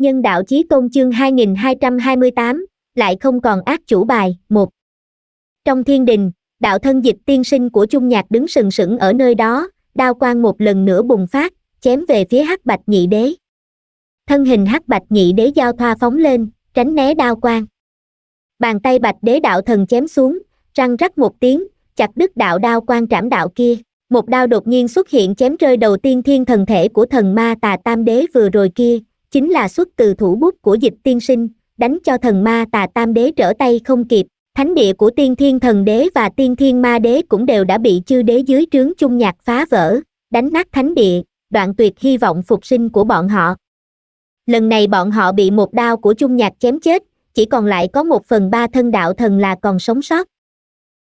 Nhân đạo chí tôn chương 2228, lại không còn ác chủ bài, một. Trong thiên đình, đạo thân dịch tiên sinh của Trung Nhạc đứng sừng sững ở nơi đó, đao quang một lần nữa bùng phát, chém về phía hắc bạch nhị đế. Thân hình hắc bạch nhị đế giao thoa phóng lên, tránh né đao quang. Bàn tay bạch đế đạo thần chém xuống, răng rắc một tiếng, chặt đứt đạo đao quang trảm đạo kia. Một đao đột nhiên xuất hiện chém rơi đầu tiên thiên thần thể của thần ma tà tam đế vừa rồi kia, chính là xuất từ thủ bút của dịch tiên sinh đánh cho thần ma tà tam đế trở tay không kịp thánh địa của tiên thiên thần đế và tiên thiên ma đế cũng đều đã bị chư đế dưới trướng chung nhạc phá vỡ đánh nát thánh địa đoạn tuyệt hy vọng phục sinh của bọn họ lần này bọn họ bị một đao của chung nhạc chém chết chỉ còn lại có một phần ba thân đạo thần là còn sống sót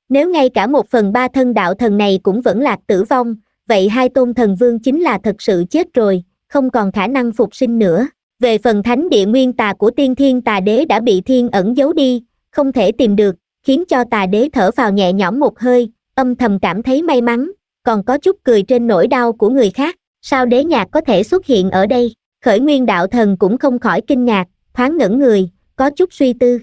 nếu ngay cả một phần ba thân đạo thần này cũng vẫn lạc tử vong vậy hai tôn thần vương chính là thật sự chết rồi không còn khả năng phục sinh nữa về phần thánh địa nguyên tà của tiên thiên tà đế đã bị thiên ẩn giấu đi không thể tìm được khiến cho tà đế thở vào nhẹ nhõm một hơi âm thầm cảm thấy may mắn còn có chút cười trên nỗi đau của người khác sao đế nhạc có thể xuất hiện ở đây khởi nguyên đạo thần cũng không khỏi kinh ngạc thoáng ngẩn người có chút suy tư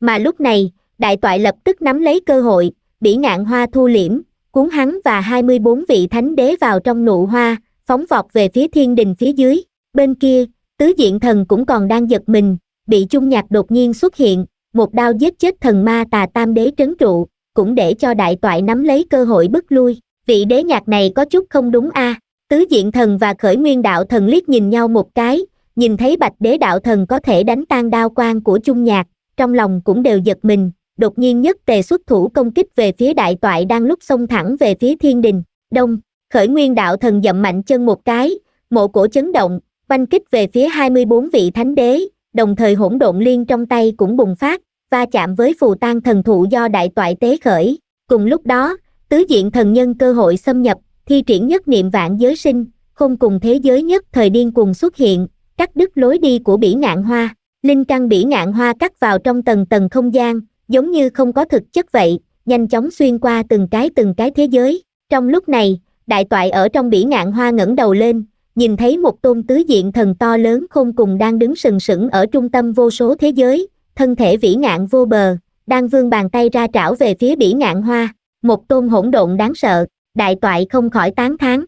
mà lúc này đại toại lập tức nắm lấy cơ hội bỉ ngạn hoa thu liễm cuốn hắn và 24 vị thánh đế vào trong nụ hoa phóng vọt về phía thiên đình phía dưới bên kia tứ diện thần cũng còn đang giật mình bị trung nhạc đột nhiên xuất hiện một đao giết chết thần ma tà tam đế trấn trụ cũng để cho đại toại nắm lấy cơ hội bức lui vị đế nhạc này có chút không đúng a à. tứ diện thần và khởi nguyên đạo thần liếc nhìn nhau một cái nhìn thấy bạch đế đạo thần có thể đánh tan đao quan của trung nhạc trong lòng cũng đều giật mình đột nhiên nhất tề xuất thủ công kích về phía đại toại đang lúc xông thẳng về phía thiên đình đông khởi nguyên đạo thần dậm mạnh chân một cái mộ cổ chấn động oanh kích về phía 24 vị thánh đế đồng thời hỗn độn liên trong tay cũng bùng phát va chạm với phù tan thần thụ do đại toại tế khởi cùng lúc đó tứ diện thần nhân cơ hội xâm nhập thi triển nhất niệm vạn giới sinh không cùng thế giới nhất thời điên cùng xuất hiện cắt đứt lối đi của bỉ ngạn hoa linh căn bỉ ngạn hoa cắt vào trong tầng tầng không gian giống như không có thực chất vậy nhanh chóng xuyên qua từng cái từng cái thế giới trong lúc này đại toại ở trong bỉ ngạn hoa ngẩng đầu lên, nhìn thấy một tôn tứ diện thần to lớn không cùng đang đứng sừng sững ở trung tâm vô số thế giới, thân thể vĩ ngạn vô bờ, đang vươn bàn tay ra trảo về phía bỉ ngạn hoa, một tôn hỗn độn đáng sợ, đại toại không khỏi tán thán.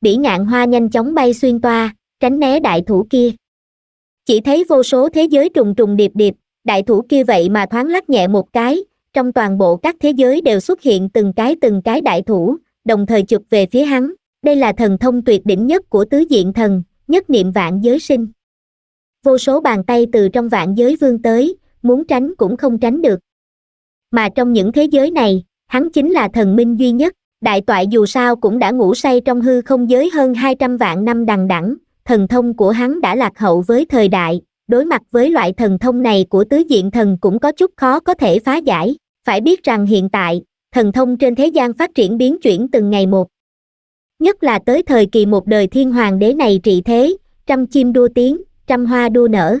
Bỉ ngạn hoa nhanh chóng bay xuyên toa, tránh né đại thủ kia. Chỉ thấy vô số thế giới trùng trùng điệp điệp, đại thủ kia vậy mà thoáng lắc nhẹ một cái, trong toàn bộ các thế giới đều xuất hiện từng cái từng cái đại thủ, đồng thời chụp về phía hắn đây là thần thông tuyệt đỉnh nhất của tứ diện thần nhất niệm vạn giới sinh vô số bàn tay từ trong vạn giới vương tới muốn tránh cũng không tránh được mà trong những thế giới này hắn chính là thần minh duy nhất đại toại dù sao cũng đã ngủ say trong hư không giới hơn hai trăm vạn năm đằng đẵng thần thông của hắn đã lạc hậu với thời đại đối mặt với loại thần thông này của tứ diện thần cũng có chút khó có thể phá giải phải biết rằng hiện tại thần thông trên thế gian phát triển biến chuyển từng ngày một nhất là tới thời kỳ một đời thiên hoàng đế này trị thế trăm chim đua tiếng trăm hoa đua nở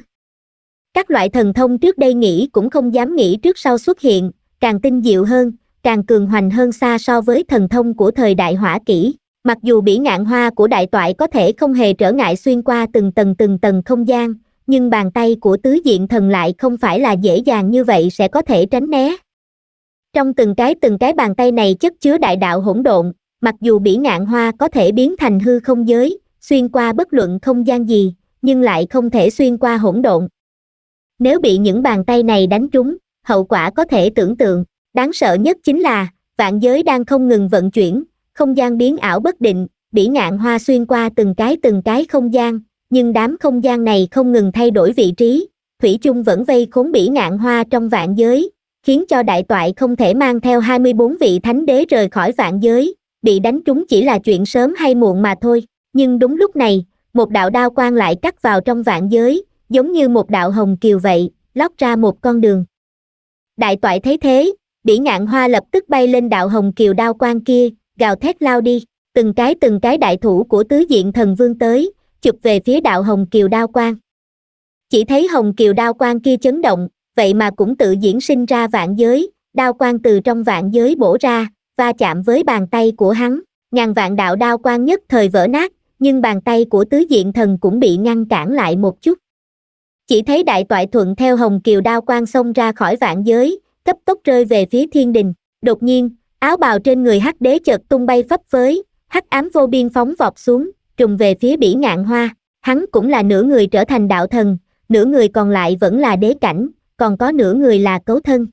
các loại thần thông trước đây nghĩ cũng không dám nghĩ trước sau xuất hiện càng tinh diệu hơn càng cường hoành hơn xa so với thần thông của thời đại hỏa kỷ mặc dù bỉ ngạn hoa của đại toại có thể không hề trở ngại xuyên qua từng tầng từng tầng không gian nhưng bàn tay của tứ diện thần lại không phải là dễ dàng như vậy sẽ có thể tránh né trong từng cái từng cái bàn tay này chất chứa đại đạo hỗn độn mặc dù bỉ ngạn hoa có thể biến thành hư không giới xuyên qua bất luận không gian gì nhưng lại không thể xuyên qua hỗn độn nếu bị những bàn tay này đánh trúng hậu quả có thể tưởng tượng đáng sợ nhất chính là vạn giới đang không ngừng vận chuyển không gian biến ảo bất định bỉ ngạn hoa xuyên qua từng cái từng cái không gian nhưng đám không gian này không ngừng thay đổi vị trí thủy chung vẫn vây khốn bỉ ngạn hoa trong vạn giới khiến cho đại toại không thể mang theo hai mươi bốn vị thánh đế rời khỏi vạn giới bị đánh trúng chỉ là chuyện sớm hay muộn mà thôi nhưng đúng lúc này một đạo đao quang lại cắt vào trong vạn giới giống như một đạo hồng kiều vậy lót ra một con đường đại toại thấy thế bỉ ngạn hoa lập tức bay lên đạo hồng kiều đao quang kia gào thét lao đi từng cái từng cái đại thủ của tứ diện thần vương tới chụp về phía đạo hồng kiều đao quang chỉ thấy hồng kiều đao quang kia chấn động vậy mà cũng tự diễn sinh ra vạn giới đao quang từ trong vạn giới bổ ra va chạm với bàn tay của hắn ngàn vạn đạo đao quang nhất thời vỡ nát nhưng bàn tay của tứ diện thần cũng bị ngăn cản lại một chút chỉ thấy đại toại thuận theo hồng kiều đao quang xông ra khỏi vạn giới cấp tốc rơi về phía thiên đình đột nhiên áo bào trên người hắc đế chợt tung bay phấp phới hắc ám vô biên phóng vọt xuống trùng về phía bỉ ngạn hoa hắn cũng là nửa người trở thành đạo thần nửa người còn lại vẫn là đế cảnh còn có nửa người là cấu thân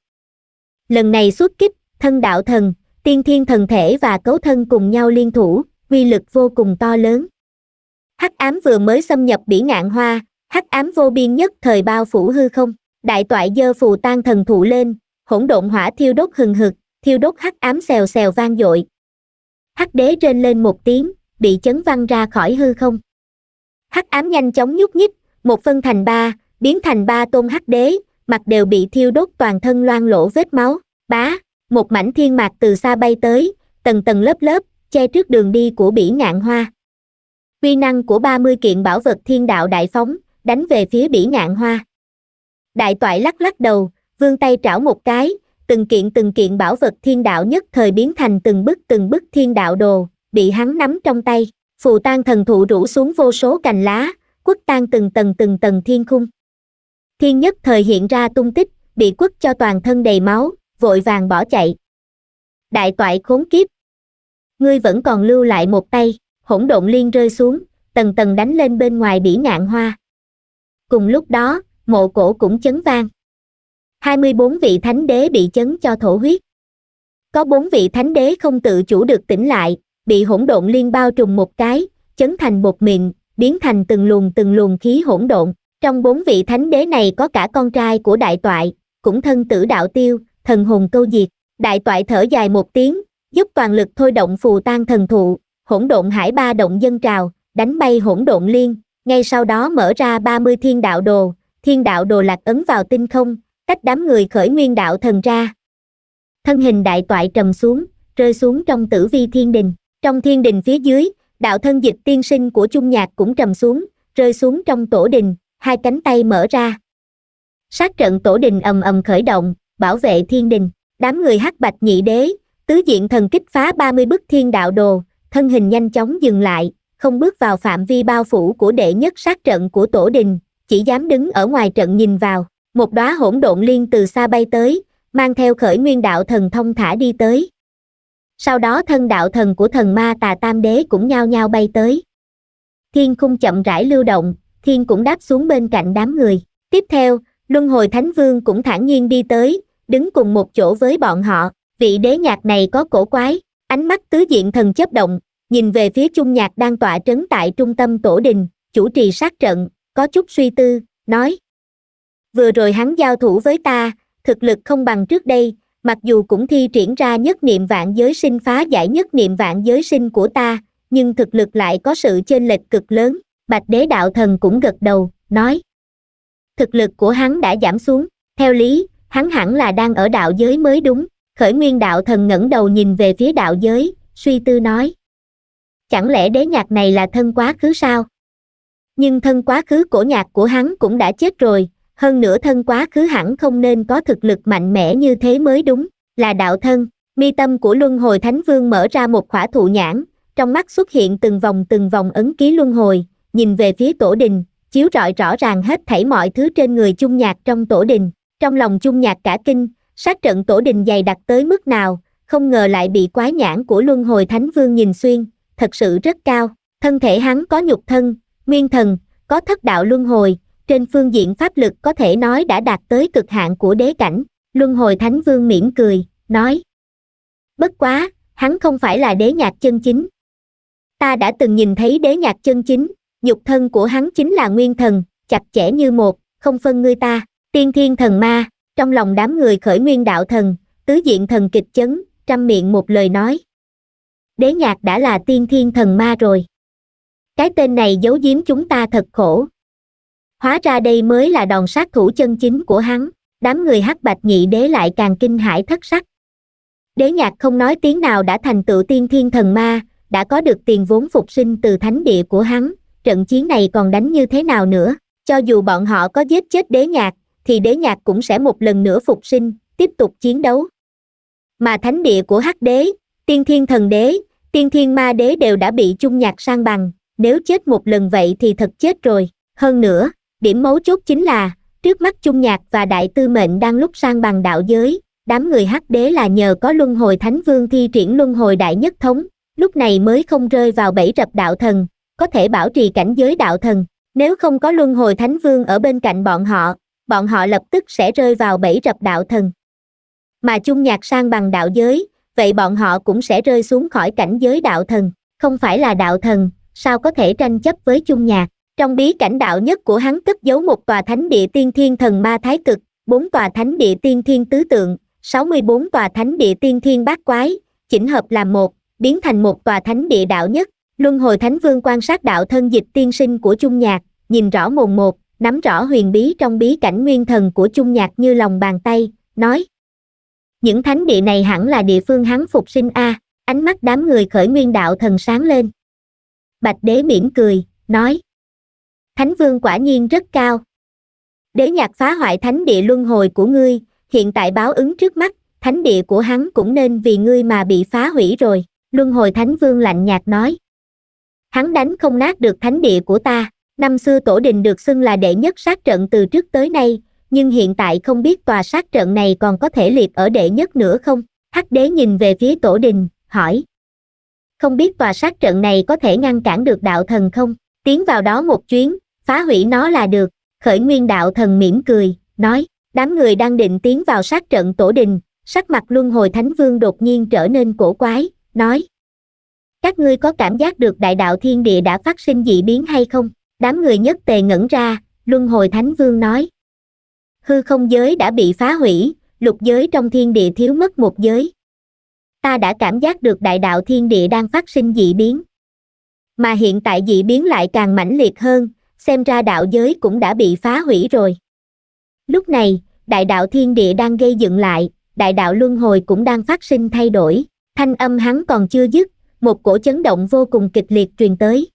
lần này xuất kích thân đạo thần tiên thiên thần thể và cấu thân cùng nhau liên thủ uy lực vô cùng to lớn hắc ám vừa mới xâm nhập bỉ ngạn hoa hắc ám vô biên nhất thời bao phủ hư không đại toại dơ phù tan thần thụ lên hỗn độn hỏa thiêu đốt hừng hực thiêu đốt hắc ám xèo xèo vang dội hắc đế trên lên một tiếng bị chấn văng ra khỏi hư không hắc ám nhanh chóng nhúc nhích một phân thành ba biến thành ba tôn hắc đế mặt đều bị thiêu đốt toàn thân loang lỗ vết máu bá một mảnh thiên mạc từ xa bay tới tầng tầng lớp lớp che trước đường đi của bỉ ngạn hoa quy năng của 30 kiện bảo vật thiên đạo đại phóng đánh về phía bỉ ngạn hoa đại toại lắc lắc đầu vương tay trảo một cái từng kiện từng kiện bảo vật thiên đạo nhất thời biến thành từng bức từng bức thiên đạo đồ bị hắn nắm trong tay phù tan thần thụ rủ xuống vô số cành lá quất tan từng tầng từng tầng thiên khung thiên nhất thời hiện ra tung tích bị quất cho toàn thân đầy máu vội vàng bỏ chạy đại toại khốn kiếp ngươi vẫn còn lưu lại một tay hỗn độn liên rơi xuống tầng tầng đánh lên bên ngoài bỉ ngạn hoa cùng lúc đó mộ cổ cũng chấn vang hai mươi bốn vị thánh đế bị chấn cho thổ huyết có bốn vị thánh đế không tự chủ được tỉnh lại bị hỗn độn liên bao trùm một cái chấn thành bột mịn biến thành từng luồng từng luồng khí hỗn độn trong bốn vị thánh đế này có cả con trai của đại toại cũng thân tử đạo tiêu thần hùng câu diệt đại toại thở dài một tiếng giúp toàn lực thôi động phù tan thần thụ hỗn độn hải ba động dân trào đánh bay hỗn độn liên ngay sau đó mở ra ba mươi thiên đạo đồ thiên đạo đồ lạc ấn vào tinh không tách đám người khởi nguyên đạo thần ra thân hình đại toại trầm xuống rơi xuống trong tử vi thiên đình trong thiên đình phía dưới đạo thân dịch tiên sinh của trung nhạc cũng trầm xuống rơi xuống trong tổ đình hai cánh tay mở ra sát trận tổ đình ầm ầm khởi động bảo vệ thiên đình đám người hắc bạch nhị đế tứ diện thần kích phá ba mươi bức thiên đạo đồ thân hình nhanh chóng dừng lại không bước vào phạm vi bao phủ của đệ nhất sát trận của tổ đình chỉ dám đứng ở ngoài trận nhìn vào một đóa hỗn độn liên từ xa bay tới mang theo khởi nguyên đạo thần thông thả đi tới sau đó thân đạo thần của thần ma tà tam đế cũng nhao nhao bay tới thiên khung chậm rãi lưu động thiên cũng đáp xuống bên cạnh đám người tiếp theo luân hồi thánh vương cũng thản nhiên đi tới đứng cùng một chỗ với bọn họ vị đế nhạc này có cổ quái ánh mắt tứ diện thần chấp động nhìn về phía trung nhạc đang tọa trấn tại trung tâm tổ đình chủ trì sát trận có chút suy tư nói vừa rồi hắn giao thủ với ta thực lực không bằng trước đây mặc dù cũng thi triển ra nhất niệm vạn giới sinh phá giải nhất niệm vạn giới sinh của ta nhưng thực lực lại có sự chênh lệch cực lớn bạch đế đạo thần cũng gật đầu nói thực lực của hắn đã giảm xuống theo lý hắn hẳn là đang ở đạo giới mới đúng khởi nguyên đạo thần ngẩng đầu nhìn về phía đạo giới suy tư nói chẳng lẽ đế nhạc này là thân quá khứ sao nhưng thân quá khứ của nhạc của hắn cũng đã chết rồi hơn nữa thân quá khứ hẳn không nên có thực lực mạnh mẽ như thế mới đúng là đạo thân mi tâm của luân hồi thánh vương mở ra một khỏa thụ nhãn trong mắt xuất hiện từng vòng từng vòng ấn ký luân hồi nhìn về phía tổ đình, chiếu rọi rõ ràng hết thảy mọi thứ trên người chung nhạc trong tổ đình. Trong lòng chung nhạc cả kinh, sát trận tổ đình dày đặc tới mức nào, không ngờ lại bị quái nhãn của luân hồi thánh vương nhìn xuyên, thật sự rất cao. Thân thể hắn có nhục thân, nguyên thần, có thất đạo luân hồi, trên phương diện pháp lực có thể nói đã đạt tới cực hạn của đế cảnh. Luân hồi thánh vương mỉm cười, nói. Bất quá, hắn không phải là đế nhạc chân chính. Ta đã từng nhìn thấy đế nhạc chân chính, nhục thân của hắn chính là nguyên thần chặt chẽ như một không phân người ta tiên thiên thần ma trong lòng đám người khởi nguyên đạo thần tứ diện thần kịch chấn trăm miệng một lời nói đế nhạc đã là tiên thiên thần ma rồi cái tên này giấu giếm chúng ta thật khổ hóa ra đây mới là đòn sát thủ chân chính của hắn đám người hắc bạch nhị đế lại càng kinh hãi thất sắc đế nhạc không nói tiếng nào đã thành tựu tiên thiên thần ma đã có được tiền vốn phục sinh từ thánh địa của hắn trận chiến này còn đánh như thế nào nữa cho dù bọn họ có giết chết đế nhạc thì đế nhạc cũng sẽ một lần nữa phục sinh tiếp tục chiến đấu mà thánh địa của hắc đế tiên thiên thần đế tiên thiên ma đế đều đã bị chung nhạc sang bằng nếu chết một lần vậy thì thật chết rồi hơn nữa điểm mấu chốt chính là trước mắt chung nhạc và đại tư mệnh đang lúc sang bằng đạo giới đám người hắc đế là nhờ có luân hồi thánh vương thi triển luân hồi đại nhất thống lúc này mới không rơi vào bẫy rập đạo thần có thể bảo trì cảnh giới đạo thần nếu không có luân hồi thánh vương ở bên cạnh bọn họ bọn họ lập tức sẽ rơi vào bẫy rập đạo thần mà chung nhạc sang bằng đạo giới vậy bọn họ cũng sẽ rơi xuống khỏi cảnh giới đạo thần không phải là đạo thần sao có thể tranh chấp với chung nhạc trong bí cảnh đạo nhất của hắn cất giấu một tòa thánh địa tiên thiên thần ma thái cực bốn tòa thánh địa tiên thiên tứ tượng 64 tòa thánh địa tiên thiên bát quái chỉnh hợp làm một biến thành một tòa thánh địa đạo nhất Luân hồi Thánh Vương quan sát đạo thân dịch tiên sinh của Chung Nhạc, nhìn rõ mồn một, nắm rõ huyền bí trong bí cảnh nguyên thần của Chung Nhạc như lòng bàn tay, nói. Những thánh địa này hẳn là địa phương hắn phục sinh a à, ánh mắt đám người khởi nguyên đạo thần sáng lên. Bạch đế mỉm cười, nói. Thánh vương quả nhiên rất cao. Đế nhạc phá hoại thánh địa luân hồi của ngươi, hiện tại báo ứng trước mắt, thánh địa của hắn cũng nên vì ngươi mà bị phá hủy rồi. Luân hồi thánh vương lạnh nhạt nói hắn đánh không nát được thánh địa của ta năm xưa tổ đình được xưng là đệ nhất sát trận từ trước tới nay nhưng hiện tại không biết tòa sát trận này còn có thể liệt ở đệ nhất nữa không hắc đế nhìn về phía tổ đình hỏi không biết tòa sát trận này có thể ngăn cản được đạo thần không tiến vào đó một chuyến phá hủy nó là được khởi nguyên đạo thần mỉm cười nói đám người đang định tiến vào sát trận tổ đình sắc mặt luân hồi thánh vương đột nhiên trở nên cổ quái nói các ngươi có cảm giác được đại đạo thiên địa đã phát sinh dị biến hay không đám người nhất tề ngẩn ra luân hồi thánh vương nói hư không giới đã bị phá hủy lục giới trong thiên địa thiếu mất một giới ta đã cảm giác được đại đạo thiên địa đang phát sinh dị biến mà hiện tại dị biến lại càng mãnh liệt hơn xem ra đạo giới cũng đã bị phá hủy rồi lúc này đại đạo thiên địa đang gây dựng lại đại đạo luân hồi cũng đang phát sinh thay đổi thanh âm hắn còn chưa dứt một cổ chấn động vô cùng kịch liệt truyền tới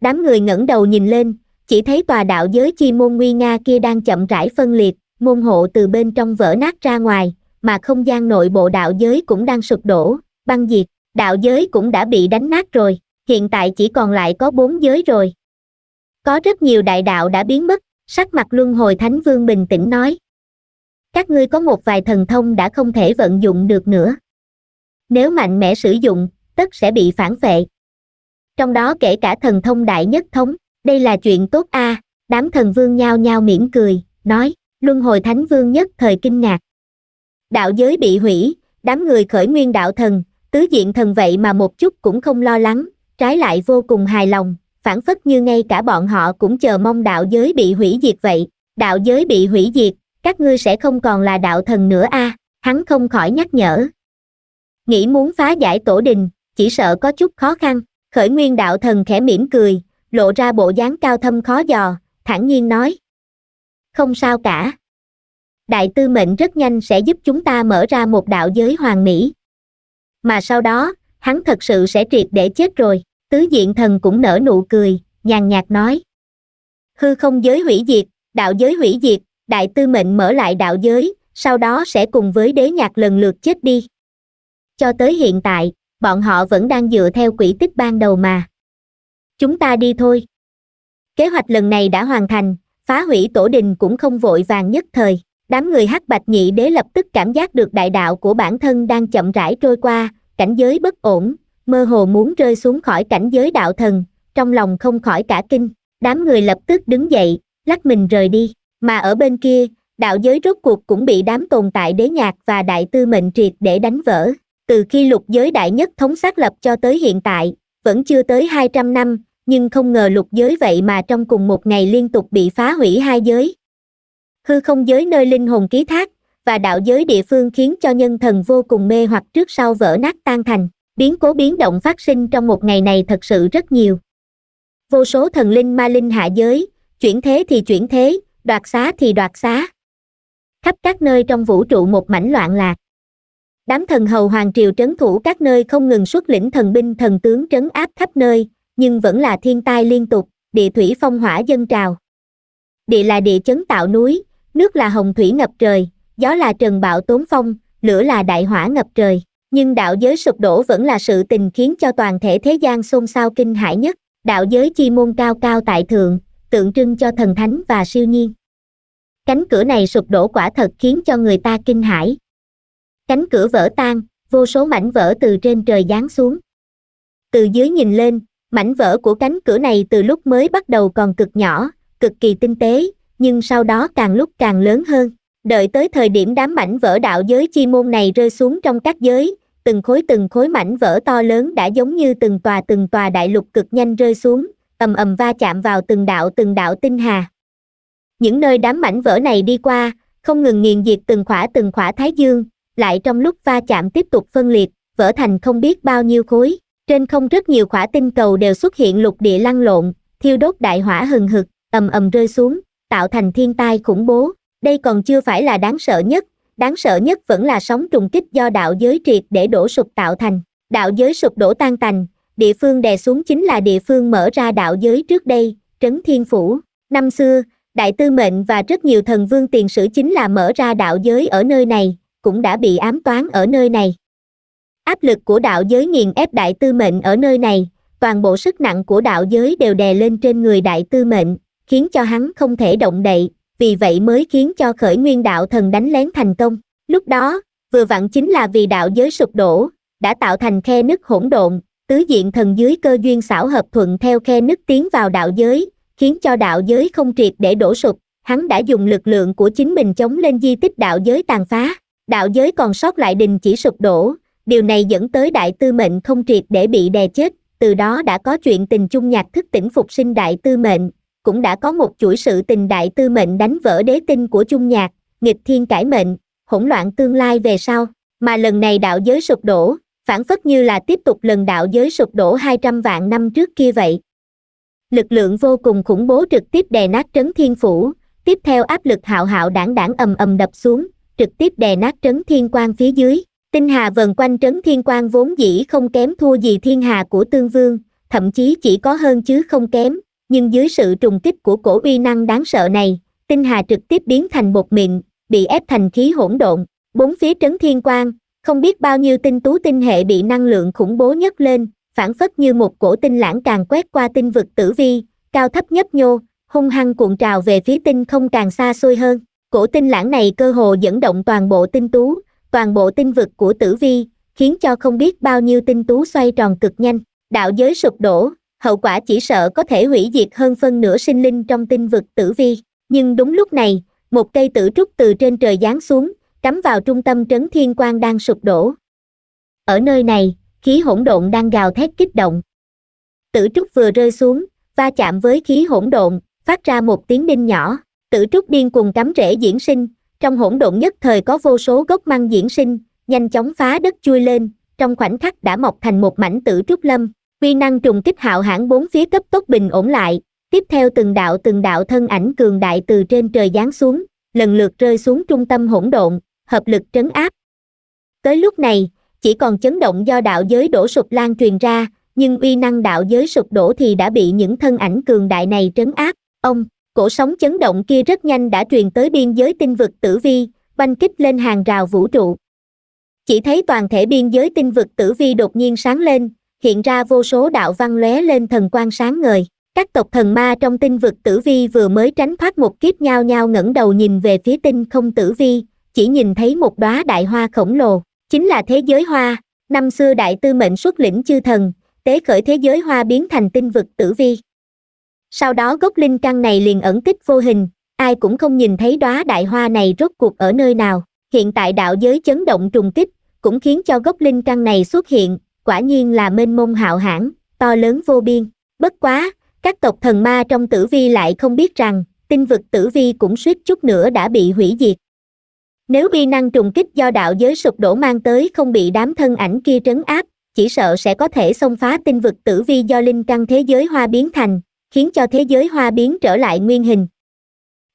đám người ngẩng đầu nhìn lên chỉ thấy tòa đạo giới chi môn nguy nga kia đang chậm rãi phân liệt môn hộ từ bên trong vỡ nát ra ngoài mà không gian nội bộ đạo giới cũng đang sụp đổ băng diệt đạo giới cũng đã bị đánh nát rồi hiện tại chỉ còn lại có bốn giới rồi có rất nhiều đại đạo đã biến mất sắc mặt luân hồi thánh vương bình tĩnh nói các ngươi có một vài thần thông đã không thể vận dụng được nữa nếu mạnh mẽ sử dụng tất sẽ bị phản vệ trong đó kể cả thần thông đại nhất thống đây là chuyện tốt a à, đám thần vương nhao nhao mỉm cười nói luân hồi thánh vương nhất thời kinh ngạc đạo giới bị hủy đám người khởi nguyên đạo thần tứ diện thần vậy mà một chút cũng không lo lắng trái lại vô cùng hài lòng phản phất như ngay cả bọn họ cũng chờ mong đạo giới bị hủy diệt vậy đạo giới bị hủy diệt các ngươi sẽ không còn là đạo thần nữa a à, hắn không khỏi nhắc nhở nghĩ muốn phá giải tổ đình chỉ sợ có chút khó khăn khởi nguyên đạo thần khẽ mỉm cười lộ ra bộ dáng cao thâm khó dò thản nhiên nói không sao cả đại tư mệnh rất nhanh sẽ giúp chúng ta mở ra một đạo giới hoàng mỹ mà sau đó hắn thật sự sẽ triệt để chết rồi tứ diện thần cũng nở nụ cười nhàn nhạt nói hư không giới hủy diệt đạo giới hủy diệt đại tư mệnh mở lại đạo giới sau đó sẽ cùng với đế nhạc lần lượt chết đi cho tới hiện tại bọn họ vẫn đang dựa theo quỹ tích ban đầu mà chúng ta đi thôi kế hoạch lần này đã hoàn thành phá hủy tổ đình cũng không vội vàng nhất thời đám người hắc bạch nhị đế lập tức cảm giác được đại đạo của bản thân đang chậm rãi trôi qua cảnh giới bất ổn mơ hồ muốn rơi xuống khỏi cảnh giới đạo thần trong lòng không khỏi cả kinh đám người lập tức đứng dậy lắc mình rời đi mà ở bên kia đạo giới rốt cuộc cũng bị đám tồn tại đế nhạc và đại tư mệnh triệt để đánh vỡ từ khi lục giới đại nhất thống xác lập cho tới hiện tại vẫn chưa tới hai trăm năm nhưng không ngờ lục giới vậy mà trong cùng một ngày liên tục bị phá hủy hai giới hư không giới nơi linh hồn ký thác và đạo giới địa phương khiến cho nhân thần vô cùng mê hoặc trước sau vỡ nát tan thành biến cố biến động phát sinh trong một ngày này thật sự rất nhiều vô số thần linh ma linh hạ giới chuyển thế thì chuyển thế đoạt xá thì đoạt xá khắp các nơi trong vũ trụ một mảnh loạn lạc đám thần hầu hoàng triều trấn thủ các nơi không ngừng xuất lĩnh thần binh thần tướng trấn áp khắp nơi nhưng vẫn là thiên tai liên tục địa thủy phong hỏa dân trào địa là địa chấn tạo núi nước là hồng thủy ngập trời gió là trần bạo tốn phong lửa là đại hỏa ngập trời nhưng đạo giới sụp đổ vẫn là sự tình khiến cho toàn thể thế gian xôn xao kinh hãi nhất đạo giới chi môn cao cao tại thượng tượng trưng cho thần thánh và siêu nhiên cánh cửa này sụp đổ quả thật khiến cho người ta kinh hãi cánh cửa vỡ tan vô số mảnh vỡ từ trên trời giáng xuống từ dưới nhìn lên mảnh vỡ của cánh cửa này từ lúc mới bắt đầu còn cực nhỏ cực kỳ tinh tế nhưng sau đó càng lúc càng lớn hơn đợi tới thời điểm đám mảnh vỡ đạo giới chi môn này rơi xuống trong các giới từng khối từng khối mảnh vỡ to lớn đã giống như từng tòa từng tòa đại lục cực nhanh rơi xuống ầm ầm va chạm vào từng đạo từng đạo tinh hà những nơi đám mảnh vỡ này đi qua không ngừng nghiền diệt từng khỏa từng khỏa thái dương lại trong lúc va chạm tiếp tục phân liệt, vỡ thành không biết bao nhiêu khối. Trên không rất nhiều quả tinh cầu đều xuất hiện lục địa lăn lộn, thiêu đốt đại hỏa hừng hực, ầm ầm rơi xuống, tạo thành thiên tai khủng bố. Đây còn chưa phải là đáng sợ nhất, đáng sợ nhất vẫn là sóng trùng kích do đạo giới triệt để đổ sụp tạo thành. Đạo giới sụp đổ tan tành, địa phương đè xuống chính là địa phương mở ra đạo giới trước đây, Trấn Thiên Phủ. Năm xưa, Đại Tư Mệnh và rất nhiều thần vương tiền sử chính là mở ra đạo giới ở nơi này, cũng đã bị ám toán ở nơi này áp lực của đạo giới nghiền ép đại tư mệnh ở nơi này toàn bộ sức nặng của đạo giới đều đè lên trên người đại tư mệnh khiến cho hắn không thể động đậy vì vậy mới khiến cho khởi nguyên đạo thần đánh lén thành công lúc đó vừa vặn chính là vì đạo giới sụp đổ đã tạo thành khe nứt hỗn độn tứ diện thần dưới cơ duyên xảo hợp thuận theo khe nứt tiến vào đạo giới khiến cho đạo giới không triệt để đổ sụp hắn đã dùng lực lượng của chính mình chống lên di tích đạo giới tàn phá đạo giới còn sót lại đình chỉ sụp đổ điều này dẫn tới đại tư mệnh không triệt để bị đè chết từ đó đã có chuyện tình chung nhạc thức tỉnh phục sinh đại tư mệnh cũng đã có một chuỗi sự tình đại tư mệnh đánh vỡ đế tinh của chung nhạc nghịch thiên cải mệnh hỗn loạn tương lai về sau mà lần này đạo giới sụp đổ phản phất như là tiếp tục lần đạo giới sụp đổ 200 vạn năm trước kia vậy lực lượng vô cùng khủng bố trực tiếp đè nát trấn thiên phủ tiếp theo áp lực hạo hạo đảng đảng ầm ầm đập xuống trực tiếp đè nát trấn thiên quan phía dưới tinh hà vần quanh trấn thiên quan vốn dĩ không kém thua gì thiên hà của tương vương thậm chí chỉ có hơn chứ không kém nhưng dưới sự trùng kích của cổ uy năng đáng sợ này tinh hà trực tiếp biến thành một miệng bị ép thành khí hỗn độn bốn phía trấn thiên quan không biết bao nhiêu tinh tú tinh hệ bị năng lượng khủng bố nhất lên phản phất như một cổ tinh lãng càng quét qua tinh vực tử vi cao thấp nhấp nhô hung hăng cuộn trào về phía tinh không càng xa xôi hơn Cổ tinh lãng này cơ hồ dẫn động toàn bộ tinh tú, toàn bộ tinh vực của tử vi, khiến cho không biết bao nhiêu tinh tú xoay tròn cực nhanh, đạo giới sụp đổ, hậu quả chỉ sợ có thể hủy diệt hơn phân nửa sinh linh trong tinh vực tử vi. Nhưng đúng lúc này, một cây tử trúc từ trên trời giáng xuống, cắm vào trung tâm trấn thiên quan đang sụp đổ. Ở nơi này, khí hỗn độn đang gào thét kích động. Tử trúc vừa rơi xuống, va chạm với khí hỗn độn, phát ra một tiếng đinh nhỏ. Tử trúc điên cùng cắm rễ diễn sinh, trong hỗn độn nhất thời có vô số gốc măng diễn sinh, nhanh chóng phá đất chui lên, trong khoảnh khắc đã mọc thành một mảnh tử trúc lâm. Quy năng trùng kích hạo hãng bốn phía cấp tốc bình ổn lại, tiếp theo từng đạo từng đạo thân ảnh cường đại từ trên trời giáng xuống, lần lượt rơi xuống trung tâm hỗn độn, hợp lực trấn áp. Tới lúc này, chỉ còn chấn động do đạo giới đổ sụp lan truyền ra, nhưng uy năng đạo giới sụp đổ thì đã bị những thân ảnh cường đại này trấn áp. Ông cổ sóng chấn động kia rất nhanh đã truyền tới biên giới tinh vực tử vi oanh kích lên hàng rào vũ trụ chỉ thấy toàn thể biên giới tinh vực tử vi đột nhiên sáng lên hiện ra vô số đạo văn lóe lên thần quang sáng ngời các tộc thần ma trong tinh vực tử vi vừa mới tránh thoát một kiếp nhau nhau ngẩng đầu nhìn về phía tinh không tử vi chỉ nhìn thấy một đóa đại hoa khổng lồ chính là thế giới hoa năm xưa đại tư mệnh xuất lĩnh chư thần tế khởi thế giới hoa biến thành tinh vực tử vi sau đó gốc linh căn này liền ẩn tích vô hình ai cũng không nhìn thấy đóa đại hoa này rốt cuộc ở nơi nào hiện tại đạo giới chấn động trùng kích cũng khiến cho gốc linh căn này xuất hiện quả nhiên là mênh mông hạo hãn to lớn vô biên bất quá các tộc thần ma trong tử vi lại không biết rằng tinh vực tử vi cũng suýt chút nữa đã bị hủy diệt nếu bi năng trùng kích do đạo giới sụp đổ mang tới không bị đám thân ảnh kia trấn áp chỉ sợ sẽ có thể xông phá tinh vực tử vi do linh căn thế giới hoa biến thành khiến cho thế giới hoa biến trở lại nguyên hình.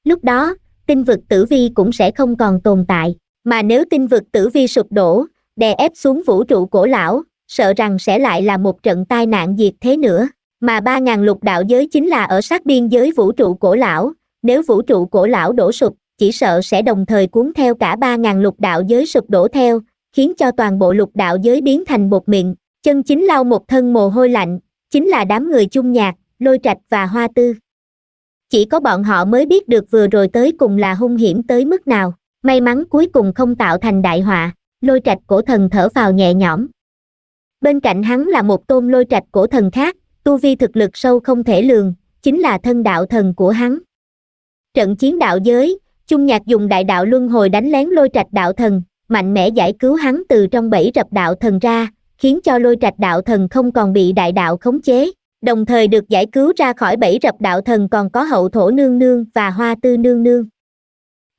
Lúc đó, tinh vực tử vi cũng sẽ không còn tồn tại, mà nếu tinh vực tử vi sụp đổ, đè ép xuống vũ trụ cổ lão, sợ rằng sẽ lại là một trận tai nạn diệt thế nữa. Mà ba ngàn lục đạo giới chính là ở sát biên giới vũ trụ cổ lão, nếu vũ trụ cổ lão đổ sụp, chỉ sợ sẽ đồng thời cuốn theo cả ba ngàn lục đạo giới sụp đổ theo, khiến cho toàn bộ lục đạo giới biến thành một miệng, chân chính lau một thân mồ hôi lạnh, chính là đám người chung nhạc, lôi trạch và hoa tư chỉ có bọn họ mới biết được vừa rồi tới cùng là hung hiểm tới mức nào may mắn cuối cùng không tạo thành đại họa lôi trạch cổ thần thở vào nhẹ nhõm bên cạnh hắn là một tôn lôi trạch cổ thần khác tu vi thực lực sâu không thể lường chính là thân đạo thần của hắn trận chiến đạo giới chung nhạc dùng đại đạo luân hồi đánh lén lôi trạch đạo thần mạnh mẽ giải cứu hắn từ trong bẫy rập đạo thần ra khiến cho lôi trạch đạo thần không còn bị đại đạo khống chế đồng thời được giải cứu ra khỏi bẫy rập đạo thần còn có hậu thổ nương nương và hoa tư nương nương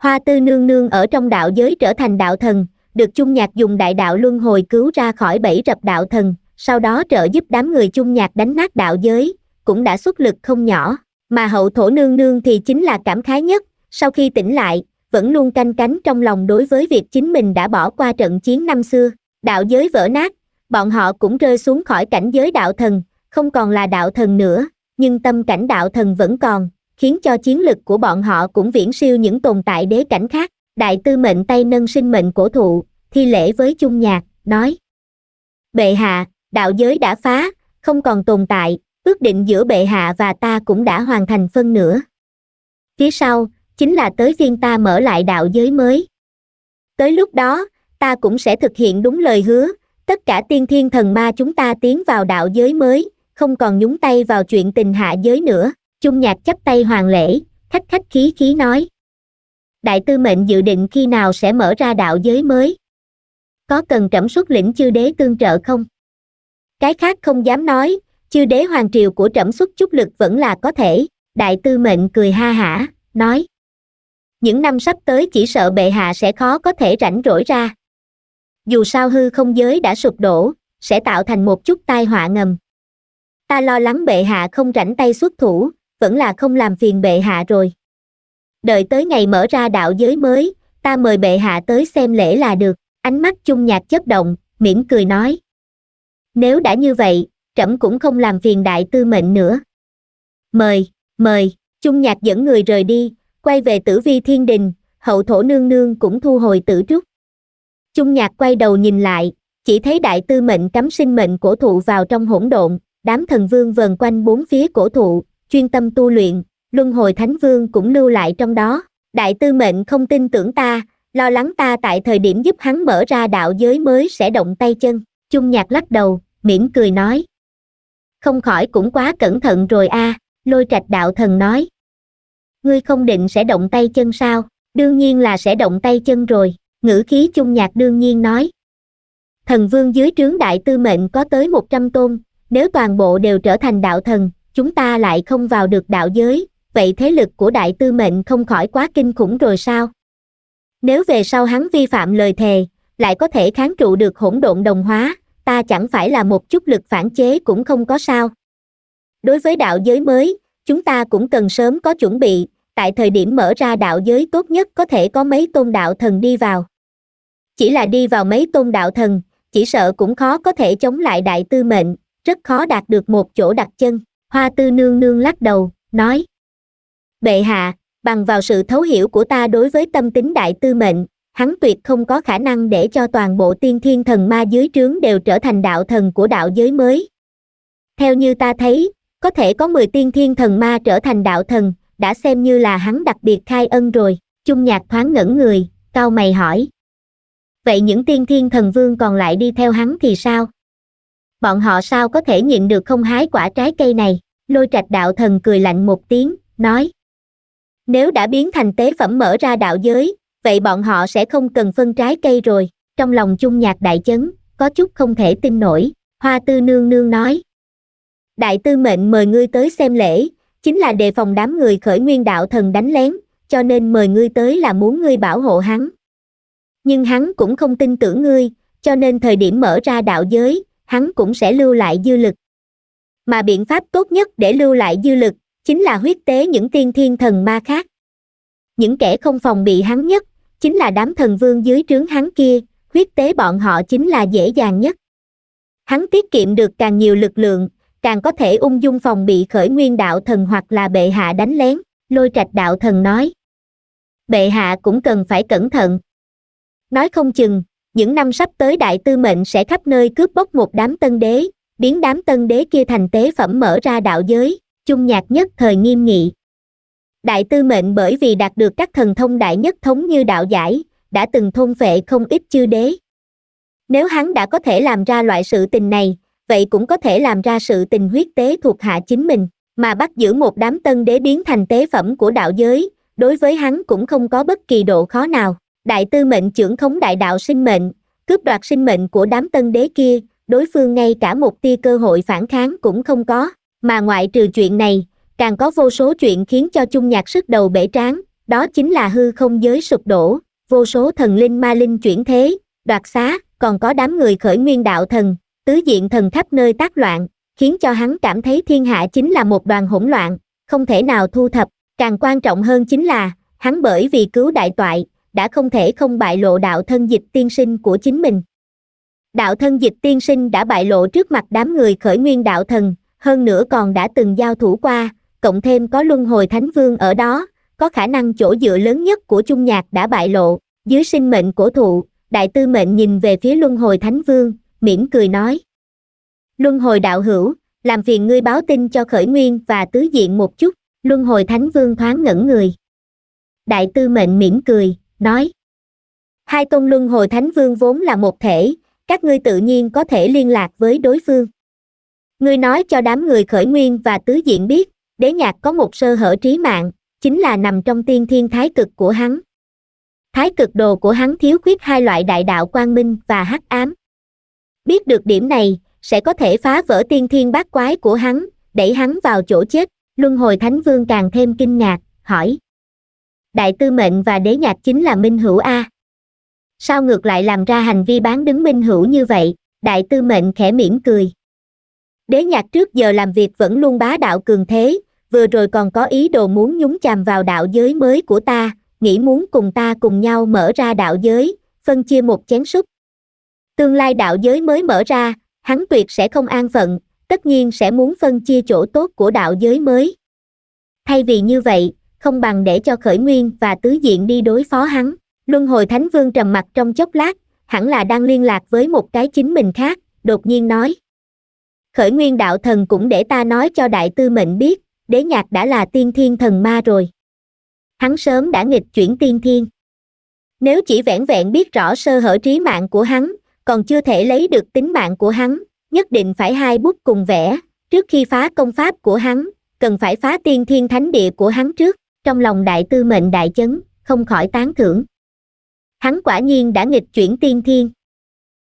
hoa tư nương nương ở trong đạo giới trở thành đạo thần được chung nhạc dùng đại đạo luân hồi cứu ra khỏi bẫy rập đạo thần sau đó trợ giúp đám người chung nhạc đánh nát đạo giới cũng đã xuất lực không nhỏ mà hậu thổ nương nương thì chính là cảm khái nhất sau khi tỉnh lại vẫn luôn canh cánh trong lòng đối với việc chính mình đã bỏ qua trận chiến năm xưa đạo giới vỡ nát bọn họ cũng rơi xuống khỏi cảnh giới đạo thần không còn là đạo thần nữa, nhưng tâm cảnh đạo thần vẫn còn, khiến cho chiến lực của bọn họ cũng viễn siêu những tồn tại đế cảnh khác. Đại tư mệnh tay nâng sinh mệnh cổ thụ, thi lễ với chung nhạc, nói. Bệ hạ, đạo giới đã phá, không còn tồn tại, ước định giữa bệ hạ và ta cũng đã hoàn thành phân nửa. Phía sau, chính là tới phiên ta mở lại đạo giới mới. Tới lúc đó, ta cũng sẽ thực hiện đúng lời hứa, tất cả tiên thiên thần ma chúng ta tiến vào đạo giới mới, không còn nhúng tay vào chuyện tình hạ giới nữa chung nhạc chấp tay hoàng lễ khách khách khí khí nói đại tư mệnh dự định khi nào sẽ mở ra đạo giới mới có cần trẫm xuất lĩnh chư đế tương trợ không cái khác không dám nói chư đế hoàng triều của trẫm xuất chút lực vẫn là có thể đại tư mệnh cười ha hả nói những năm sắp tới chỉ sợ bệ hạ sẽ khó có thể rảnh rỗi ra dù sao hư không giới đã sụp đổ sẽ tạo thành một chút tai họa ngầm ta lo lắng bệ hạ không rảnh tay xuất thủ vẫn là không làm phiền bệ hạ rồi đợi tới ngày mở ra đạo giới mới ta mời bệ hạ tới xem lễ là được ánh mắt chung nhạc chớp động mỉm cười nói nếu đã như vậy trẫm cũng không làm phiền đại tư mệnh nữa mời mời chung nhạc dẫn người rời đi quay về tử vi thiên đình hậu thổ nương nương cũng thu hồi tử trúc chung nhạc quay đầu nhìn lại chỉ thấy đại tư mệnh cắm sinh mệnh cổ thụ vào trong hỗn độn đám thần vương vờn quanh bốn phía cổ thụ, chuyên tâm tu luyện, luân hồi thánh vương cũng lưu lại trong đó. Đại tư mệnh không tin tưởng ta, lo lắng ta tại thời điểm giúp hắn mở ra đạo giới mới sẽ động tay chân. trung nhạc lắc đầu, mỉm cười nói. Không khỏi cũng quá cẩn thận rồi a à, lôi trạch đạo thần nói. Ngươi không định sẽ động tay chân sao, đương nhiên là sẽ động tay chân rồi, ngữ khí trung nhạc đương nhiên nói. Thần vương dưới trướng đại tư mệnh có tới 100 tôn, nếu toàn bộ đều trở thành đạo thần, chúng ta lại không vào được đạo giới, vậy thế lực của đại tư mệnh không khỏi quá kinh khủng rồi sao? Nếu về sau hắn vi phạm lời thề, lại có thể kháng trụ được hỗn độn đồng hóa, ta chẳng phải là một chút lực phản chế cũng không có sao. Đối với đạo giới mới, chúng ta cũng cần sớm có chuẩn bị, tại thời điểm mở ra đạo giới tốt nhất có thể có mấy tôn đạo thần đi vào. Chỉ là đi vào mấy tôn đạo thần, chỉ sợ cũng khó có thể chống lại đại tư mệnh, rất khó đạt được một chỗ đặt chân hoa tư nương nương lắc đầu nói bệ hạ bằng vào sự thấu hiểu của ta đối với tâm tính đại tư mệnh hắn tuyệt không có khả năng để cho toàn bộ tiên thiên thần ma dưới trướng đều trở thành đạo thần của đạo giới mới theo như ta thấy có thể có mười tiên thiên thần ma trở thành đạo thần đã xem như là hắn đặc biệt khai ân rồi chung nhạc thoáng ngẩn người cao mày hỏi vậy những tiên thiên thần vương còn lại đi theo hắn thì sao bọn họ sao có thể nhịn được không hái quả trái cây này lôi trạch đạo thần cười lạnh một tiếng nói nếu đã biến thành tế phẩm mở ra đạo giới vậy bọn họ sẽ không cần phân trái cây rồi trong lòng chung nhạc đại chấn có chút không thể tin nổi hoa tư nương nương nói đại tư mệnh mời ngươi tới xem lễ chính là đề phòng đám người khởi nguyên đạo thần đánh lén cho nên mời ngươi tới là muốn ngươi bảo hộ hắn nhưng hắn cũng không tin tưởng ngươi cho nên thời điểm mở ra đạo giới hắn cũng sẽ lưu lại dư lực mà biện pháp tốt nhất để lưu lại dư lực chính là huyết tế những tiên thiên thần ma khác những kẻ không phòng bị hắn nhất chính là đám thần vương dưới trướng hắn kia huyết tế bọn họ chính là dễ dàng nhất hắn tiết kiệm được càng nhiều lực lượng càng có thể ung dung phòng bị khởi nguyên đạo thần hoặc là bệ hạ đánh lén lôi trạch đạo thần nói bệ hạ cũng cần phải cẩn thận nói không chừng những năm sắp tới đại tư mệnh sẽ khắp nơi cướp bóc một đám tân đế biến đám tân đế kia thành tế phẩm mở ra đạo giới chung nhạc nhất thời nghiêm nghị đại tư mệnh bởi vì đạt được các thần thông đại nhất thống như đạo giải đã từng thôn vệ không ít chư đế nếu hắn đã có thể làm ra loại sự tình này vậy cũng có thể làm ra sự tình huyết tế thuộc hạ chính mình mà bắt giữ một đám tân đế biến thành tế phẩm của đạo giới đối với hắn cũng không có bất kỳ độ khó nào đại tư mệnh trưởng khống đại đạo sinh mệnh cướp đoạt sinh mệnh của đám tân đế kia đối phương ngay cả một tia cơ hội phản kháng cũng không có mà ngoại trừ chuyện này càng có vô số chuyện khiến cho chung nhạc sức đầu bể tráng đó chính là hư không giới sụp đổ vô số thần linh ma linh chuyển thế đoạt xá còn có đám người khởi nguyên đạo thần tứ diện thần khắp nơi tác loạn khiến cho hắn cảm thấy thiên hạ chính là một đoàn hỗn loạn không thể nào thu thập càng quan trọng hơn chính là hắn bởi vì cứu đại toại đã không thể không bại lộ đạo thân dịch tiên sinh của chính mình. Đạo thân dịch tiên sinh đã bại lộ trước mặt đám người khởi nguyên đạo thần, hơn nữa còn đã từng giao thủ qua, cộng thêm có luân hồi thánh vương ở đó, có khả năng chỗ dựa lớn nhất của trung nhạc đã bại lộ, dưới sinh mệnh cổ thụ, đại tư mệnh nhìn về phía luân hồi thánh vương, mỉm cười nói. Luân hồi đạo hữu, làm phiền ngươi báo tin cho khởi nguyên và tứ diện một chút, luân hồi thánh vương thoáng ngẩn người. Đại tư mệnh mỉm cười, nói. Hai tôn luân hồi thánh vương vốn là một thể, các ngươi tự nhiên có thể liên lạc với đối phương. Ngươi nói cho đám người khởi nguyên và tứ diện biết, đế nhạc có một sơ hở trí mạng, chính là nằm trong tiên thiên thái cực của hắn. Thái cực đồ của hắn thiếu khuyết hai loại đại đạo quang minh và hắc ám. Biết được điểm này, sẽ có thể phá vỡ tiên thiên bát quái của hắn, đẩy hắn vào chỗ chết. Luân hồi Thánh Vương càng thêm kinh ngạc, hỏi đại tư mệnh và đế nhạc chính là minh hữu a sao ngược lại làm ra hành vi bán đứng minh hữu như vậy đại tư mệnh khẽ mỉm cười đế nhạc trước giờ làm việc vẫn luôn bá đạo cường thế vừa rồi còn có ý đồ muốn nhúng chàm vào đạo giới mới của ta nghĩ muốn cùng ta cùng nhau mở ra đạo giới phân chia một chén súp tương lai đạo giới mới mở ra hắn tuyệt sẽ không an phận tất nhiên sẽ muốn phân chia chỗ tốt của đạo giới mới thay vì như vậy không bằng để cho khởi nguyên và tứ diện đi đối phó hắn luân hồi thánh vương trầm mặt trong chốc lát hẳn là đang liên lạc với một cái chính mình khác đột nhiên nói khởi nguyên đạo thần cũng để ta nói cho đại tư mệnh biết đế nhạc đã là tiên thiên thần ma rồi hắn sớm đã nghịch chuyển tiên thiên nếu chỉ vẻn vẹn biết rõ sơ hở trí mạng của hắn còn chưa thể lấy được tính mạng của hắn nhất định phải hai bút cùng vẽ trước khi phá công pháp của hắn cần phải phá tiên thiên thánh địa của hắn trước trong lòng đại tư mệnh đại chấn không khỏi tán thưởng hắn quả nhiên đã nghịch chuyển tiên thiên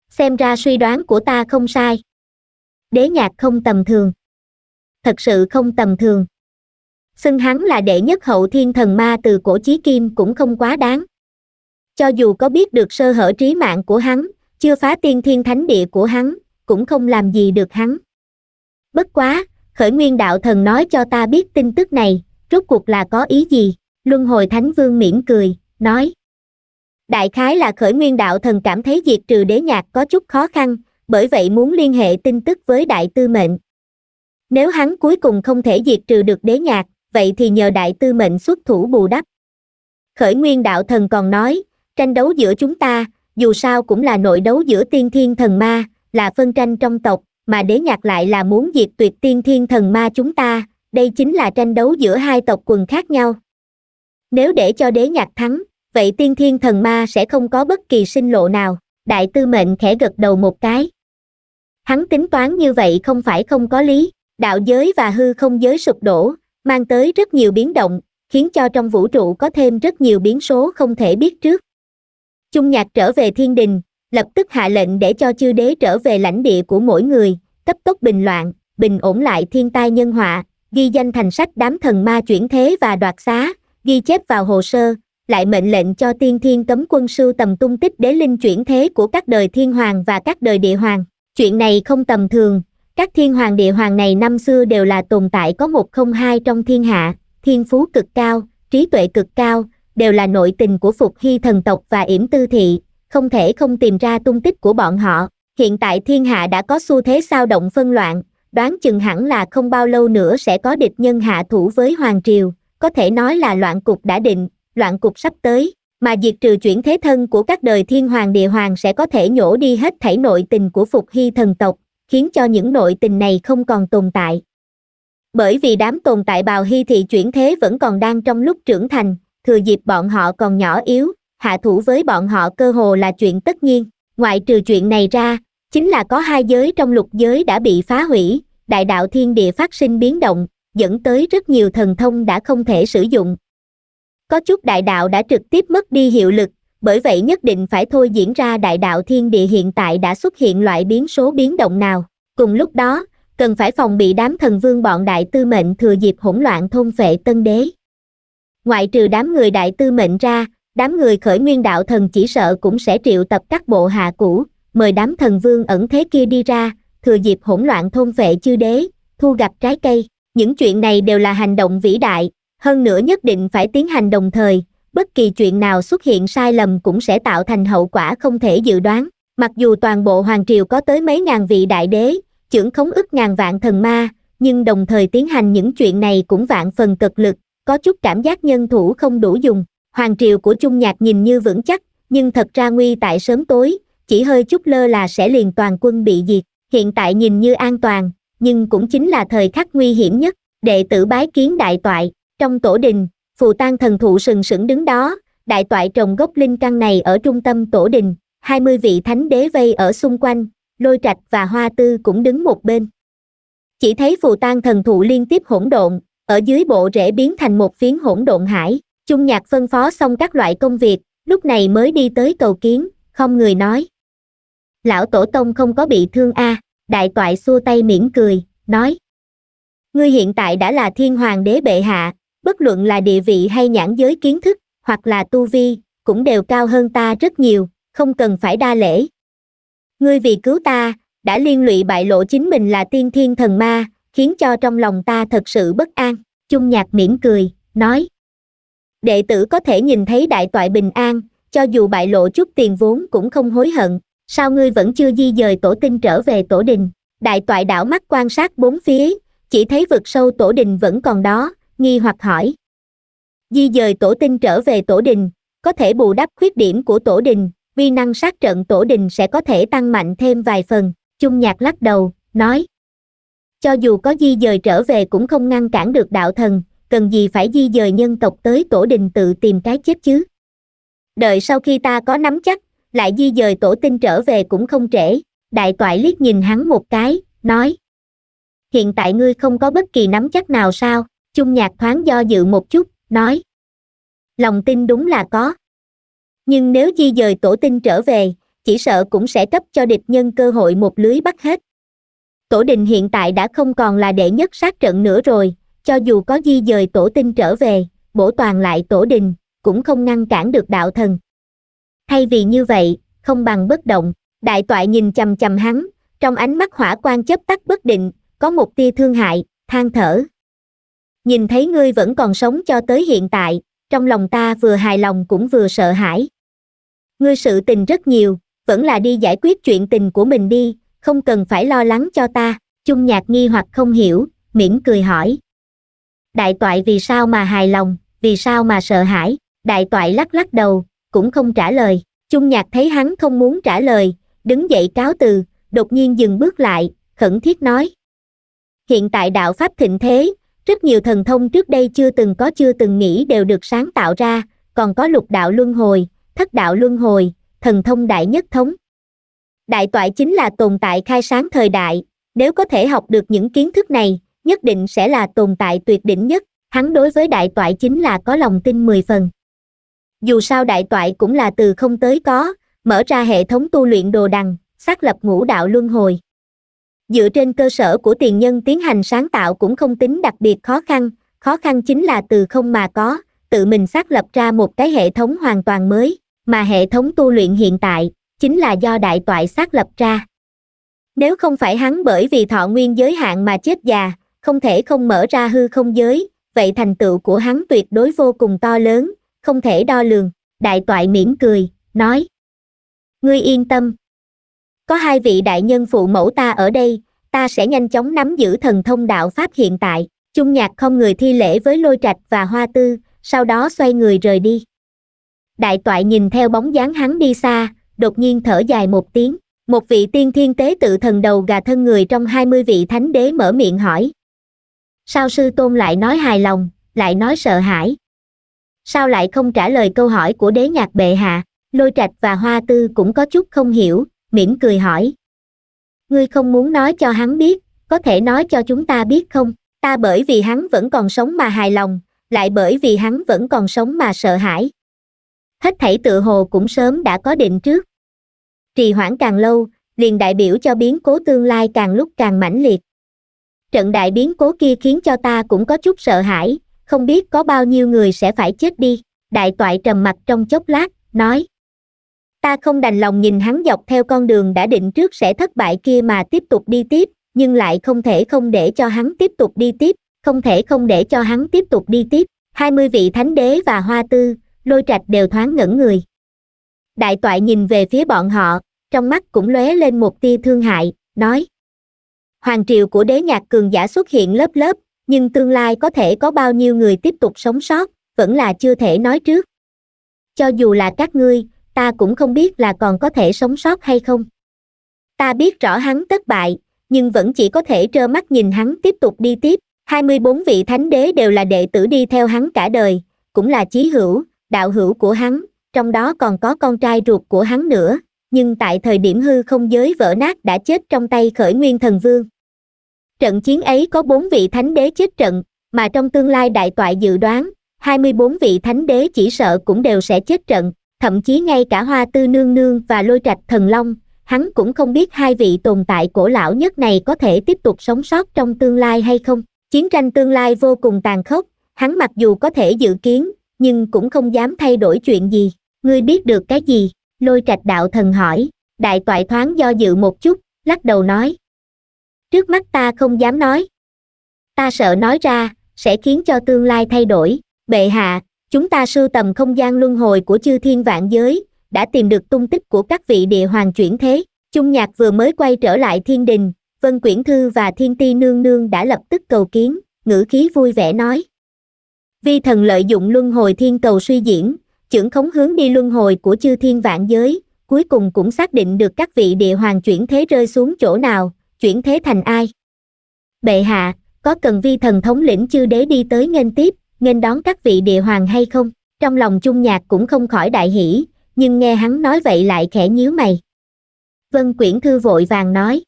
xem ra suy đoán của ta không sai đế nhạc không tầm thường thật sự không tầm thường xưng hắn là đệ nhất hậu thiên thần ma từ cổ chí kim cũng không quá đáng cho dù có biết được sơ hở trí mạng của hắn chưa phá tiên thiên thánh địa của hắn cũng không làm gì được hắn bất quá khởi nguyên đạo thần nói cho ta biết tin tức này rốt cuộc là có ý gì luân hồi thánh vương mỉm cười nói đại khái là khởi nguyên đạo thần cảm thấy diệt trừ đế nhạc có chút khó khăn bởi vậy muốn liên hệ tin tức với đại tư mệnh nếu hắn cuối cùng không thể diệt trừ được đế nhạc vậy thì nhờ đại tư mệnh xuất thủ bù đắp khởi nguyên đạo thần còn nói tranh đấu giữa chúng ta dù sao cũng là nội đấu giữa tiên thiên thần ma là phân tranh trong tộc mà đế nhạc lại là muốn diệt tuyệt tiên thiên thần ma chúng ta đây chính là tranh đấu giữa hai tộc quần khác nhau nếu để cho đế nhạc thắng vậy tiên thiên thần ma sẽ không có bất kỳ sinh lộ nào đại tư mệnh khẽ gật đầu một cái hắn tính toán như vậy không phải không có lý đạo giới và hư không giới sụp đổ mang tới rất nhiều biến động khiến cho trong vũ trụ có thêm rất nhiều biến số không thể biết trước trung nhạc trở về thiên đình lập tức hạ lệnh để cho chư đế trở về lãnh địa của mỗi người cấp tốc bình loạn bình ổn lại thiên tai nhân họa ghi danh thành sách đám thần ma chuyển thế và đoạt xá, ghi chép vào hồ sơ, lại mệnh lệnh cho tiên thiên cấm quân sư tầm tung tích đế linh chuyển thế của các đời thiên hoàng và các đời địa hoàng. Chuyện này không tầm thường, các thiên hoàng địa hoàng này năm xưa đều là tồn tại có một không hai trong thiên hạ, thiên phú cực cao, trí tuệ cực cao, đều là nội tình của Phục Hy thần tộc và yểm Tư Thị, không thể không tìm ra tung tích của bọn họ. Hiện tại thiên hạ đã có xu thế sao động phân loạn, đoán chừng hẳn là không bao lâu nữa sẽ có địch nhân hạ thủ với Hoàng Triều, có thể nói là loạn cục đã định, loạn cục sắp tới, mà diệt trừ chuyển thế thân của các đời thiên hoàng địa hoàng sẽ có thể nhổ đi hết thảy nội tình của Phục Hy thần tộc, khiến cho những nội tình này không còn tồn tại. Bởi vì đám tồn tại bào hy thị chuyển thế vẫn còn đang trong lúc trưởng thành, thừa dịp bọn họ còn nhỏ yếu, hạ thủ với bọn họ cơ hồ là chuyện tất nhiên. Ngoại trừ chuyện này ra, chính là có hai giới trong lục giới đã bị phá hủy, đại đạo thiên địa phát sinh biến động, dẫn tới rất nhiều thần thông đã không thể sử dụng. Có chút đại đạo đã trực tiếp mất đi hiệu lực, bởi vậy nhất định phải thôi diễn ra đại đạo thiên địa hiện tại đã xuất hiện loại biến số biến động nào. Cùng lúc đó, cần phải phòng bị đám thần vương bọn đại tư mệnh thừa dịp hỗn loạn thôn phệ tân đế. Ngoại trừ đám người đại tư mệnh ra, đám người khởi nguyên đạo thần chỉ sợ cũng sẽ triệu tập các bộ hạ cũ, mời đám thần vương ẩn thế kia đi ra, thừa dịp hỗn loạn thôn vệ chư đế thu gặp trái cây những chuyện này đều là hành động vĩ đại hơn nữa nhất định phải tiến hành đồng thời bất kỳ chuyện nào xuất hiện sai lầm cũng sẽ tạo thành hậu quả không thể dự đoán mặc dù toàn bộ hoàng triều có tới mấy ngàn vị đại đế trưởng khống ức ngàn vạn thần ma nhưng đồng thời tiến hành những chuyện này cũng vạn phần cực lực có chút cảm giác nhân thủ không đủ dùng hoàng triều của trung nhạc nhìn như vững chắc nhưng thật ra nguy tại sớm tối chỉ hơi chút lơ là sẽ liền toàn quân bị diệt hiện tại nhìn như an toàn nhưng cũng chính là thời khắc nguy hiểm nhất đệ tử bái kiến đại toại trong tổ đình phù tang thần thụ sừng sững đứng đó đại toại trồng gốc linh căn này ở trung tâm tổ đình hai mươi vị thánh đế vây ở xung quanh lôi trạch và hoa tư cũng đứng một bên chỉ thấy phù tang thần thụ liên tiếp hỗn độn ở dưới bộ rễ biến thành một phiến hỗn độn hải chung nhạc phân phó xong các loại công việc lúc này mới đi tới cầu kiến không người nói lão tổ tông không có bị thương a à, đại toại xua tay mỉm cười nói ngươi hiện tại đã là thiên hoàng đế bệ hạ bất luận là địa vị hay nhãn giới kiến thức hoặc là tu vi cũng đều cao hơn ta rất nhiều không cần phải đa lễ ngươi vì cứu ta đã liên lụy bại lộ chính mình là tiên thiên thần ma khiến cho trong lòng ta thật sự bất an chung nhạc mỉm cười nói đệ tử có thể nhìn thấy đại toại bình an cho dù bại lộ chút tiền vốn cũng không hối hận sao ngươi vẫn chưa di dời tổ tinh trở về tổ đình đại toại đảo mắt quan sát bốn phía chỉ thấy vực sâu tổ đình vẫn còn đó nghi hoặc hỏi di dời tổ tinh trở về tổ đình có thể bù đắp khuyết điểm của tổ đình vi năng sát trận tổ đình sẽ có thể tăng mạnh thêm vài phần chung nhạc lắc đầu nói cho dù có di dời trở về cũng không ngăn cản được đạo thần cần gì phải di dời nhân tộc tới tổ đình tự tìm cái chết chứ đợi sau khi ta có nắm chắc lại di dời tổ tinh trở về cũng không trễ đại toại liếc nhìn hắn một cái nói hiện tại ngươi không có bất kỳ nắm chắc nào sao chung nhạc thoáng do dự một chút nói lòng tin đúng là có nhưng nếu di dời tổ tinh trở về chỉ sợ cũng sẽ cấp cho địch nhân cơ hội một lưới bắt hết tổ đình hiện tại đã không còn là đệ nhất sát trận nữa rồi cho dù có di dời tổ tinh trở về bổ toàn lại tổ đình cũng không ngăn cản được đạo thần thay vì như vậy không bằng bất động đại toại nhìn chằm chằm hắn trong ánh mắt hỏa quan chấp tắt bất định có một tia thương hại than thở nhìn thấy ngươi vẫn còn sống cho tới hiện tại trong lòng ta vừa hài lòng cũng vừa sợ hãi ngươi sự tình rất nhiều vẫn là đi giải quyết chuyện tình của mình đi không cần phải lo lắng cho ta chung nhạc nghi hoặc không hiểu mỉm cười hỏi đại toại vì sao mà hài lòng vì sao mà sợ hãi đại toại lắc lắc đầu cũng không trả lời chung nhạc thấy hắn không muốn trả lời đứng dậy cáo từ đột nhiên dừng bước lại khẩn thiết nói hiện tại đạo pháp thịnh thế rất nhiều thần thông trước đây chưa từng có chưa từng nghĩ đều được sáng tạo ra còn có lục đạo luân hồi thất đạo luân hồi thần thông đại nhất thống đại toại chính là tồn tại khai sáng thời đại nếu có thể học được những kiến thức này nhất định sẽ là tồn tại tuyệt đỉnh nhất hắn đối với đại toại chính là có lòng tin mười phần dù sao đại toại cũng là từ không tới có mở ra hệ thống tu luyện đồ đằng xác lập ngũ đạo luân hồi dựa trên cơ sở của tiền nhân tiến hành sáng tạo cũng không tính đặc biệt khó khăn khó khăn chính là từ không mà có tự mình xác lập ra một cái hệ thống hoàn toàn mới mà hệ thống tu luyện hiện tại chính là do đại toại xác lập ra nếu không phải hắn bởi vì thọ nguyên giới hạn mà chết già không thể không mở ra hư không giới vậy thành tựu của hắn tuyệt đối vô cùng to lớn không thể đo lường đại toại mỉm cười nói ngươi yên tâm có hai vị đại nhân phụ mẫu ta ở đây ta sẽ nhanh chóng nắm giữ thần thông đạo pháp hiện tại chung nhạc không người thi lễ với lôi trạch và hoa tư sau đó xoay người rời đi đại toại nhìn theo bóng dáng hắn đi xa đột nhiên thở dài một tiếng một vị tiên thiên tế tự thần đầu gà thân người trong hai mươi vị thánh đế mở miệng hỏi sao sư tôn lại nói hài lòng lại nói sợ hãi sao lại không trả lời câu hỏi của đế nhạc bệ hạ lôi trạch và hoa tư cũng có chút không hiểu mỉm cười hỏi ngươi không muốn nói cho hắn biết có thể nói cho chúng ta biết không ta bởi vì hắn vẫn còn sống mà hài lòng lại bởi vì hắn vẫn còn sống mà sợ hãi hết thảy tự hồ cũng sớm đã có định trước trì hoãn càng lâu liền đại biểu cho biến cố tương lai càng lúc càng mãnh liệt trận đại biến cố kia khiến cho ta cũng có chút sợ hãi không biết có bao nhiêu người sẽ phải chết đi đại toại trầm mặt trong chốc lát nói ta không đành lòng nhìn hắn dọc theo con đường đã định trước sẽ thất bại kia mà tiếp tục đi tiếp nhưng lại không thể không để cho hắn tiếp tục đi tiếp không thể không để cho hắn tiếp tục đi tiếp hai mươi vị thánh đế và hoa tư lôi trạch đều thoáng ngẩn người đại toại nhìn về phía bọn họ trong mắt cũng lóe lên một tia thương hại nói hoàng triều của đế nhạc cường giả xuất hiện lớp lớp nhưng tương lai có thể có bao nhiêu người tiếp tục sống sót vẫn là chưa thể nói trước cho dù là các ngươi ta cũng không biết là còn có thể sống sót hay không ta biết rõ hắn thất bại nhưng vẫn chỉ có thể trơ mắt nhìn hắn tiếp tục đi tiếp 24 vị thánh đế đều là đệ tử đi theo hắn cả đời cũng là chí hữu đạo hữu của hắn trong đó còn có con trai ruột của hắn nữa nhưng tại thời điểm hư không giới vỡ nát đã chết trong tay khởi nguyên thần vương trận chiến ấy có bốn vị thánh đế chết trận mà trong tương lai đại toại dự đoán 24 vị thánh đế chỉ sợ cũng đều sẽ chết trận thậm chí ngay cả hoa tư nương nương và lôi trạch thần long hắn cũng không biết hai vị tồn tại cổ lão nhất này có thể tiếp tục sống sót trong tương lai hay không chiến tranh tương lai vô cùng tàn khốc hắn mặc dù có thể dự kiến nhưng cũng không dám thay đổi chuyện gì ngươi biết được cái gì lôi trạch đạo thần hỏi đại toại thoáng do dự một chút lắc đầu nói trước mắt ta không dám nói ta sợ nói ra sẽ khiến cho tương lai thay đổi bệ hạ chúng ta sưu tầm không gian luân hồi của chư thiên vạn giới đã tìm được tung tích của các vị địa hoàng chuyển thế chung nhạc vừa mới quay trở lại thiên đình vân quyển thư và thiên ti nương nương đã lập tức cầu kiến ngữ khí vui vẻ nói vi thần lợi dụng luân hồi thiên cầu suy diễn trưởng khống hướng đi luân hồi của chư thiên vạn giới cuối cùng cũng xác định được các vị địa hoàng chuyển thế rơi xuống chỗ nào chuyển thế thành ai bệ hạ có cần vi thần thống lĩnh chư đế đi tới nghênh tiếp nghênh đón các vị địa hoàng hay không trong lòng chung nhạc cũng không khỏi đại hỷ nhưng nghe hắn nói vậy lại khẽ nhíu mày vân quyển thư vội vàng nói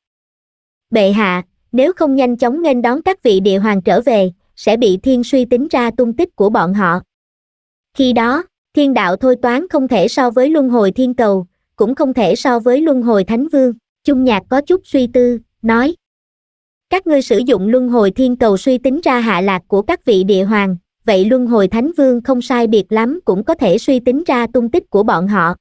bệ hạ nếu không nhanh chóng nghênh đón các vị địa hoàng trở về sẽ bị thiên suy tính ra tung tích của bọn họ khi đó thiên đạo thôi toán không thể so với luân hồi thiên cầu cũng không thể so với luân hồi thánh vương chung nhạc có chút suy tư nói các ngươi sử dụng luân hồi thiên cầu suy tính ra hạ lạc của các vị địa hoàng vậy luân hồi thánh vương không sai biệt lắm cũng có thể suy tính ra tung tích của bọn họ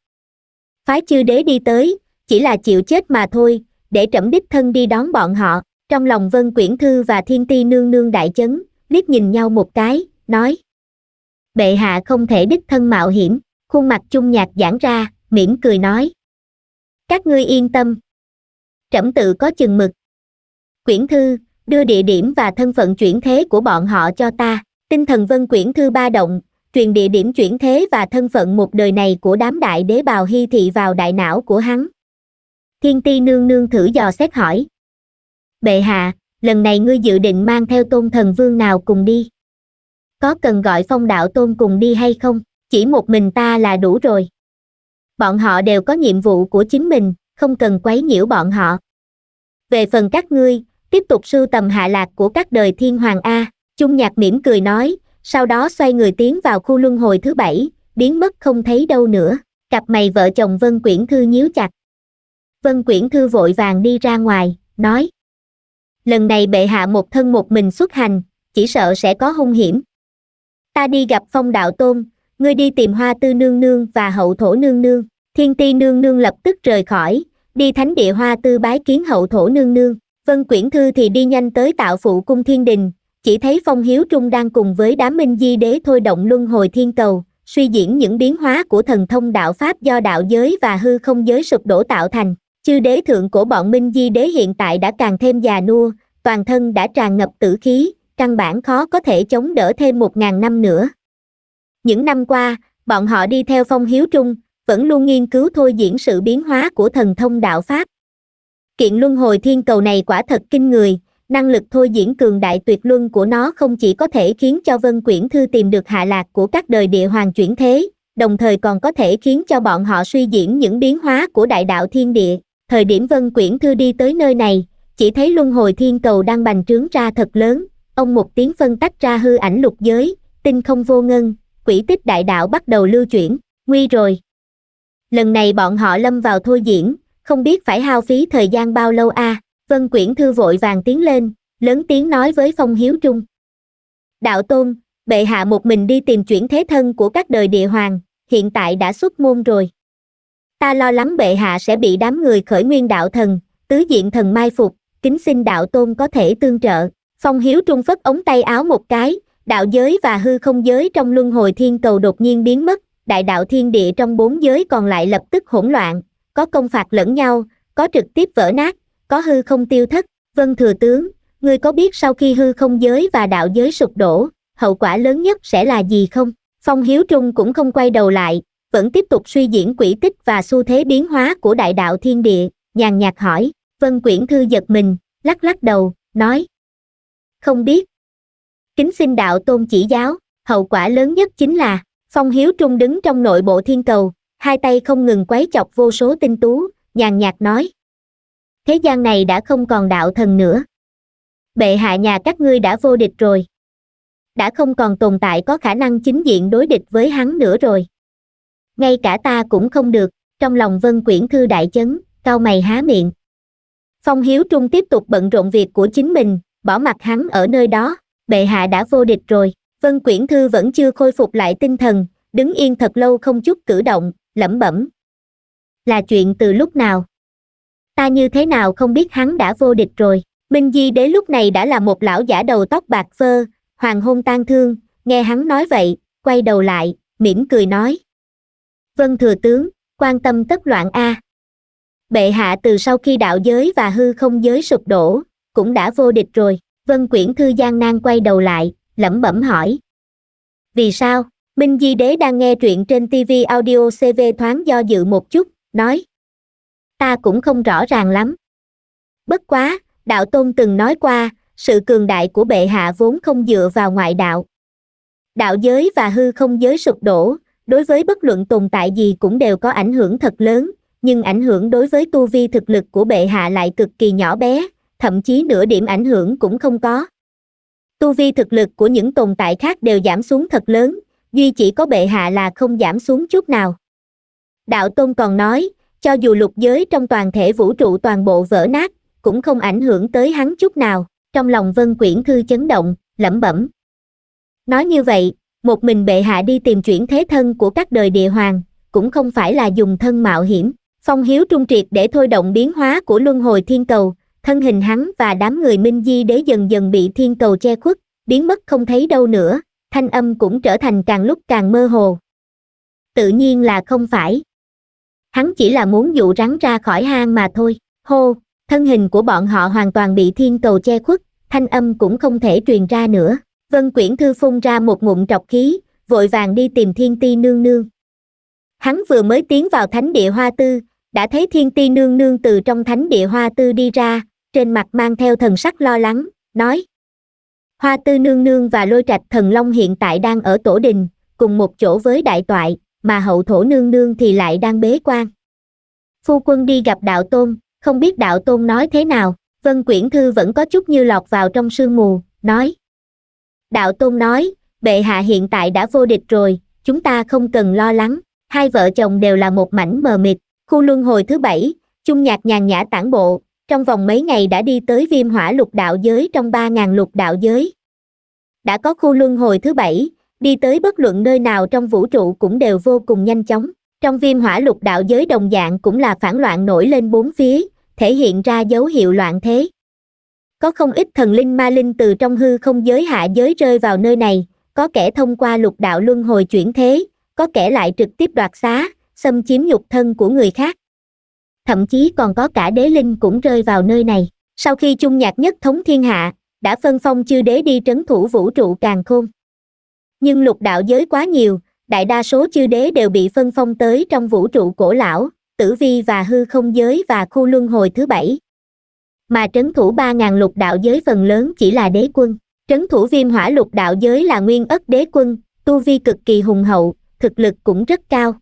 phái chư đế đi tới chỉ là chịu chết mà thôi để trẫm đích thân đi đón bọn họ trong lòng vân quyển thư và thiên ti nương nương đại chấn liếc nhìn nhau một cái nói bệ hạ không thể đích thân mạo hiểm khuôn mặt chung nhạt giãn ra mỉm cười nói các ngươi yên tâm trẫm tự có chừng mực quyển thư đưa địa điểm và thân phận chuyển thế của bọn họ cho ta tinh thần vân quyển thư ba động truyền địa điểm chuyển thế và thân phận một đời này của đám đại đế bào hy thị vào đại não của hắn thiên ti nương nương thử dò xét hỏi bệ hạ lần này ngươi dự định mang theo tôn thần vương nào cùng đi có cần gọi phong đạo tôn cùng đi hay không chỉ một mình ta là đủ rồi bọn họ đều có nhiệm vụ của chính mình không cần quấy nhiễu bọn họ về phần các ngươi tiếp tục sưu tầm hạ lạc của các đời thiên hoàng a chung nhạc mỉm cười nói sau đó xoay người tiến vào khu luân hồi thứ bảy biến mất không thấy đâu nữa cặp mày vợ chồng vân quyển thư nhíu chặt vân quyển thư vội vàng đi ra ngoài nói lần này bệ hạ một thân một mình xuất hành chỉ sợ sẽ có hung hiểm ta đi gặp phong đạo tôn ngươi đi tìm hoa tư nương nương và hậu thổ nương nương thiên ti nương nương lập tức rời khỏi đi thánh địa hoa tư bái kiến hậu thổ nương nương vân quyển thư thì đi nhanh tới tạo phụ cung thiên đình chỉ thấy phong hiếu trung đang cùng với đám minh di đế thôi động luân hồi thiên cầu suy diễn những biến hóa của thần thông đạo pháp do đạo giới và hư không giới sụp đổ tạo thành chư đế thượng của bọn minh di đế hiện tại đã càng thêm già nua toàn thân đã tràn ngập tử khí căn bản khó có thể chống đỡ thêm một ngàn năm nữa những năm qua bọn họ đi theo phong hiếu trung vẫn luôn nghiên cứu thôi diễn sự biến hóa của thần thông đạo Pháp. Kiện luân hồi thiên cầu này quả thật kinh người, năng lực thôi diễn cường đại tuyệt luân của nó không chỉ có thể khiến cho Vân Quyển Thư tìm được hạ lạc của các đời địa hoàng chuyển thế, đồng thời còn có thể khiến cho bọn họ suy diễn những biến hóa của đại đạo thiên địa. Thời điểm Vân Quyển Thư đi tới nơi này, chỉ thấy luân hồi thiên cầu đang bành trướng ra thật lớn, ông một tiếng phân tách ra hư ảnh lục giới, tinh không vô ngân, quỷ tích đại đạo bắt đầu lưu chuyển, nguy rồi lần này bọn họ lâm vào thua diễn không biết phải hao phí thời gian bao lâu a à. vân quyển thư vội vàng tiến lên lớn tiếng nói với phong hiếu trung đạo tôn bệ hạ một mình đi tìm chuyển thế thân của các đời địa hoàng hiện tại đã xuất môn rồi ta lo lắng bệ hạ sẽ bị đám người khởi nguyên đạo thần tứ diện thần mai phục kính xin đạo tôn có thể tương trợ phong hiếu trung phất ống tay áo một cái đạo giới và hư không giới trong luân hồi thiên cầu đột nhiên biến mất đại đạo thiên địa trong bốn giới còn lại lập tức hỗn loạn có công phạt lẫn nhau có trực tiếp vỡ nát có hư không tiêu thất vân thừa tướng ngươi có biết sau khi hư không giới và đạo giới sụp đổ hậu quả lớn nhất sẽ là gì không phong hiếu trung cũng không quay đầu lại vẫn tiếp tục suy diễn quỹ tích và xu thế biến hóa của đại đạo thiên địa nhàn nhạt hỏi vân quyển thư giật mình lắc lắc đầu nói không biết kính xin đạo tôn chỉ giáo hậu quả lớn nhất chính là Phong Hiếu Trung đứng trong nội bộ thiên cầu, hai tay không ngừng quấy chọc vô số tinh tú, nhàn nhạt nói. Thế gian này đã không còn đạo thần nữa. Bệ hạ nhà các ngươi đã vô địch rồi. Đã không còn tồn tại có khả năng chính diện đối địch với hắn nữa rồi. Ngay cả ta cũng không được, trong lòng vân quyển thư đại chấn, cao mày há miệng. Phong Hiếu Trung tiếp tục bận rộn việc của chính mình, bỏ mặt hắn ở nơi đó, bệ hạ đã vô địch rồi vân quyển thư vẫn chưa khôi phục lại tinh thần đứng yên thật lâu không chút cử động lẩm bẩm là chuyện từ lúc nào ta như thế nào không biết hắn đã vô địch rồi minh di đế lúc này đã là một lão giả đầu tóc bạc phơ hoàng hôn tan thương nghe hắn nói vậy quay đầu lại mỉm cười nói vân thừa tướng quan tâm tất loạn a bệ hạ từ sau khi đạo giới và hư không giới sụp đổ cũng đã vô địch rồi vân quyển thư gian nan quay đầu lại lẩm bẩm hỏi vì sao minh di đế đang nghe truyện trên tv audio cv thoáng do dự một chút nói ta cũng không rõ ràng lắm bất quá đạo tôn từng nói qua sự cường đại của bệ hạ vốn không dựa vào ngoại đạo đạo giới và hư không giới sụp đổ đối với bất luận tồn tại gì cũng đều có ảnh hưởng thật lớn nhưng ảnh hưởng đối với tu vi thực lực của bệ hạ lại cực kỳ nhỏ bé thậm chí nửa điểm ảnh hưởng cũng không có tu vi thực lực của những tồn tại khác đều giảm xuống thật lớn duy chỉ có bệ hạ là không giảm xuống chút nào đạo tôn còn nói cho dù lục giới trong toàn thể vũ trụ toàn bộ vỡ nát cũng không ảnh hưởng tới hắn chút nào trong lòng vân quyển thư chấn động lẩm bẩm nói như vậy một mình bệ hạ đi tìm chuyển thế thân của các đời địa hoàng cũng không phải là dùng thân mạo hiểm phong hiếu trung triệt để thôi động biến hóa của luân hồi thiên cầu thân hình hắn và đám người minh di đế dần dần bị thiên cầu che khuất biến mất không thấy đâu nữa thanh âm cũng trở thành càng lúc càng mơ hồ tự nhiên là không phải hắn chỉ là muốn dụ rắn ra khỏi hang mà thôi hô thân hình của bọn họ hoàn toàn bị thiên cầu che khuất thanh âm cũng không thể truyền ra nữa vân quyển thư phun ra một ngụm trọc khí vội vàng đi tìm thiên ti nương nương hắn vừa mới tiến vào thánh địa hoa tư đã thấy thiên ti nương nương từ trong thánh địa hoa tư đi ra trên mặt mang theo thần sắc lo lắng nói hoa tư nương nương và lôi trạch thần long hiện tại đang ở tổ đình cùng một chỗ với đại toại mà hậu thổ nương nương thì lại đang bế quan phu quân đi gặp đạo tôn không biết đạo tôn nói thế nào vân quyển thư vẫn có chút như lọt vào trong sương mù nói đạo tôn nói bệ hạ hiện tại đã vô địch rồi chúng ta không cần lo lắng hai vợ chồng đều là một mảnh mờ mịt khu luân hồi thứ bảy chung nhạc nhàn nhã tản bộ trong vòng mấy ngày đã đi tới viêm hỏa lục đạo giới trong ba ngàn lục đạo giới đã có khu luân hồi thứ bảy đi tới bất luận nơi nào trong vũ trụ cũng đều vô cùng nhanh chóng trong viêm hỏa lục đạo giới đồng dạng cũng là phản loạn nổi lên bốn phía thể hiện ra dấu hiệu loạn thế có không ít thần linh ma linh từ trong hư không giới hạ giới rơi vào nơi này có kẻ thông qua lục đạo luân hồi chuyển thế có kẻ lại trực tiếp đoạt xá xâm chiếm nhục thân của người khác thậm chí còn có cả đế linh cũng rơi vào nơi này sau khi chung nhạc nhất thống thiên hạ đã phân phong chư đế đi trấn thủ vũ trụ càng khôn nhưng lục đạo giới quá nhiều đại đa số chư đế đều bị phân phong tới trong vũ trụ cổ lão tử vi và hư không giới và khu luân hồi thứ bảy mà trấn thủ ba ngàn lục đạo giới phần lớn chỉ là đế quân trấn thủ viêm hỏa lục đạo giới là nguyên ất đế quân tu vi cực kỳ hùng hậu thực lực cũng rất cao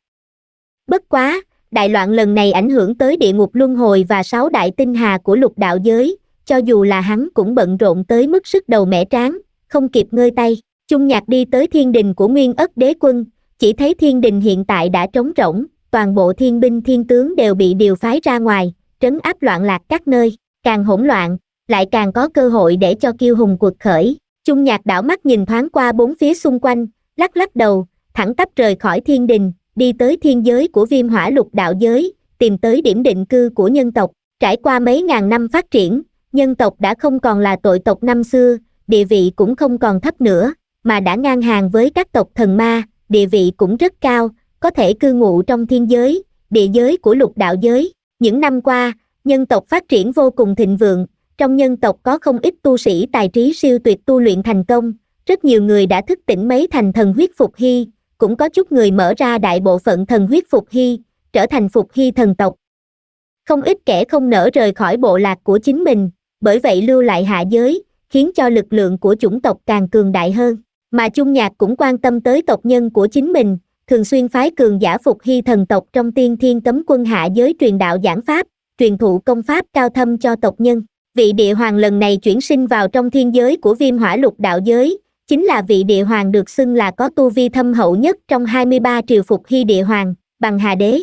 bất quá đại loạn lần này ảnh hưởng tới địa ngục luân hồi và sáu đại tinh hà của lục đạo giới, cho dù là hắn cũng bận rộn tới mức sức đầu mẻ tráng, không kịp ngơi tay. Chung nhạc đi tới thiên đình của nguyên ất đế quân, chỉ thấy thiên đình hiện tại đã trống rỗng, toàn bộ thiên binh thiên tướng đều bị điều phái ra ngoài, trấn áp loạn lạc các nơi, càng hỗn loạn, lại càng có cơ hội để cho kiêu hùng cuộc khởi. Chung nhạc đảo mắt nhìn thoáng qua bốn phía xung quanh, lắc lắc đầu, thẳng tắp rời khỏi thiên đình, đi tới thiên giới của viêm hỏa lục đạo giới tìm tới điểm định cư của nhân tộc trải qua mấy ngàn năm phát triển nhân tộc đã không còn là tội tộc năm xưa địa vị cũng không còn thấp nữa mà đã ngang hàng với các tộc thần ma địa vị cũng rất cao có thể cư ngụ trong thiên giới địa giới của lục đạo giới những năm qua nhân tộc phát triển vô cùng thịnh vượng trong nhân tộc có không ít tu sĩ tài trí siêu tuyệt tu luyện thành công rất nhiều người đã thức tỉnh mấy thành thần huyết phục hy cũng có chút người mở ra đại bộ phận thần huyết phục hy, trở thành phục hy thần tộc. Không ít kẻ không nỡ rời khỏi bộ lạc của chính mình, bởi vậy lưu lại hạ giới, khiến cho lực lượng của chủng tộc càng cường đại hơn. Mà Trung Nhạc cũng quan tâm tới tộc nhân của chính mình, thường xuyên phái cường giả phục hy thần tộc trong tiên thiên cấm quân hạ giới truyền đạo giảng pháp, truyền thụ công pháp cao thâm cho tộc nhân. Vị địa hoàng lần này chuyển sinh vào trong thiên giới của viêm hỏa lục đạo giới, chính là vị địa hoàng được xưng là có tu vi thâm hậu nhất trong 23 triều phục hy địa hoàng, bằng hà đế.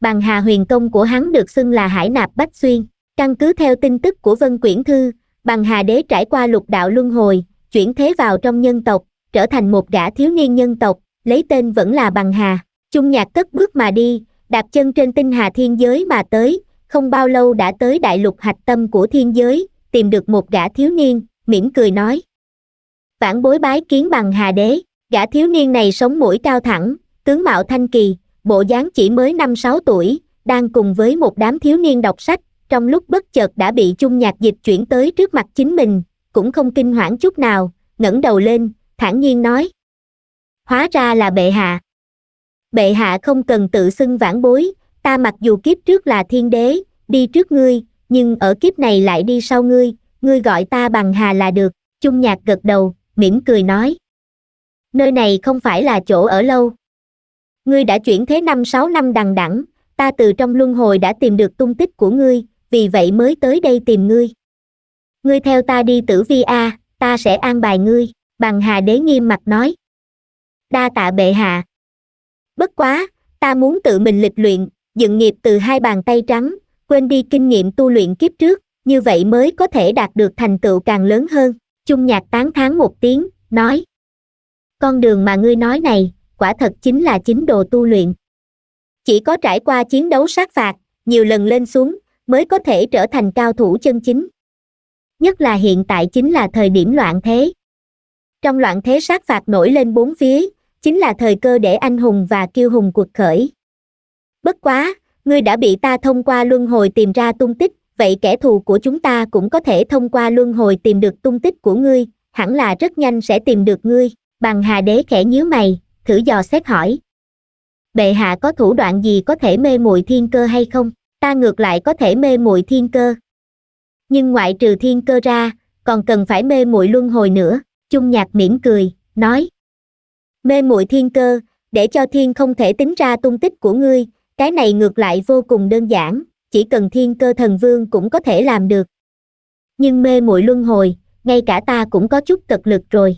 Bằng hà huyền công của hắn được xưng là hải nạp bách xuyên, căn cứ theo tin tức của Vân Quyển Thư, bằng hà đế trải qua lục đạo luân hồi, chuyển thế vào trong nhân tộc, trở thành một gã thiếu niên nhân tộc, lấy tên vẫn là bằng hà, chung nhạc cất bước mà đi, đạp chân trên tinh hà thiên giới mà tới, không bao lâu đã tới đại lục hạch tâm của thiên giới, tìm được một gã thiếu niên, mỉm cười nói vãn bối bái kiến bằng hà đế gã thiếu niên này sống mũi cao thẳng tướng mạo thanh kỳ bộ dáng chỉ mới năm sáu tuổi đang cùng với một đám thiếu niên đọc sách trong lúc bất chợt đã bị chung nhạc dịch chuyển tới trước mặt chính mình cũng không kinh hoảng chút nào ngẩng đầu lên thản nhiên nói hóa ra là bệ hạ bệ hạ không cần tự xưng vãn bối ta mặc dù kiếp trước là thiên đế đi trước ngươi nhưng ở kiếp này lại đi sau ngươi ngươi gọi ta bằng hà là được chung nhạc gật đầu mỉm cười nói nơi này không phải là chỗ ở lâu ngươi đã chuyển thế năm sáu năm đằng đẵng ta từ trong luân hồi đã tìm được tung tích của ngươi vì vậy mới tới đây tìm ngươi ngươi theo ta đi tử vi a ta sẽ an bài ngươi bằng hà đế nghiêm mặt nói đa tạ bệ hạ bất quá ta muốn tự mình lịch luyện dựng nghiệp từ hai bàn tay trắng quên đi kinh nghiệm tu luyện kiếp trước như vậy mới có thể đạt được thành tựu càng lớn hơn chung nhạc tán thán một tiếng nói con đường mà ngươi nói này quả thật chính là chính đồ tu luyện chỉ có trải qua chiến đấu sát phạt nhiều lần lên xuống mới có thể trở thành cao thủ chân chính nhất là hiện tại chính là thời điểm loạn thế trong loạn thế sát phạt nổi lên bốn phía chính là thời cơ để anh hùng và kiêu hùng cuộc khởi bất quá ngươi đã bị ta thông qua luân hồi tìm ra tung tích vậy kẻ thù của chúng ta cũng có thể thông qua luân hồi tìm được tung tích của ngươi hẳn là rất nhanh sẽ tìm được ngươi bằng hà đế khẽ nhíu mày thử dò xét hỏi bệ hạ có thủ đoạn gì có thể mê muội thiên cơ hay không ta ngược lại có thể mê muội thiên cơ nhưng ngoại trừ thiên cơ ra còn cần phải mê muội luân hồi nữa chung nhạc mỉm cười nói mê muội thiên cơ để cho thiên không thể tính ra tung tích của ngươi cái này ngược lại vô cùng đơn giản chỉ cần thiên cơ thần vương cũng có thể làm được nhưng mê muội luân hồi ngay cả ta cũng có chút cật lực rồi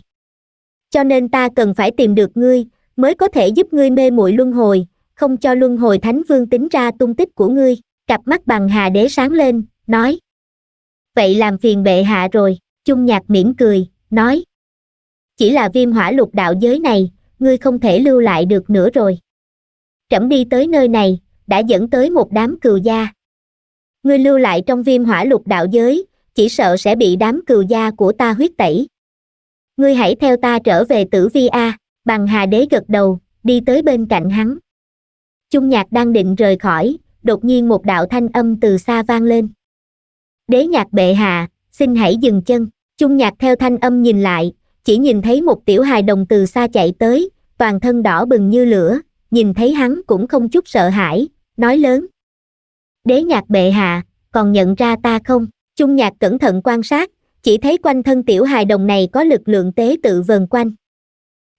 cho nên ta cần phải tìm được ngươi mới có thể giúp ngươi mê muội luân hồi không cho luân hồi thánh vương tính ra tung tích của ngươi cặp mắt bằng hà đế sáng lên nói vậy làm phiền bệ hạ rồi chung nhạc mỉm cười nói chỉ là viêm hỏa lục đạo giới này ngươi không thể lưu lại được nữa rồi trẫm đi tới nơi này đã dẫn tới một đám cừu gia ngươi lưu lại trong viêm hỏa lục đạo giới chỉ sợ sẽ bị đám cừu gia của ta huyết tẩy ngươi hãy theo ta trở về tử vi a bằng hà đế gật đầu đi tới bên cạnh hắn trung nhạc đang định rời khỏi đột nhiên một đạo thanh âm từ xa vang lên đế nhạc bệ hạ xin hãy dừng chân trung nhạc theo thanh âm nhìn lại chỉ nhìn thấy một tiểu hài đồng từ xa chạy tới toàn thân đỏ bừng như lửa nhìn thấy hắn cũng không chút sợ hãi nói lớn đế nhạc bệ hạ còn nhận ra ta không chung nhạc cẩn thận quan sát chỉ thấy quanh thân tiểu hài đồng này có lực lượng tế tự vần quanh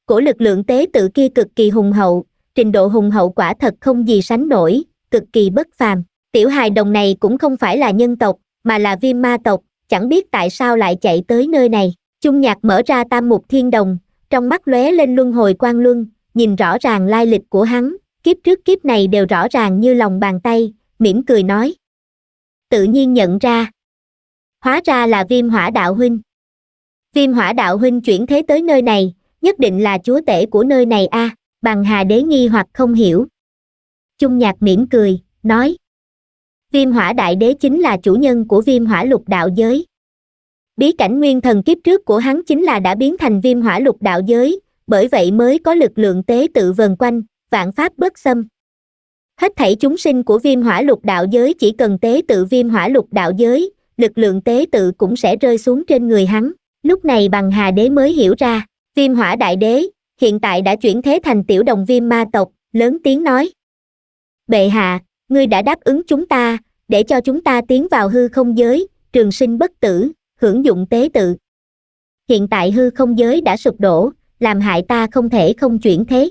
cổ lực lượng tế tự kia cực kỳ hùng hậu trình độ hùng hậu quả thật không gì sánh nổi cực kỳ bất phàm tiểu hài đồng này cũng không phải là nhân tộc mà là viêm ma tộc chẳng biết tại sao lại chạy tới nơi này chung nhạc mở ra tam mục thiên đồng trong mắt lóe lên luân hồi quan luân nhìn rõ ràng lai lịch của hắn kiếp trước kiếp này đều rõ ràng như lòng bàn tay mỉm cười nói tự nhiên nhận ra hóa ra là viêm hỏa đạo huynh viêm hỏa đạo huynh chuyển thế tới nơi này nhất định là chúa tể của nơi này a à, bằng hà đế nghi hoặc không hiểu chung nhạc mỉm cười nói viêm hỏa đại đế chính là chủ nhân của viêm hỏa lục đạo giới bí cảnh nguyên thần kiếp trước của hắn chính là đã biến thành viêm hỏa lục đạo giới bởi vậy mới có lực lượng tế tự vần quanh vạn pháp bất xâm hết thảy chúng sinh của viêm hỏa lục đạo giới chỉ cần tế tự viêm hỏa lục đạo giới lực lượng tế tự cũng sẽ rơi xuống trên người hắn lúc này bằng hà đế mới hiểu ra viêm hỏa đại đế hiện tại đã chuyển thế thành tiểu đồng viêm ma tộc lớn tiếng nói bệ hạ ngươi đã đáp ứng chúng ta để cho chúng ta tiến vào hư không giới trường sinh bất tử hưởng dụng tế tự hiện tại hư không giới đã sụp đổ làm hại ta không thể không chuyển thế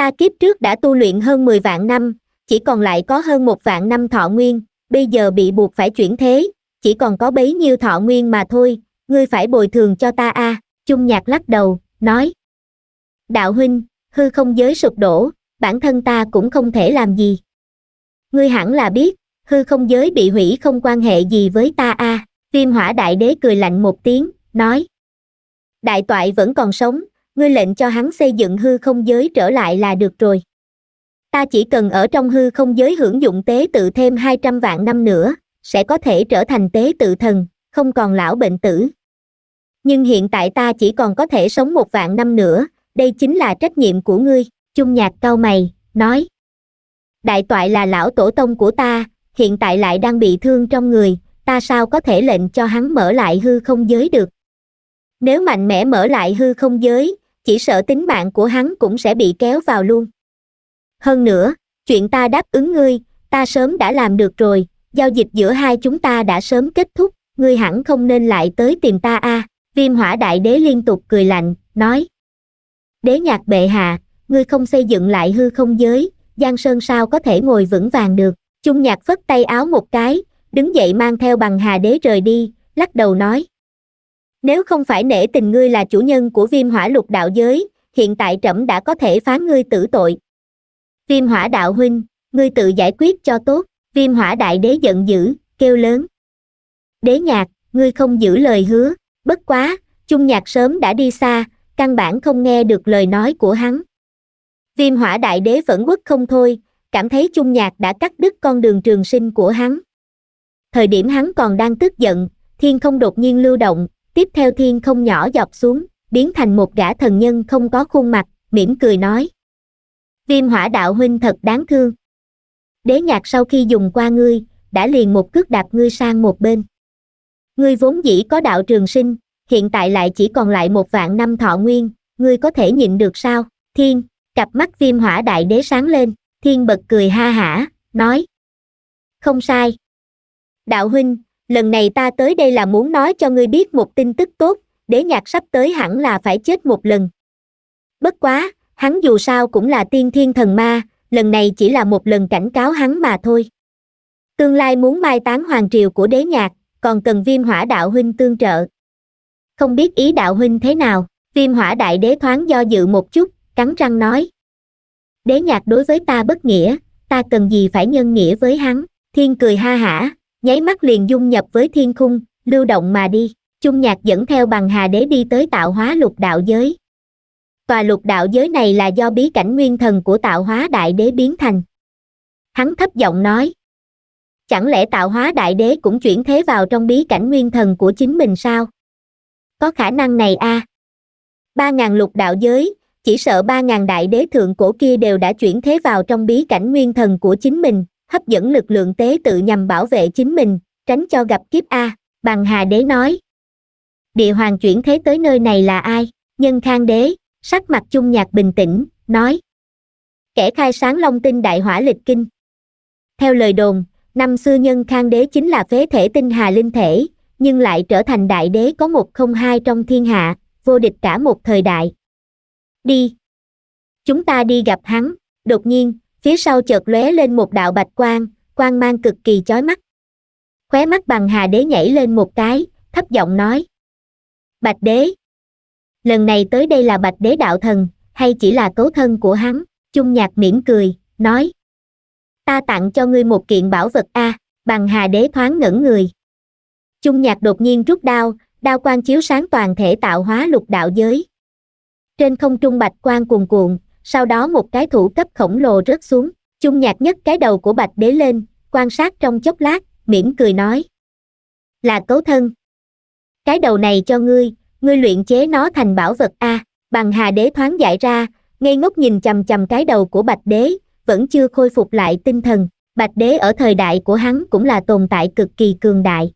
ta kiếp trước đã tu luyện hơn mười vạn năm chỉ còn lại có hơn một vạn năm thọ nguyên bây giờ bị buộc phải chuyển thế chỉ còn có bấy nhiêu thọ nguyên mà thôi ngươi phải bồi thường cho ta a à. chung nhạc lắc đầu nói đạo huynh hư không giới sụp đổ bản thân ta cũng không thể làm gì ngươi hẳn là biết hư không giới bị hủy không quan hệ gì với ta a à. viêm hỏa đại đế cười lạnh một tiếng nói đại toại vẫn còn sống ngươi lệnh cho hắn xây dựng hư không giới trở lại là được rồi ta chỉ cần ở trong hư không giới hưởng dụng tế tự thêm 200 vạn năm nữa, sẽ có thể trở thành tế tự thần, không còn lão bệnh tử. Nhưng hiện tại ta chỉ còn có thể sống một vạn năm nữa, đây chính là trách nhiệm của ngươi, chung nhạc cao mày, nói. Đại toại là lão tổ tông của ta, hiện tại lại đang bị thương trong người, ta sao có thể lệnh cho hắn mở lại hư không giới được. Nếu mạnh mẽ mở lại hư không giới, chỉ sợ tính mạng của hắn cũng sẽ bị kéo vào luôn hơn nữa chuyện ta đáp ứng ngươi ta sớm đã làm được rồi giao dịch giữa hai chúng ta đã sớm kết thúc ngươi hẳn không nên lại tới tìm ta a à. viêm hỏa đại đế liên tục cười lạnh nói đế nhạc bệ hạ ngươi không xây dựng lại hư không giới giang sơn sao có thể ngồi vững vàng được chung nhạc phất tay áo một cái đứng dậy mang theo bằng hà đế rời đi lắc đầu nói nếu không phải nể tình ngươi là chủ nhân của viêm hỏa lục đạo giới hiện tại trẫm đã có thể phán ngươi tử tội viêm hỏa đạo huynh ngươi tự giải quyết cho tốt viêm hỏa đại đế giận dữ kêu lớn đế nhạc ngươi không giữ lời hứa bất quá chung nhạc sớm đã đi xa căn bản không nghe được lời nói của hắn viêm hỏa đại đế vẫn quất không thôi cảm thấy chung nhạc đã cắt đứt con đường trường sinh của hắn thời điểm hắn còn đang tức giận thiên không đột nhiên lưu động tiếp theo thiên không nhỏ dọc xuống biến thành một gã thần nhân không có khuôn mặt mỉm cười nói viêm hỏa đạo huynh thật đáng thương đế nhạc sau khi dùng qua ngươi đã liền một cước đạp ngươi sang một bên ngươi vốn dĩ có đạo trường sinh hiện tại lại chỉ còn lại một vạn năm thọ nguyên ngươi có thể nhịn được sao thiên cặp mắt viêm hỏa đại đế sáng lên thiên bật cười ha hả nói không sai đạo huynh lần này ta tới đây là muốn nói cho ngươi biết một tin tức tốt đế nhạc sắp tới hẳn là phải chết một lần bất quá hắn dù sao cũng là tiên thiên thần ma lần này chỉ là một lần cảnh cáo hắn mà thôi tương lai muốn mai táng hoàng triều của đế nhạc còn cần viêm hỏa đạo huynh tương trợ không biết ý đạo huynh thế nào viêm hỏa đại đế thoáng do dự một chút cắn răng nói đế nhạc đối với ta bất nghĩa ta cần gì phải nhân nghĩa với hắn thiên cười ha hả nháy mắt liền dung nhập với thiên khung lưu động mà đi chung nhạc dẫn theo bằng hà đế đi tới tạo hóa lục đạo giới tòa lục đạo giới này là do bí cảnh nguyên thần của tạo hóa đại đế biến thành hắn thấp giọng nói chẳng lẽ tạo hóa đại đế cũng chuyển thế vào trong bí cảnh nguyên thần của chính mình sao có khả năng này a à? ba ngàn lục đạo giới chỉ sợ ba ngàn đại đế thượng cổ kia đều đã chuyển thế vào trong bí cảnh nguyên thần của chính mình hấp dẫn lực lượng tế tự nhằm bảo vệ chính mình tránh cho gặp kiếp a bằng hà đế nói địa hoàng chuyển thế tới nơi này là ai nhân khang đế sắc mặt chung nhạc bình tĩnh nói kẻ khai sáng long tinh đại hỏa lịch kinh theo lời đồn năm xưa nhân khang đế chính là phế thể tinh hà linh thể nhưng lại trở thành đại đế có một không hai trong thiên hạ vô địch cả một thời đại đi chúng ta đi gặp hắn đột nhiên phía sau chợt lóe lên một đạo bạch quang quang mang cực kỳ chói mắt khóe mắt bằng hà đế nhảy lên một cái thấp giọng nói bạch đế lần này tới đây là bạch đế đạo thần hay chỉ là cấu thân của hắn chung nhạc mỉm cười nói ta tặng cho ngươi một kiện bảo vật a bằng hà đế thoáng ngẩn người chung nhạc đột nhiên rút đao đao quang chiếu sáng toàn thể tạo hóa lục đạo giới trên không trung bạch quang cuồn cuộn sau đó một cái thủ cấp khổng lồ rớt xuống chung nhạt nhất cái đầu của bạch đế lên quan sát trong chốc lát mỉm cười nói là cấu thân cái đầu này cho ngươi ngươi luyện chế nó thành bảo vật a bằng hà đế thoáng giải ra ngây ngốc nhìn chầm chầm cái đầu của bạch đế vẫn chưa khôi phục lại tinh thần bạch đế ở thời đại của hắn cũng là tồn tại cực kỳ cường đại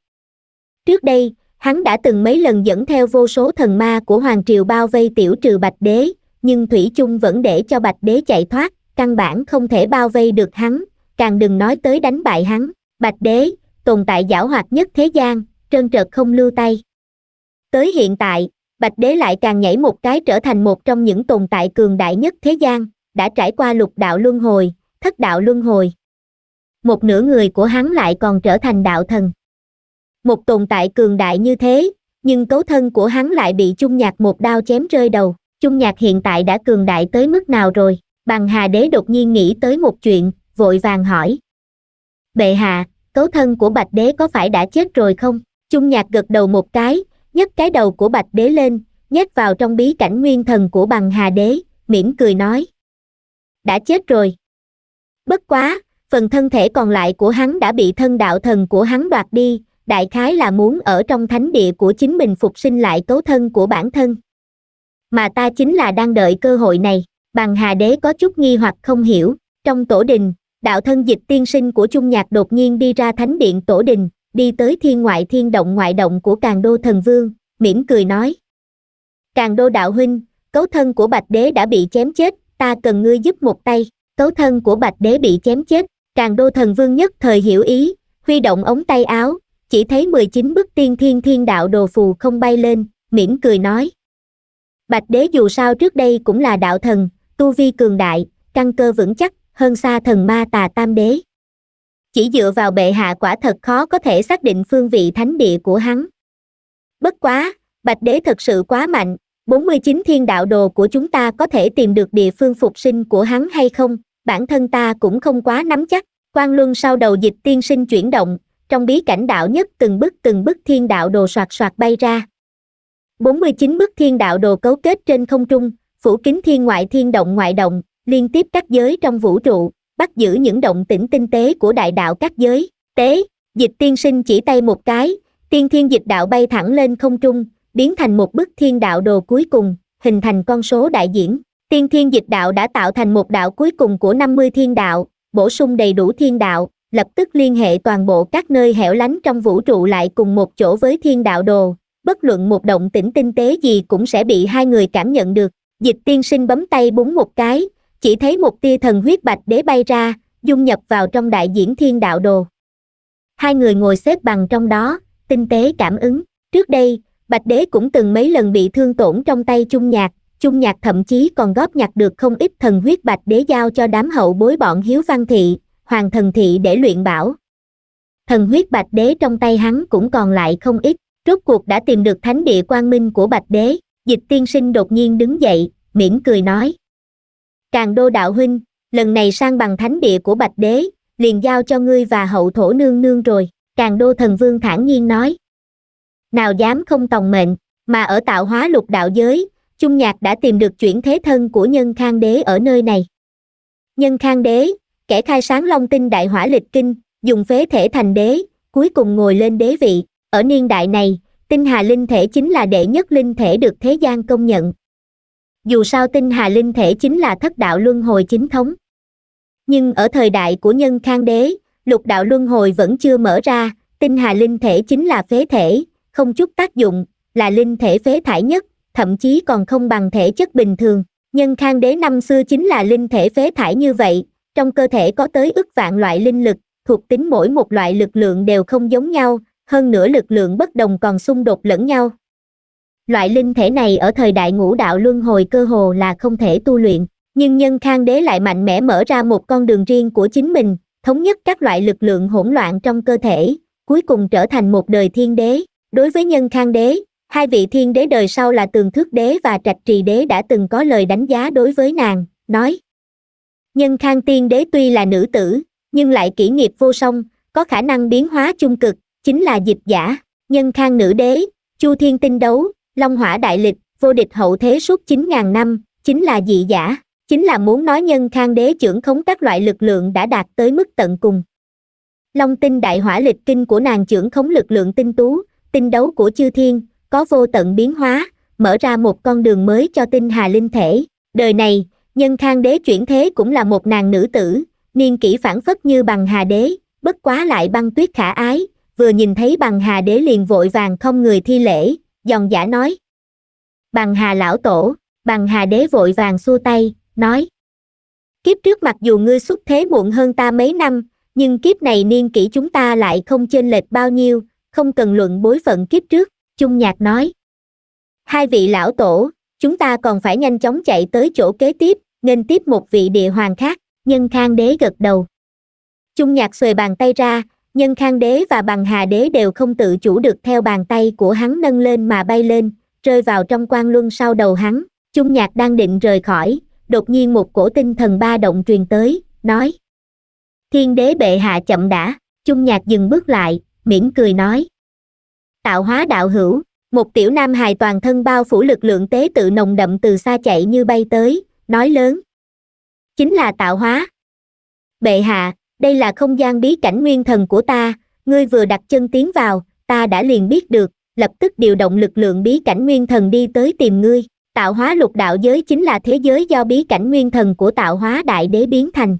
trước đây hắn đã từng mấy lần dẫn theo vô số thần ma của hoàng triều bao vây tiểu trừ bạch đế nhưng thủy chung vẫn để cho bạch đế chạy thoát căn bản không thể bao vây được hắn càng đừng nói tới đánh bại hắn bạch đế tồn tại giảo hoạt nhất thế gian trơn trợt không lưu tay tới hiện tại bạch đế lại càng nhảy một cái trở thành một trong những tồn tại cường đại nhất thế gian đã trải qua lục đạo luân hồi thất đạo luân hồi một nửa người của hắn lại còn trở thành đạo thần một tồn tại cường đại như thế nhưng cấu thân của hắn lại bị chung nhạc một đao chém rơi đầu chung nhạc hiện tại đã cường đại tới mức nào rồi bằng hà đế đột nhiên nghĩ tới một chuyện vội vàng hỏi bệ hạ cấu thân của bạch đế có phải đã chết rồi không chung nhạc gật đầu một cái nhấc cái đầu của bạch đế lên nhét vào trong bí cảnh nguyên thần của bằng hà đế mỉm cười nói đã chết rồi bất quá phần thân thể còn lại của hắn đã bị thân đạo thần của hắn đoạt đi đại khái là muốn ở trong thánh địa của chính mình phục sinh lại cấu thân của bản thân mà ta chính là đang đợi cơ hội này bằng hà đế có chút nghi hoặc không hiểu trong tổ đình đạo thân dịch tiên sinh của trung nhạc đột nhiên đi ra thánh điện tổ đình đi tới thiên ngoại thiên động ngoại động của càng đô thần vương mỉm cười nói càng đô đạo huynh cấu thân của bạch đế đã bị chém chết ta cần ngươi giúp một tay cấu thân của bạch đế bị chém chết càng đô thần vương nhất thời hiểu ý huy động ống tay áo chỉ thấy mười chín bức tiên thiên thiên đạo đồ phù không bay lên mỉm cười nói bạch đế dù sao trước đây cũng là đạo thần tu vi cường đại căn cơ vững chắc hơn xa thần ma tà tam đế chỉ dựa vào bệ hạ quả thật khó có thể xác định phương vị thánh địa của hắn bất quá bạch đế thật sự quá mạnh 49 thiên đạo đồ của chúng ta có thể tìm được địa phương phục sinh của hắn hay không bản thân ta cũng không quá nắm chắc quan luân sau đầu dịch tiên sinh chuyển động trong bí cảnh đạo nhất từng bức từng bức thiên đạo đồ soạt soạt bay ra 49 bức thiên đạo đồ cấu kết trên không trung, phủ kính thiên ngoại thiên động ngoại động, liên tiếp các giới trong vũ trụ, bắt giữ những động tĩnh tinh tế của đại đạo các giới. Tế, dịch tiên sinh chỉ tay một cái, tiên thiên dịch đạo bay thẳng lên không trung, biến thành một bức thiên đạo đồ cuối cùng, hình thành con số đại diễn. Tiên thiên dịch đạo đã tạo thành một đạo cuối cùng của 50 thiên đạo, bổ sung đầy đủ thiên đạo, lập tức liên hệ toàn bộ các nơi hẻo lánh trong vũ trụ lại cùng một chỗ với thiên đạo đồ, bất luận một động tĩnh tinh tế gì cũng sẽ bị hai người cảm nhận được dịch tiên sinh bấm tay búng một cái chỉ thấy một tia thần huyết bạch đế bay ra dung nhập vào trong đại diễn thiên đạo đồ hai người ngồi xếp bằng trong đó tinh tế cảm ứng trước đây bạch đế cũng từng mấy lần bị thương tổn trong tay chung nhạc chung nhạc thậm chí còn góp nhặt được không ít thần huyết bạch đế giao cho đám hậu bối bọn hiếu văn thị hoàng thần thị để luyện bảo thần huyết bạch đế trong tay hắn cũng còn lại không ít rốt cuộc đã tìm được thánh địa quang minh của bạch đế dịch tiên sinh đột nhiên đứng dậy mỉm cười nói càng đô đạo huynh lần này sang bằng thánh địa của bạch đế liền giao cho ngươi và hậu thổ nương nương rồi càng đô thần vương thản nhiên nói nào dám không tòng mệnh mà ở tạo hóa lục đạo giới chung nhạc đã tìm được chuyển thế thân của nhân khang đế ở nơi này nhân khang đế kẻ khai sáng long tinh đại hỏa lịch kinh dùng phế thể thành đế cuối cùng ngồi lên đế vị ở niên đại này tinh hà linh thể chính là đệ nhất linh thể được thế gian công nhận dù sao tinh hà linh thể chính là thất đạo luân hồi chính thống nhưng ở thời đại của nhân khang đế lục đạo luân hồi vẫn chưa mở ra tinh hà linh thể chính là phế thể không chút tác dụng là linh thể phế thải nhất thậm chí còn không bằng thể chất bình thường nhân khang đế năm xưa chính là linh thể phế thải như vậy trong cơ thể có tới ức vạn loại linh lực thuộc tính mỗi một loại lực lượng đều không giống nhau hơn nữa lực lượng bất đồng còn xung đột lẫn nhau. Loại linh thể này ở thời đại ngũ đạo luân hồi cơ hồ là không thể tu luyện, nhưng nhân khang đế lại mạnh mẽ mở ra một con đường riêng của chính mình, thống nhất các loại lực lượng hỗn loạn trong cơ thể, cuối cùng trở thành một đời thiên đế. Đối với nhân khang đế, hai vị thiên đế đời sau là tường thước đế và trạch trì đế đã từng có lời đánh giá đối với nàng, nói Nhân khang tiên đế tuy là nữ tử, nhưng lại kỹ nghiệp vô song, có khả năng biến hóa chung cực, chính là dịch giả nhân khang nữ đế chu thiên tinh đấu long hỏa đại lịch vô địch hậu thế suốt chín ngàn năm chính là dị giả chính là muốn nói nhân khang đế trưởng khống các loại lực lượng đã đạt tới mức tận cùng long tinh đại hỏa lịch kinh của nàng trưởng khống lực lượng tinh tú tinh đấu của chư thiên có vô tận biến hóa mở ra một con đường mới cho tinh hà linh thể đời này nhân khang đế chuyển thế cũng là một nàng nữ tử niên kỷ phản phất như bằng hà đế bất quá lại băng tuyết khả ái vừa nhìn thấy bằng hà đế liền vội vàng không người thi lễ dòng giả nói bằng hà lão tổ bằng hà đế vội vàng xua tay nói kiếp trước mặc dù ngươi xuất thế muộn hơn ta mấy năm nhưng kiếp này niên kỷ chúng ta lại không chênh lệch bao nhiêu không cần luận bối phận kiếp trước chung nhạc nói hai vị lão tổ chúng ta còn phải nhanh chóng chạy tới chỗ kế tiếp nên tiếp một vị địa hoàng khác nhân khang đế gật đầu chung nhạc xuề bàn tay ra nhân khang đế và bằng hà đế đều không tự chủ được theo bàn tay của hắn nâng lên mà bay lên rơi vào trong quan luân sau đầu hắn Trung nhạc đang định rời khỏi đột nhiên một cổ tinh thần ba động truyền tới nói thiên đế bệ hạ chậm đã Trung nhạc dừng bước lại mỉm cười nói tạo hóa đạo hữu một tiểu nam hài toàn thân bao phủ lực lượng tế tự nồng đậm từ xa chạy như bay tới nói lớn chính là tạo hóa bệ hạ đây là không gian bí cảnh nguyên thần của ta ngươi vừa đặt chân tiến vào ta đã liền biết được lập tức điều động lực lượng bí cảnh nguyên thần đi tới tìm ngươi tạo hóa lục đạo giới chính là thế giới do bí cảnh nguyên thần của tạo hóa đại đế biến thành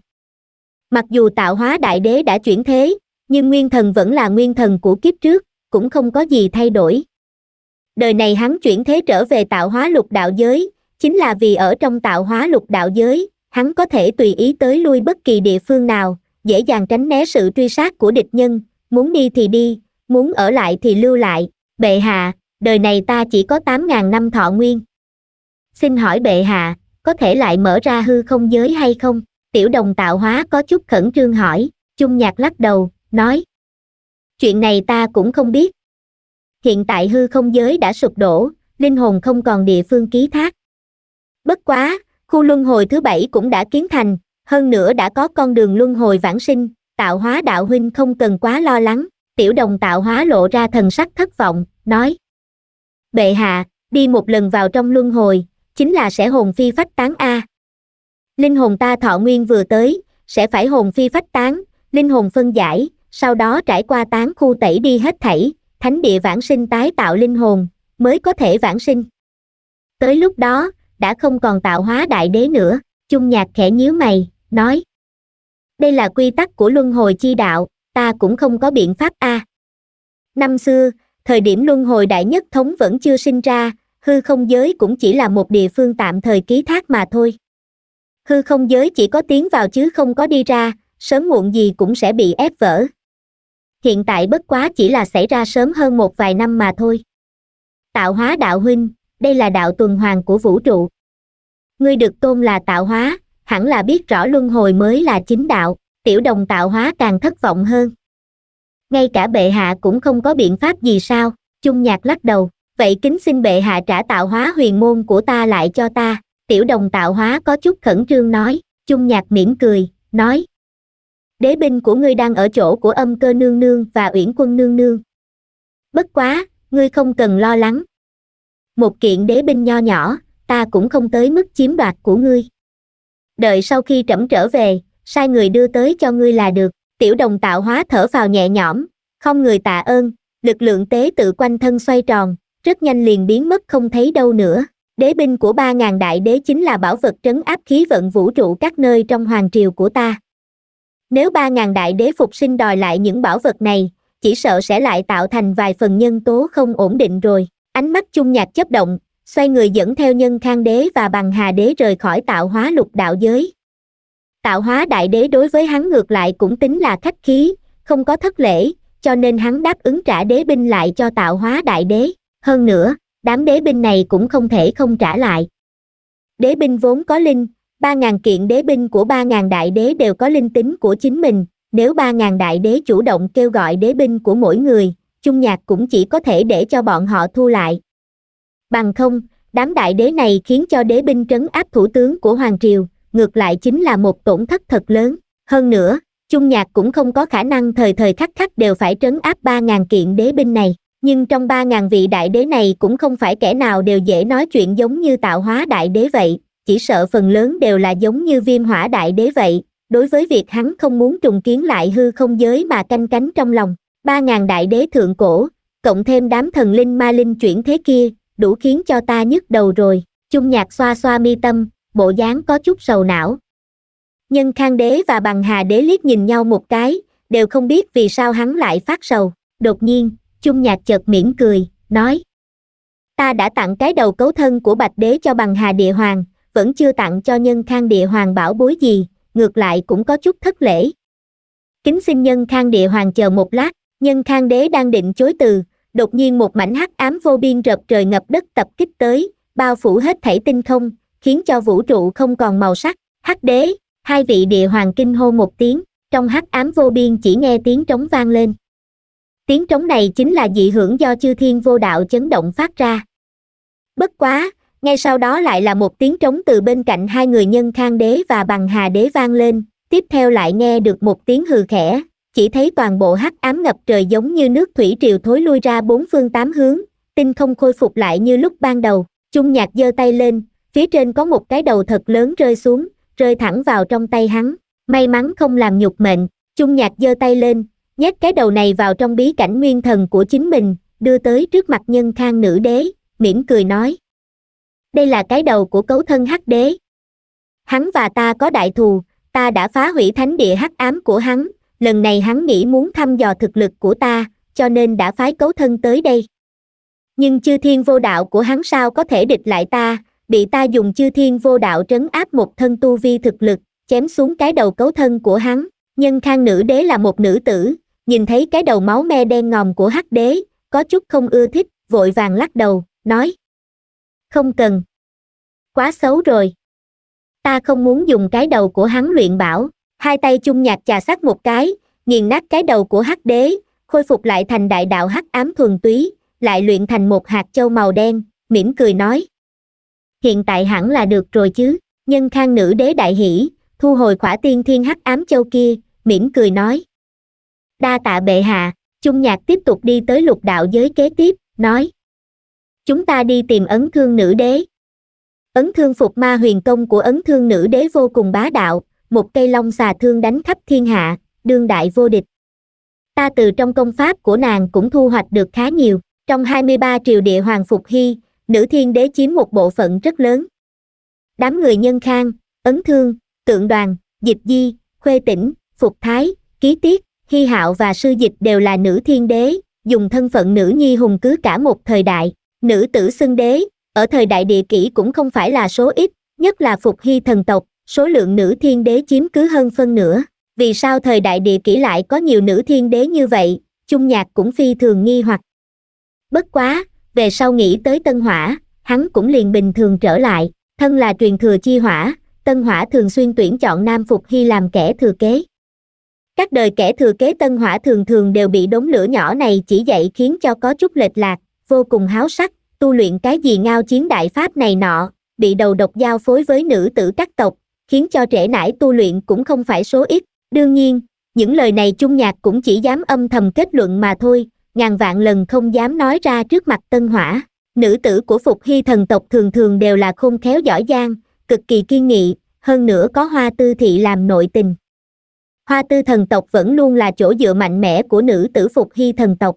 mặc dù tạo hóa đại đế đã chuyển thế nhưng nguyên thần vẫn là nguyên thần của kiếp trước cũng không có gì thay đổi đời này hắn chuyển thế trở về tạo hóa lục đạo giới chính là vì ở trong tạo hóa lục đạo giới hắn có thể tùy ý tới lui bất kỳ địa phương nào dễ dàng tránh né sự truy sát của địch nhân muốn đi thì đi muốn ở lại thì lưu lại bệ hạ đời này ta chỉ có tám ngàn năm thọ nguyên xin hỏi bệ hạ có thể lại mở ra hư không giới hay không tiểu đồng tạo hóa có chút khẩn trương hỏi chung nhạc lắc đầu nói chuyện này ta cũng không biết hiện tại hư không giới đã sụp đổ linh hồn không còn địa phương ký thác bất quá khu luân hồi thứ bảy cũng đã kiến thành hơn nữa đã có con đường luân hồi vãng sinh tạo hóa đạo huynh không cần quá lo lắng tiểu đồng tạo hóa lộ ra thần sắc thất vọng nói bệ hạ đi một lần vào trong luân hồi chính là sẽ hồn phi phách tán a linh hồn ta thọ nguyên vừa tới sẽ phải hồn phi phách tán linh hồn phân giải sau đó trải qua tán khu tẩy đi hết thảy thánh địa vãng sinh tái tạo linh hồn mới có thể vãng sinh tới lúc đó đã không còn tạo hóa đại đế nữa chung nhạc khẽ nhíu mày nói đây là quy tắc của luân hồi chi đạo ta cũng không có biện pháp a năm xưa thời điểm luân hồi đại nhất thống vẫn chưa sinh ra hư không giới cũng chỉ là một địa phương tạm thời ký thác mà thôi hư không giới chỉ có tiến vào chứ không có đi ra sớm muộn gì cũng sẽ bị ép vỡ hiện tại bất quá chỉ là xảy ra sớm hơn một vài năm mà thôi tạo hóa đạo huynh đây là đạo tuần hoàn của vũ trụ ngươi được tôn là tạo hóa hẳn là biết rõ luân hồi mới là chính đạo tiểu đồng tạo hóa càng thất vọng hơn ngay cả bệ hạ cũng không có biện pháp gì sao chung nhạc lắc đầu vậy kính xin bệ hạ trả tạo hóa huyền môn của ta lại cho ta tiểu đồng tạo hóa có chút khẩn trương nói chung nhạc mỉm cười nói đế binh của ngươi đang ở chỗ của âm cơ nương nương và uyển quân nương nương bất quá ngươi không cần lo lắng một kiện đế binh nho nhỏ ta cũng không tới mức chiếm đoạt của ngươi đợi sau khi trẫm trở về sai người đưa tới cho ngươi là được tiểu đồng tạo hóa thở vào nhẹ nhõm không người tạ ơn lực lượng tế tự quanh thân xoay tròn rất nhanh liền biến mất không thấy đâu nữa đế binh của ba ngàn đại đế chính là bảo vật trấn áp khí vận vũ trụ các nơi trong hoàng triều của ta nếu ba ngàn đại đế phục sinh đòi lại những bảo vật này chỉ sợ sẽ lại tạo thành vài phần nhân tố không ổn định rồi ánh mắt chung nhạc chấp động xoay người dẫn theo nhân khang đế và bằng hà đế rời khỏi tạo hóa lục đạo giới tạo hóa đại đế đối với hắn ngược lại cũng tính là khách khí không có thất lễ cho nên hắn đáp ứng trả đế binh lại cho tạo hóa đại đế hơn nữa đám đế binh này cũng không thể không trả lại đế binh vốn có linh ba ngàn kiện đế binh của ba ngàn đại đế đều có linh tính của chính mình nếu ba ngàn đại đế chủ động kêu gọi đế binh của mỗi người chung nhạc cũng chỉ có thể để cho bọn họ thu lại bằng không đám đại đế này khiến cho đế binh trấn áp thủ tướng của hoàng triều ngược lại chính là một tổn thất thật lớn hơn nữa trung nhạc cũng không có khả năng thời thời khắc khắc đều phải trấn áp ba ngàn kiện đế binh này nhưng trong ba ngàn vị đại đế này cũng không phải kẻ nào đều dễ nói chuyện giống như tạo hóa đại đế vậy chỉ sợ phần lớn đều là giống như viêm hỏa đại đế vậy đối với việc hắn không muốn trùng kiến lại hư không giới mà canh cánh trong lòng ba ngàn đại đế thượng cổ cộng thêm đám thần linh ma linh chuyển thế kia đủ khiến cho ta nhức đầu rồi chung nhạc xoa xoa mi tâm bộ dáng có chút sầu não nhân khang đế và bằng hà đế liếc nhìn nhau một cái đều không biết vì sao hắn lại phát sầu đột nhiên chung nhạc chợt mỉm cười nói ta đã tặng cái đầu cấu thân của bạch đế cho bằng hà địa hoàng vẫn chưa tặng cho nhân khang địa hoàng bảo bối gì ngược lại cũng có chút thất lễ kính xin nhân khang địa hoàng chờ một lát nhân khang đế đang định chối từ đột nhiên một mảnh hắc ám vô biên rợp trời ngập đất tập kích tới bao phủ hết thảy tinh không khiến cho vũ trụ không còn màu sắc hắc đế hai vị địa hoàng kinh hô một tiếng trong hắc ám vô biên chỉ nghe tiếng trống vang lên tiếng trống này chính là dị hưởng do chư thiên vô đạo chấn động phát ra bất quá ngay sau đó lại là một tiếng trống từ bên cạnh hai người nhân khang đế và bằng hà đế vang lên tiếp theo lại nghe được một tiếng hừ khẽ chỉ thấy toàn bộ hắc ám ngập trời giống như nước thủy triều thối lui ra bốn phương tám hướng tinh không khôi phục lại như lúc ban đầu chung nhạc giơ tay lên phía trên có một cái đầu thật lớn rơi xuống rơi thẳng vào trong tay hắn may mắn không làm nhục mệnh chung nhạc giơ tay lên nhét cái đầu này vào trong bí cảnh nguyên thần của chính mình đưa tới trước mặt nhân khang nữ đế mỉm cười nói đây là cái đầu của cấu thân hắc đế hắn và ta có đại thù ta đã phá hủy thánh địa hắc ám của hắn lần này hắn nghĩ muốn thăm dò thực lực của ta cho nên đã phái cấu thân tới đây nhưng chư thiên vô đạo của hắn sao có thể địch lại ta bị ta dùng chư thiên vô đạo trấn áp một thân tu vi thực lực chém xuống cái đầu cấu thân của hắn nhân khang nữ đế là một nữ tử nhìn thấy cái đầu máu me đen ngòm của hắc đế có chút không ưa thích vội vàng lắc đầu nói không cần quá xấu rồi ta không muốn dùng cái đầu của hắn luyện bảo hai tay chung nhạc chà sát một cái nghiền nát cái đầu của hắc đế khôi phục lại thành đại đạo hắc ám thuần túy lại luyện thành một hạt châu màu đen mỉm cười nói hiện tại hẳn là được rồi chứ nhân khang nữ đế đại hỷ thu hồi khỏa tiên thiên hắc ám châu kia mỉm cười nói đa tạ bệ hạ chung nhạc tiếp tục đi tới lục đạo giới kế tiếp nói chúng ta đi tìm ấn thương nữ đế ấn thương phục ma huyền công của ấn thương nữ đế vô cùng bá đạo một cây long xà thương đánh khắp thiên hạ đương đại vô địch ta từ trong công pháp của nàng cũng thu hoạch được khá nhiều trong 23 triều địa hoàng phục hy nữ thiên đế chiếm một bộ phận rất lớn đám người nhân khang ấn thương tượng đoàn diệp di khuê tỉnh phục thái ký tiết hy hạo và sư dịch đều là nữ thiên đế dùng thân phận nữ nhi hùng cứ cả một thời đại nữ tử xưng đế ở thời đại địa kỷ cũng không phải là số ít nhất là phục hy thần tộc số lượng nữ thiên đế chiếm cứ hơn phân nửa vì sao thời đại địa kỷ lại có nhiều nữ thiên đế như vậy chung nhạc cũng phi thường nghi hoặc bất quá về sau nghĩ tới tân hỏa hắn cũng liền bình thường trở lại thân là truyền thừa chi hỏa tân hỏa thường xuyên tuyển chọn nam phục hy làm kẻ thừa kế các đời kẻ thừa kế tân hỏa thường thường đều bị đống lửa nhỏ này chỉ dạy khiến cho có chút lệch lạc vô cùng háo sắc tu luyện cái gì ngao chiến đại pháp này nọ bị đầu độc giao phối với nữ tử các tộc khiến cho trẻ nải tu luyện cũng không phải số ít đương nhiên những lời này chung nhạc cũng chỉ dám âm thầm kết luận mà thôi ngàn vạn lần không dám nói ra trước mặt tân hỏa nữ tử của phục hy thần tộc thường thường đều là khôn khéo giỏi giang cực kỳ kiên nghị hơn nữa có hoa tư thị làm nội tình hoa tư thần tộc vẫn luôn là chỗ dựa mạnh mẽ của nữ tử phục hy thần tộc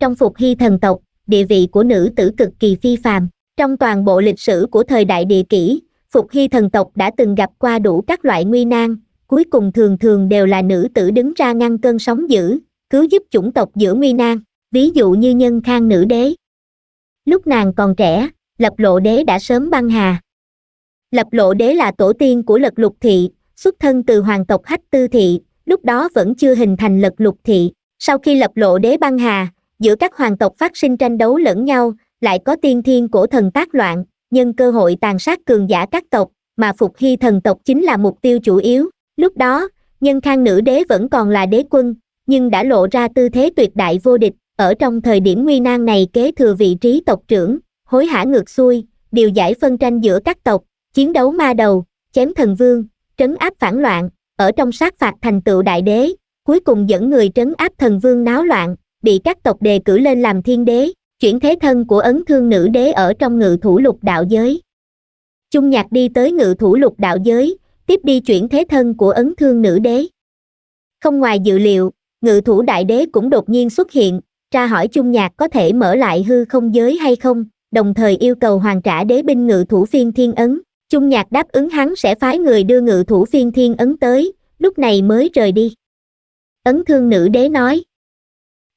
trong phục hy thần tộc địa vị của nữ tử cực kỳ phi phàm trong toàn bộ lịch sử của thời đại địa kỷ phục hy thần tộc đã từng gặp qua đủ các loại nguy nan cuối cùng thường thường đều là nữ tử đứng ra ngăn cơn sóng dữ cứu giúp chủng tộc giữa nguy nan ví dụ như nhân khang nữ đế lúc nàng còn trẻ lập lộ đế đã sớm băng hà lập lộ đế là tổ tiên của lật lục thị xuất thân từ hoàng tộc hách tư thị lúc đó vẫn chưa hình thành lật lục thị sau khi lập lộ đế băng hà giữa các hoàng tộc phát sinh tranh đấu lẫn nhau lại có tiên thiên cổ thần tác loạn nhân cơ hội tàn sát cường giả các tộc mà phục hy thần tộc chính là mục tiêu chủ yếu lúc đó nhân khang nữ đế vẫn còn là đế quân nhưng đã lộ ra tư thế tuyệt đại vô địch ở trong thời điểm nguy nan này kế thừa vị trí tộc trưởng hối hả ngược xuôi điều giải phân tranh giữa các tộc chiến đấu ma đầu chém thần vương trấn áp phản loạn ở trong sát phạt thành tựu đại đế cuối cùng dẫn người trấn áp thần vương náo loạn bị các tộc đề cử lên làm thiên đế chuyển thế thân của ấn thương nữ đế ở trong ngự thủ lục đạo giới chung nhạc đi tới ngự thủ lục đạo giới tiếp đi chuyển thế thân của ấn thương nữ đế không ngoài dự liệu ngự thủ đại đế cũng đột nhiên xuất hiện tra hỏi chung nhạc có thể mở lại hư không giới hay không đồng thời yêu cầu hoàn trả đế binh ngự thủ phiên thiên ấn chung nhạc đáp ứng hắn sẽ phái người đưa ngự thủ phiên thiên ấn tới lúc này mới rời đi ấn thương nữ đế nói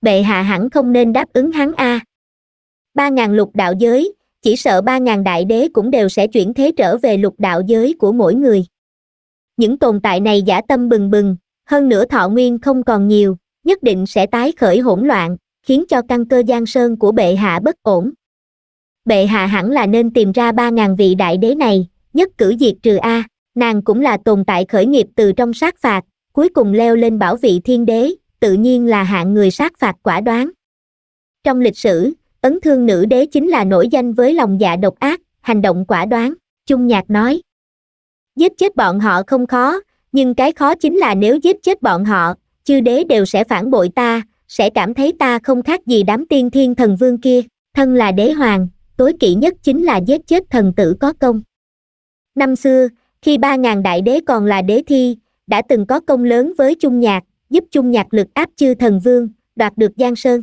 bệ hạ hẳn không nên đáp ứng hắn a à ba ngàn lục đạo giới chỉ sợ ba ngàn đại đế cũng đều sẽ chuyển thế trở về lục đạo giới của mỗi người những tồn tại này giả tâm bừng bừng hơn nữa thọ nguyên không còn nhiều nhất định sẽ tái khởi hỗn loạn khiến cho căn cơ giang sơn của bệ hạ bất ổn bệ hạ hẳn là nên tìm ra ba ngàn vị đại đế này nhất cử diệt trừ a nàng cũng là tồn tại khởi nghiệp từ trong sát phạt cuối cùng leo lên bảo vị thiên đế tự nhiên là hạng người sát phạt quả đoán trong lịch sử ấn thương nữ đế chính là nổi danh với lòng dạ độc ác hành động quả đoán chung nhạc nói giết chết bọn họ không khó nhưng cái khó chính là nếu giết chết bọn họ chư đế đều sẽ phản bội ta sẽ cảm thấy ta không khác gì đám tiên thiên thần vương kia thân là đế hoàng tối kỵ nhất chính là giết chết thần tử có công năm xưa khi ba ngàn đại đế còn là đế thi đã từng có công lớn với chung nhạc giúp chung nhạc lực áp chư thần vương đoạt được giang sơn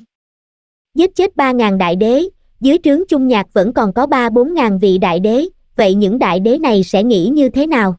giết chết ba ngàn đại đế dưới trướng chung nhạc vẫn còn có ba bốn ngàn vị đại đế vậy những đại đế này sẽ nghĩ như thế nào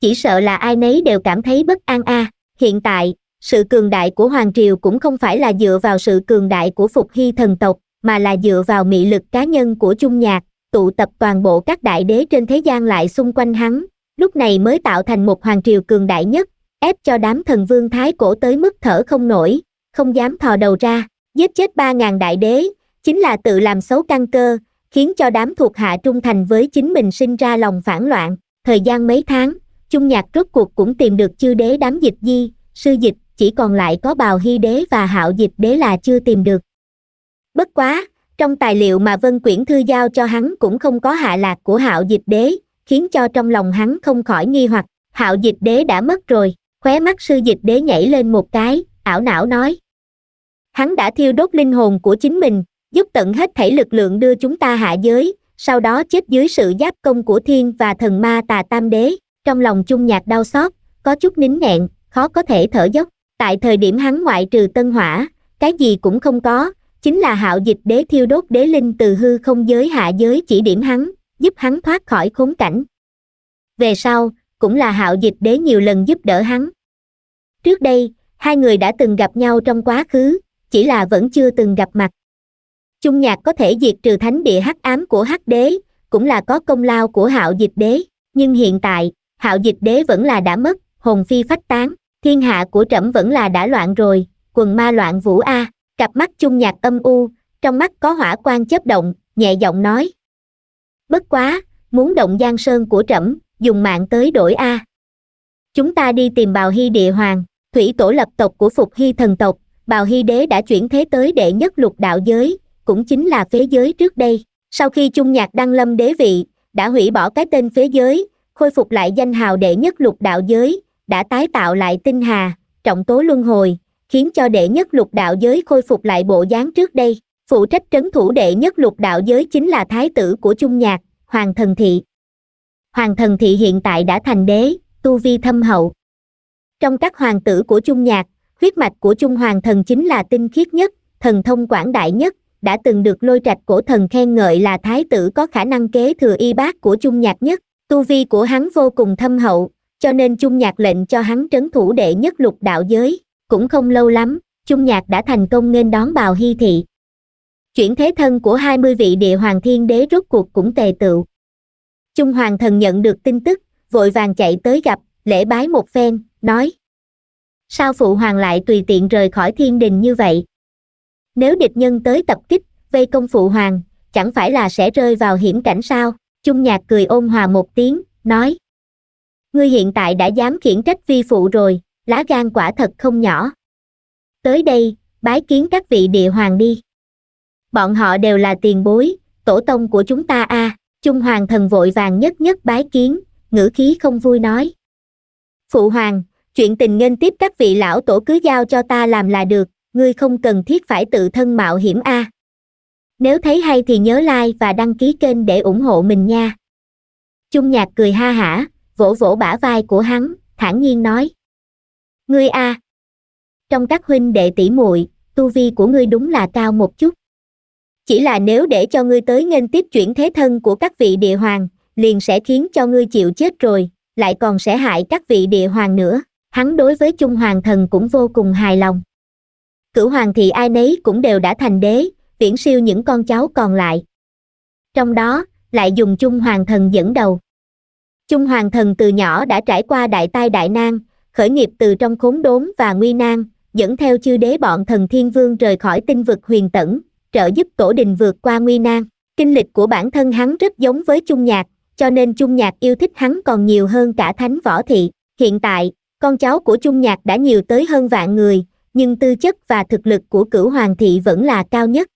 chỉ sợ là ai nấy đều cảm thấy bất an a à. hiện tại sự cường đại của hoàng triều cũng không phải là dựa vào sự cường đại của phục hy thần tộc mà là dựa vào mị lực cá nhân của chung nhạc tụ tập toàn bộ các đại đế trên thế gian lại xung quanh hắn lúc này mới tạo thành một hoàng triều cường đại nhất ép cho đám thần vương thái cổ tới mức thở không nổi không dám thò đầu ra giết chết ba ngàn đại đế chính là tự làm xấu căn cơ khiến cho đám thuộc hạ trung thành với chính mình sinh ra lòng phản loạn thời gian mấy tháng trung nhạc rốt cuộc cũng tìm được chư đế đám dịch di sư dịch chỉ còn lại có bào hy đế và hạo dịch đế là chưa tìm được bất quá trong tài liệu mà vân quyển thư giao cho hắn cũng không có hạ lạc của hạo dịch đế khiến cho trong lòng hắn không khỏi nghi hoặc hạo dịch đế đã mất rồi khóe mắt sư dịch đế nhảy lên một cái ảo não nói hắn đã thiêu đốt linh hồn của chính mình giúp tận hết thể lực lượng đưa chúng ta hạ giới sau đó chết dưới sự giáp công của thiên và thần ma tà tam đế trong lòng chung nhạc đau xót có chút nín nghẹn khó có thể thở dốc tại thời điểm hắn ngoại trừ tân hỏa cái gì cũng không có chính là hạo dịch đế thiêu đốt đế linh từ hư không giới hạ giới chỉ điểm hắn giúp hắn thoát khỏi khốn cảnh về sau cũng là hạo dịch đế nhiều lần giúp đỡ hắn trước đây hai người đã từng gặp nhau trong quá khứ chỉ là vẫn chưa từng gặp mặt chung nhạc có thể diệt trừ thánh địa hắc ám của hắc đế cũng là có công lao của hạo dịch đế nhưng hiện tại hạo dịch đế vẫn là đã mất hồn phi phách tán thiên hạ của trẫm vẫn là đã loạn rồi quần ma loạn vũ a cặp mắt chung nhạc âm u trong mắt có hỏa quan chớp động nhẹ giọng nói bất quá muốn động giang sơn của trẫm dùng mạng tới đổi a chúng ta đi tìm bào hy địa hoàng thủy tổ lập tộc của phục hy thần tộc bào hy đế đã chuyển thế tới đệ nhất lục đạo giới cũng chính là phế giới trước đây sau khi Trung nhạc đăng lâm đế vị đã hủy bỏ cái tên phế giới khôi phục lại danh hào đệ nhất lục đạo giới đã tái tạo lại tinh hà trọng tố luân hồi khiến cho đệ nhất lục đạo giới khôi phục lại bộ dáng trước đây phụ trách trấn thủ đệ nhất lục đạo giới chính là thái tử của Trung nhạc hoàng thần thị hoàng thần thị hiện tại đã thành đế tu vi thâm hậu trong các hoàng tử của Trung nhạc huyết mạch của Trung Hoàng Thần chính là tinh khiết nhất, thần thông quảng đại nhất, đã từng được lôi trạch cổ thần khen ngợi là thái tử có khả năng kế thừa y bác của Trung Nhạc nhất. Tu vi của hắn vô cùng thâm hậu, cho nên Trung Nhạc lệnh cho hắn trấn thủ đệ nhất lục đạo giới. Cũng không lâu lắm, Trung Nhạc đã thành công nên đón bào hy thị. Chuyển thế thân của 20 vị địa hoàng thiên đế rốt cuộc cũng tề tựu. Trung Hoàng Thần nhận được tin tức, vội vàng chạy tới gặp, lễ bái một phen, nói sao phụ hoàng lại tùy tiện rời khỏi thiên đình như vậy nếu địch nhân tới tập kích vây công phụ hoàng chẳng phải là sẽ rơi vào hiểm cảnh sao chung nhạc cười ôn hòa một tiếng nói ngươi hiện tại đã dám khiển trách vi phụ rồi lá gan quả thật không nhỏ tới đây bái kiến các vị địa hoàng đi bọn họ đều là tiền bối tổ tông của chúng ta a à. trung hoàng thần vội vàng nhất nhất bái kiến ngữ khí không vui nói phụ hoàng chuyện tình nghênh tiếp các vị lão tổ cứ giao cho ta làm là được ngươi không cần thiết phải tự thân mạo hiểm a à. nếu thấy hay thì nhớ like và đăng ký kênh để ủng hộ mình nha trung nhạc cười ha hả vỗ vỗ bả vai của hắn thản nhiên nói ngươi a à. trong các huynh đệ tỷ muội tu vi của ngươi đúng là cao một chút chỉ là nếu để cho ngươi tới nghênh tiếp chuyển thế thân của các vị địa hoàng liền sẽ khiến cho ngươi chịu chết rồi lại còn sẽ hại các vị địa hoàng nữa hắn đối với trung hoàng thần cũng vô cùng hài lòng cửu hoàng thị ai nấy cũng đều đã thành đế viễn siêu những con cháu còn lại trong đó lại dùng trung hoàng thần dẫn đầu trung hoàng thần từ nhỏ đã trải qua đại tai đại nan khởi nghiệp từ trong khốn đốn và nguy nan dẫn theo chư đế bọn thần thiên vương rời khỏi tinh vực huyền tẩn trợ giúp tổ đình vượt qua nguy nan kinh lịch của bản thân hắn rất giống với trung nhạc cho nên trung nhạc yêu thích hắn còn nhiều hơn cả thánh võ thị hiện tại con cháu của trung nhạc đã nhiều tới hơn vạn người nhưng tư chất và thực lực của cửu hoàng thị vẫn là cao nhất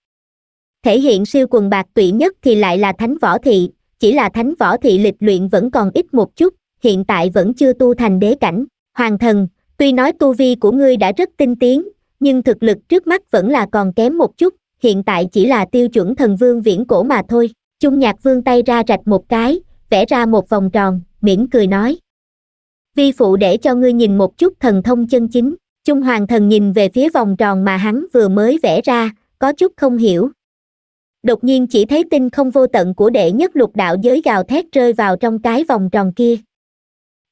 thể hiện siêu quần bạc tụy nhất thì lại là thánh võ thị chỉ là thánh võ thị lịch luyện vẫn còn ít một chút hiện tại vẫn chưa tu thành đế cảnh hoàng thần tuy nói tu vi của ngươi đã rất tinh tiến nhưng thực lực trước mắt vẫn là còn kém một chút hiện tại chỉ là tiêu chuẩn thần vương viễn cổ mà thôi trung nhạc vương tay ra rạch một cái vẽ ra một vòng tròn mỉm cười nói vi phụ để cho ngươi nhìn một chút thần thông chân chính trung hoàng thần nhìn về phía vòng tròn mà hắn vừa mới vẽ ra có chút không hiểu đột nhiên chỉ thấy tinh không vô tận của đệ nhất lục đạo giới gào thét rơi vào trong cái vòng tròn kia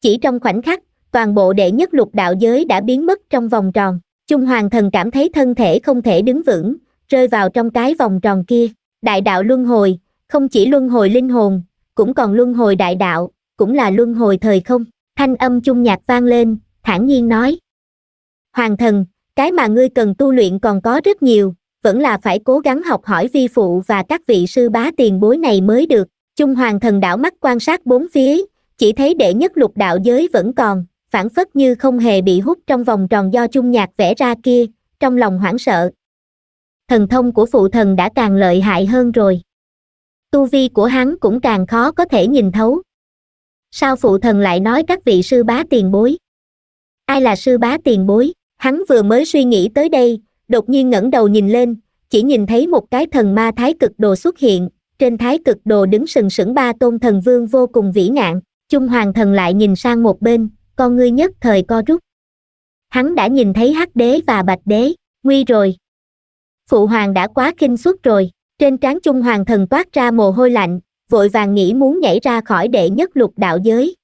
chỉ trong khoảnh khắc toàn bộ đệ nhất lục đạo giới đã biến mất trong vòng tròn trung hoàng thần cảm thấy thân thể không thể đứng vững rơi vào trong cái vòng tròn kia đại đạo luân hồi không chỉ luân hồi linh hồn cũng còn luân hồi đại đạo cũng là luân hồi thời không thanh âm chung nhạc vang lên thản nhiên nói hoàng thần cái mà ngươi cần tu luyện còn có rất nhiều vẫn là phải cố gắng học hỏi vi phụ và các vị sư bá tiền bối này mới được chung hoàng thần đảo mắt quan sát bốn phía chỉ thấy đệ nhất lục đạo giới vẫn còn phản phất như không hề bị hút trong vòng tròn do chung nhạc vẽ ra kia trong lòng hoảng sợ thần thông của phụ thần đã càng lợi hại hơn rồi tu vi của hắn cũng càng khó có thể nhìn thấu sao phụ thần lại nói các vị sư bá tiền bối ai là sư bá tiền bối hắn vừa mới suy nghĩ tới đây đột nhiên ngẩng đầu nhìn lên chỉ nhìn thấy một cái thần ma thái cực đồ xuất hiện trên thái cực đồ đứng sừng sững ba tôn thần vương vô cùng vĩ nạn chung hoàng thần lại nhìn sang một bên con ngươi nhất thời co rút hắn đã nhìn thấy hắc đế và bạch đế nguy rồi phụ hoàng đã quá kinh suất rồi trên trán chung hoàng thần toát ra mồ hôi lạnh vội vàng nghĩ muốn nhảy ra khỏi đệ nhất lục đạo giới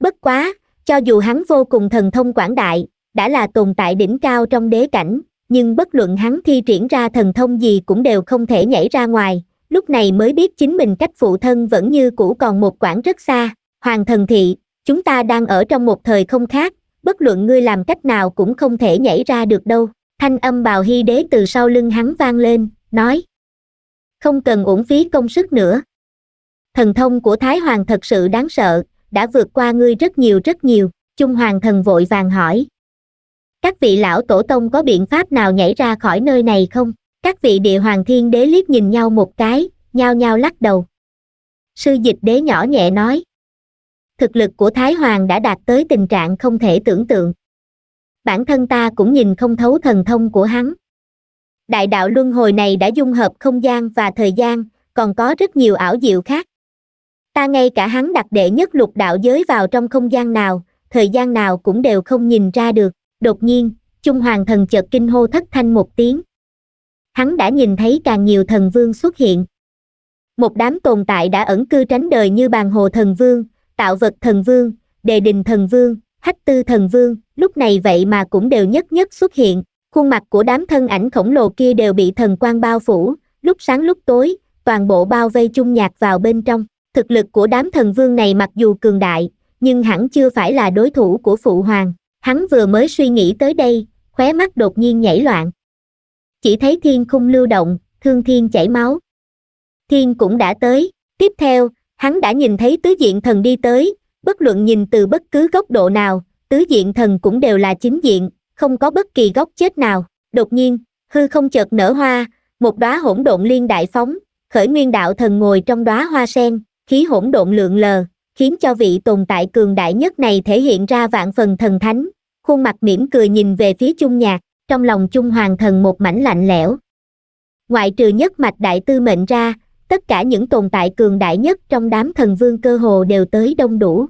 bất quá cho dù hắn vô cùng thần thông quảng đại đã là tồn tại đỉnh cao trong đế cảnh nhưng bất luận hắn thi triển ra thần thông gì cũng đều không thể nhảy ra ngoài lúc này mới biết chính mình cách phụ thân vẫn như cũ còn một quãng rất xa hoàng thần thị chúng ta đang ở trong một thời không khác bất luận ngươi làm cách nào cũng không thể nhảy ra được đâu thanh âm bào hy đế từ sau lưng hắn vang lên nói không cần uổng phí công sức nữa thần thông của Thái Hoàng thật sự đáng sợ, đã vượt qua ngươi rất nhiều rất nhiều, Trung Hoàng thần vội vàng hỏi. Các vị lão tổ tông có biện pháp nào nhảy ra khỏi nơi này không? Các vị địa hoàng thiên đế liếc nhìn nhau một cái, nhao nhao lắc đầu. Sư dịch đế nhỏ nhẹ nói. Thực lực của Thái Hoàng đã đạt tới tình trạng không thể tưởng tượng. Bản thân ta cũng nhìn không thấu thần thông của hắn. Đại đạo luân hồi này đã dung hợp không gian và thời gian, còn có rất nhiều ảo diệu khác ta ngay cả hắn đặt đệ nhất lục đạo giới vào trong không gian nào thời gian nào cũng đều không nhìn ra được đột nhiên trung hoàng thần chợt kinh hô thất thanh một tiếng hắn đã nhìn thấy càng nhiều thần vương xuất hiện một đám tồn tại đã ẩn cư tránh đời như bàn hồ thần vương tạo vật thần vương đề đình thần vương hách tư thần vương lúc này vậy mà cũng đều nhất nhất xuất hiện khuôn mặt của đám thân ảnh khổng lồ kia đều bị thần quang bao phủ lúc sáng lúc tối toàn bộ bao vây chung nhạc vào bên trong thực lực của đám thần vương này mặc dù cường đại nhưng hẳn chưa phải là đối thủ của phụ hoàng hắn vừa mới suy nghĩ tới đây khóe mắt đột nhiên nhảy loạn chỉ thấy thiên khung lưu động thương thiên chảy máu thiên cũng đã tới tiếp theo hắn đã nhìn thấy tứ diện thần đi tới bất luận nhìn từ bất cứ góc độ nào tứ diện thần cũng đều là chính diện không có bất kỳ góc chết nào đột nhiên hư không chợt nở hoa một đóa hỗn độn liên đại phóng khởi nguyên đạo thần ngồi trong đóa hoa sen khí hỗn độn lượng lờ, khiến cho vị tồn tại cường đại nhất này thể hiện ra vạn phần thần thánh, khuôn mặt mỉm cười nhìn về phía chung nhạc, trong lòng chung hoàng thần một mảnh lạnh lẽo. Ngoại trừ nhất mạch đại tư mệnh ra, tất cả những tồn tại cường đại nhất trong đám thần vương cơ hồ đều tới đông đủ.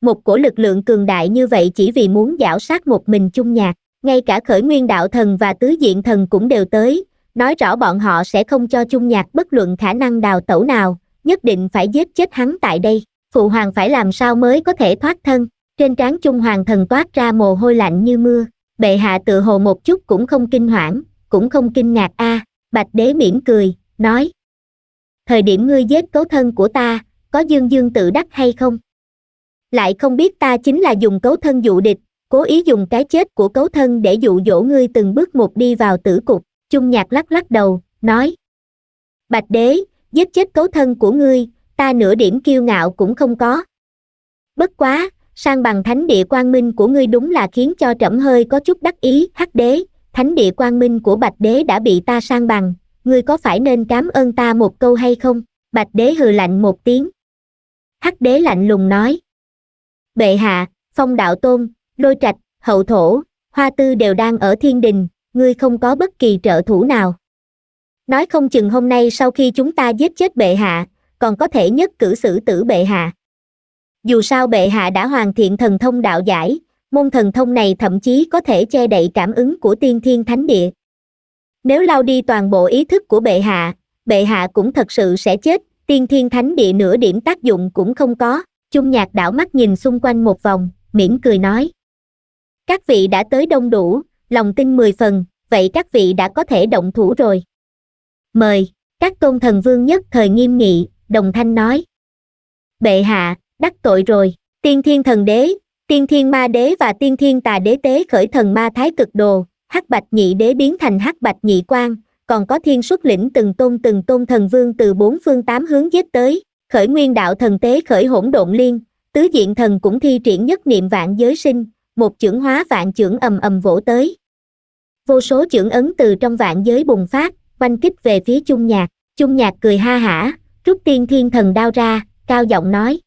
Một cổ lực lượng cường đại như vậy chỉ vì muốn giảo sát một mình chung nhạc, ngay cả khởi nguyên đạo thần và tứ diện thần cũng đều tới, nói rõ bọn họ sẽ không cho chung nhạc bất luận khả năng đào tẩu nào, nhất định phải giết chết hắn tại đây phụ hoàng phải làm sao mới có thể thoát thân trên trán trung hoàng thần toát ra mồ hôi lạnh như mưa bệ hạ tự hồ một chút cũng không kinh hoảng cũng không kinh ngạc a à, bạch đế mỉm cười nói thời điểm ngươi giết cấu thân của ta có dương dương tự đắc hay không lại không biết ta chính là dùng cấu thân dụ địch cố ý dùng cái chết của cấu thân để dụ dỗ ngươi từng bước một đi vào tử cục chung nhạc lắc lắc đầu nói bạch đế giết chết cấu thân của ngươi ta nửa điểm kiêu ngạo cũng không có bất quá sang bằng thánh địa quang minh của ngươi đúng là khiến cho trẫm hơi có chút đắc ý hắc đế thánh địa quang minh của bạch đế đã bị ta sang bằng ngươi có phải nên cám ơn ta một câu hay không bạch đế hừ lạnh một tiếng hắc đế lạnh lùng nói bệ hạ phong đạo tôn lôi trạch hậu thổ hoa tư đều đang ở thiên đình ngươi không có bất kỳ trợ thủ nào nói không chừng hôm nay sau khi chúng ta giết chết bệ hạ còn có thể nhất cử xử tử bệ hạ dù sao bệ hạ đã hoàn thiện thần thông đạo giải môn thần thông này thậm chí có thể che đậy cảm ứng của tiên thiên thánh địa nếu lao đi toàn bộ ý thức của bệ hạ bệ hạ cũng thật sự sẽ chết tiên thiên thánh địa nửa điểm tác dụng cũng không có chung nhạc đảo mắt nhìn xung quanh một vòng mỉm cười nói các vị đã tới đông đủ lòng tin mười phần vậy các vị đã có thể động thủ rồi mời các tôn thần vương nhất thời nghiêm nghị đồng thanh nói bệ hạ đắc tội rồi tiên thiên thần đế tiên thiên ma đế và tiên thiên tà đế tế khởi thần ma thái cực đồ hắc bạch nhị đế biến thành hắc bạch nhị quan còn có thiên xuất lĩnh từng tôn từng tôn thần vương từ bốn phương tám hướng giết tới khởi nguyên đạo thần tế khởi hỗn độn liên tứ diện thần cũng thi triển nhất niệm vạn giới sinh một chưởng hóa vạn chưởng ầm ầm vỗ tới vô số chưởng ấn từ trong vạn giới bùng phát oanh kích về phía chung nhạc chung nhạc cười ha hả rút tiên thiên thần đao ra cao giọng nói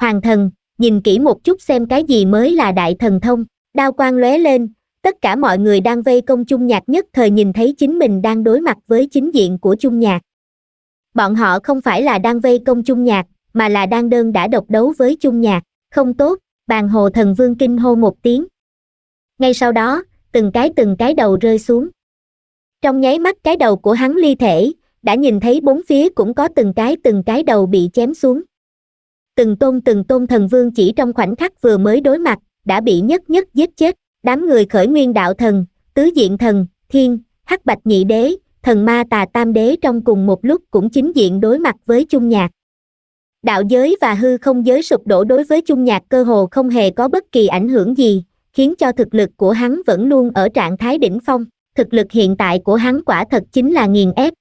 hoàng thần nhìn kỹ một chút xem cái gì mới là đại thần thông đao quang lóe lên tất cả mọi người đang vây công chung nhạc nhất thời nhìn thấy chính mình đang đối mặt với chính diện của chung nhạc bọn họ không phải là đang vây công chung nhạc mà là đang đơn đã độc đấu với chung nhạc không tốt bàn hồ thần vương kinh hô một tiếng ngay sau đó từng cái từng cái đầu rơi xuống trong nháy mắt cái đầu của hắn ly thể đã nhìn thấy bốn phía cũng có từng cái từng cái đầu bị chém xuống từng tôn từng tôn thần vương chỉ trong khoảnh khắc vừa mới đối mặt đã bị nhất nhất giết chết đám người khởi nguyên đạo thần tứ diện thần thiên hắc bạch nhị đế thần ma tà tam đế trong cùng một lúc cũng chính diện đối mặt với chung nhạc đạo giới và hư không giới sụp đổ đối với chung nhạc cơ hồ không hề có bất kỳ ảnh hưởng gì khiến cho thực lực của hắn vẫn luôn ở trạng thái đỉnh phong thực lực hiện tại của hắn quả thật chính là nghiền ép.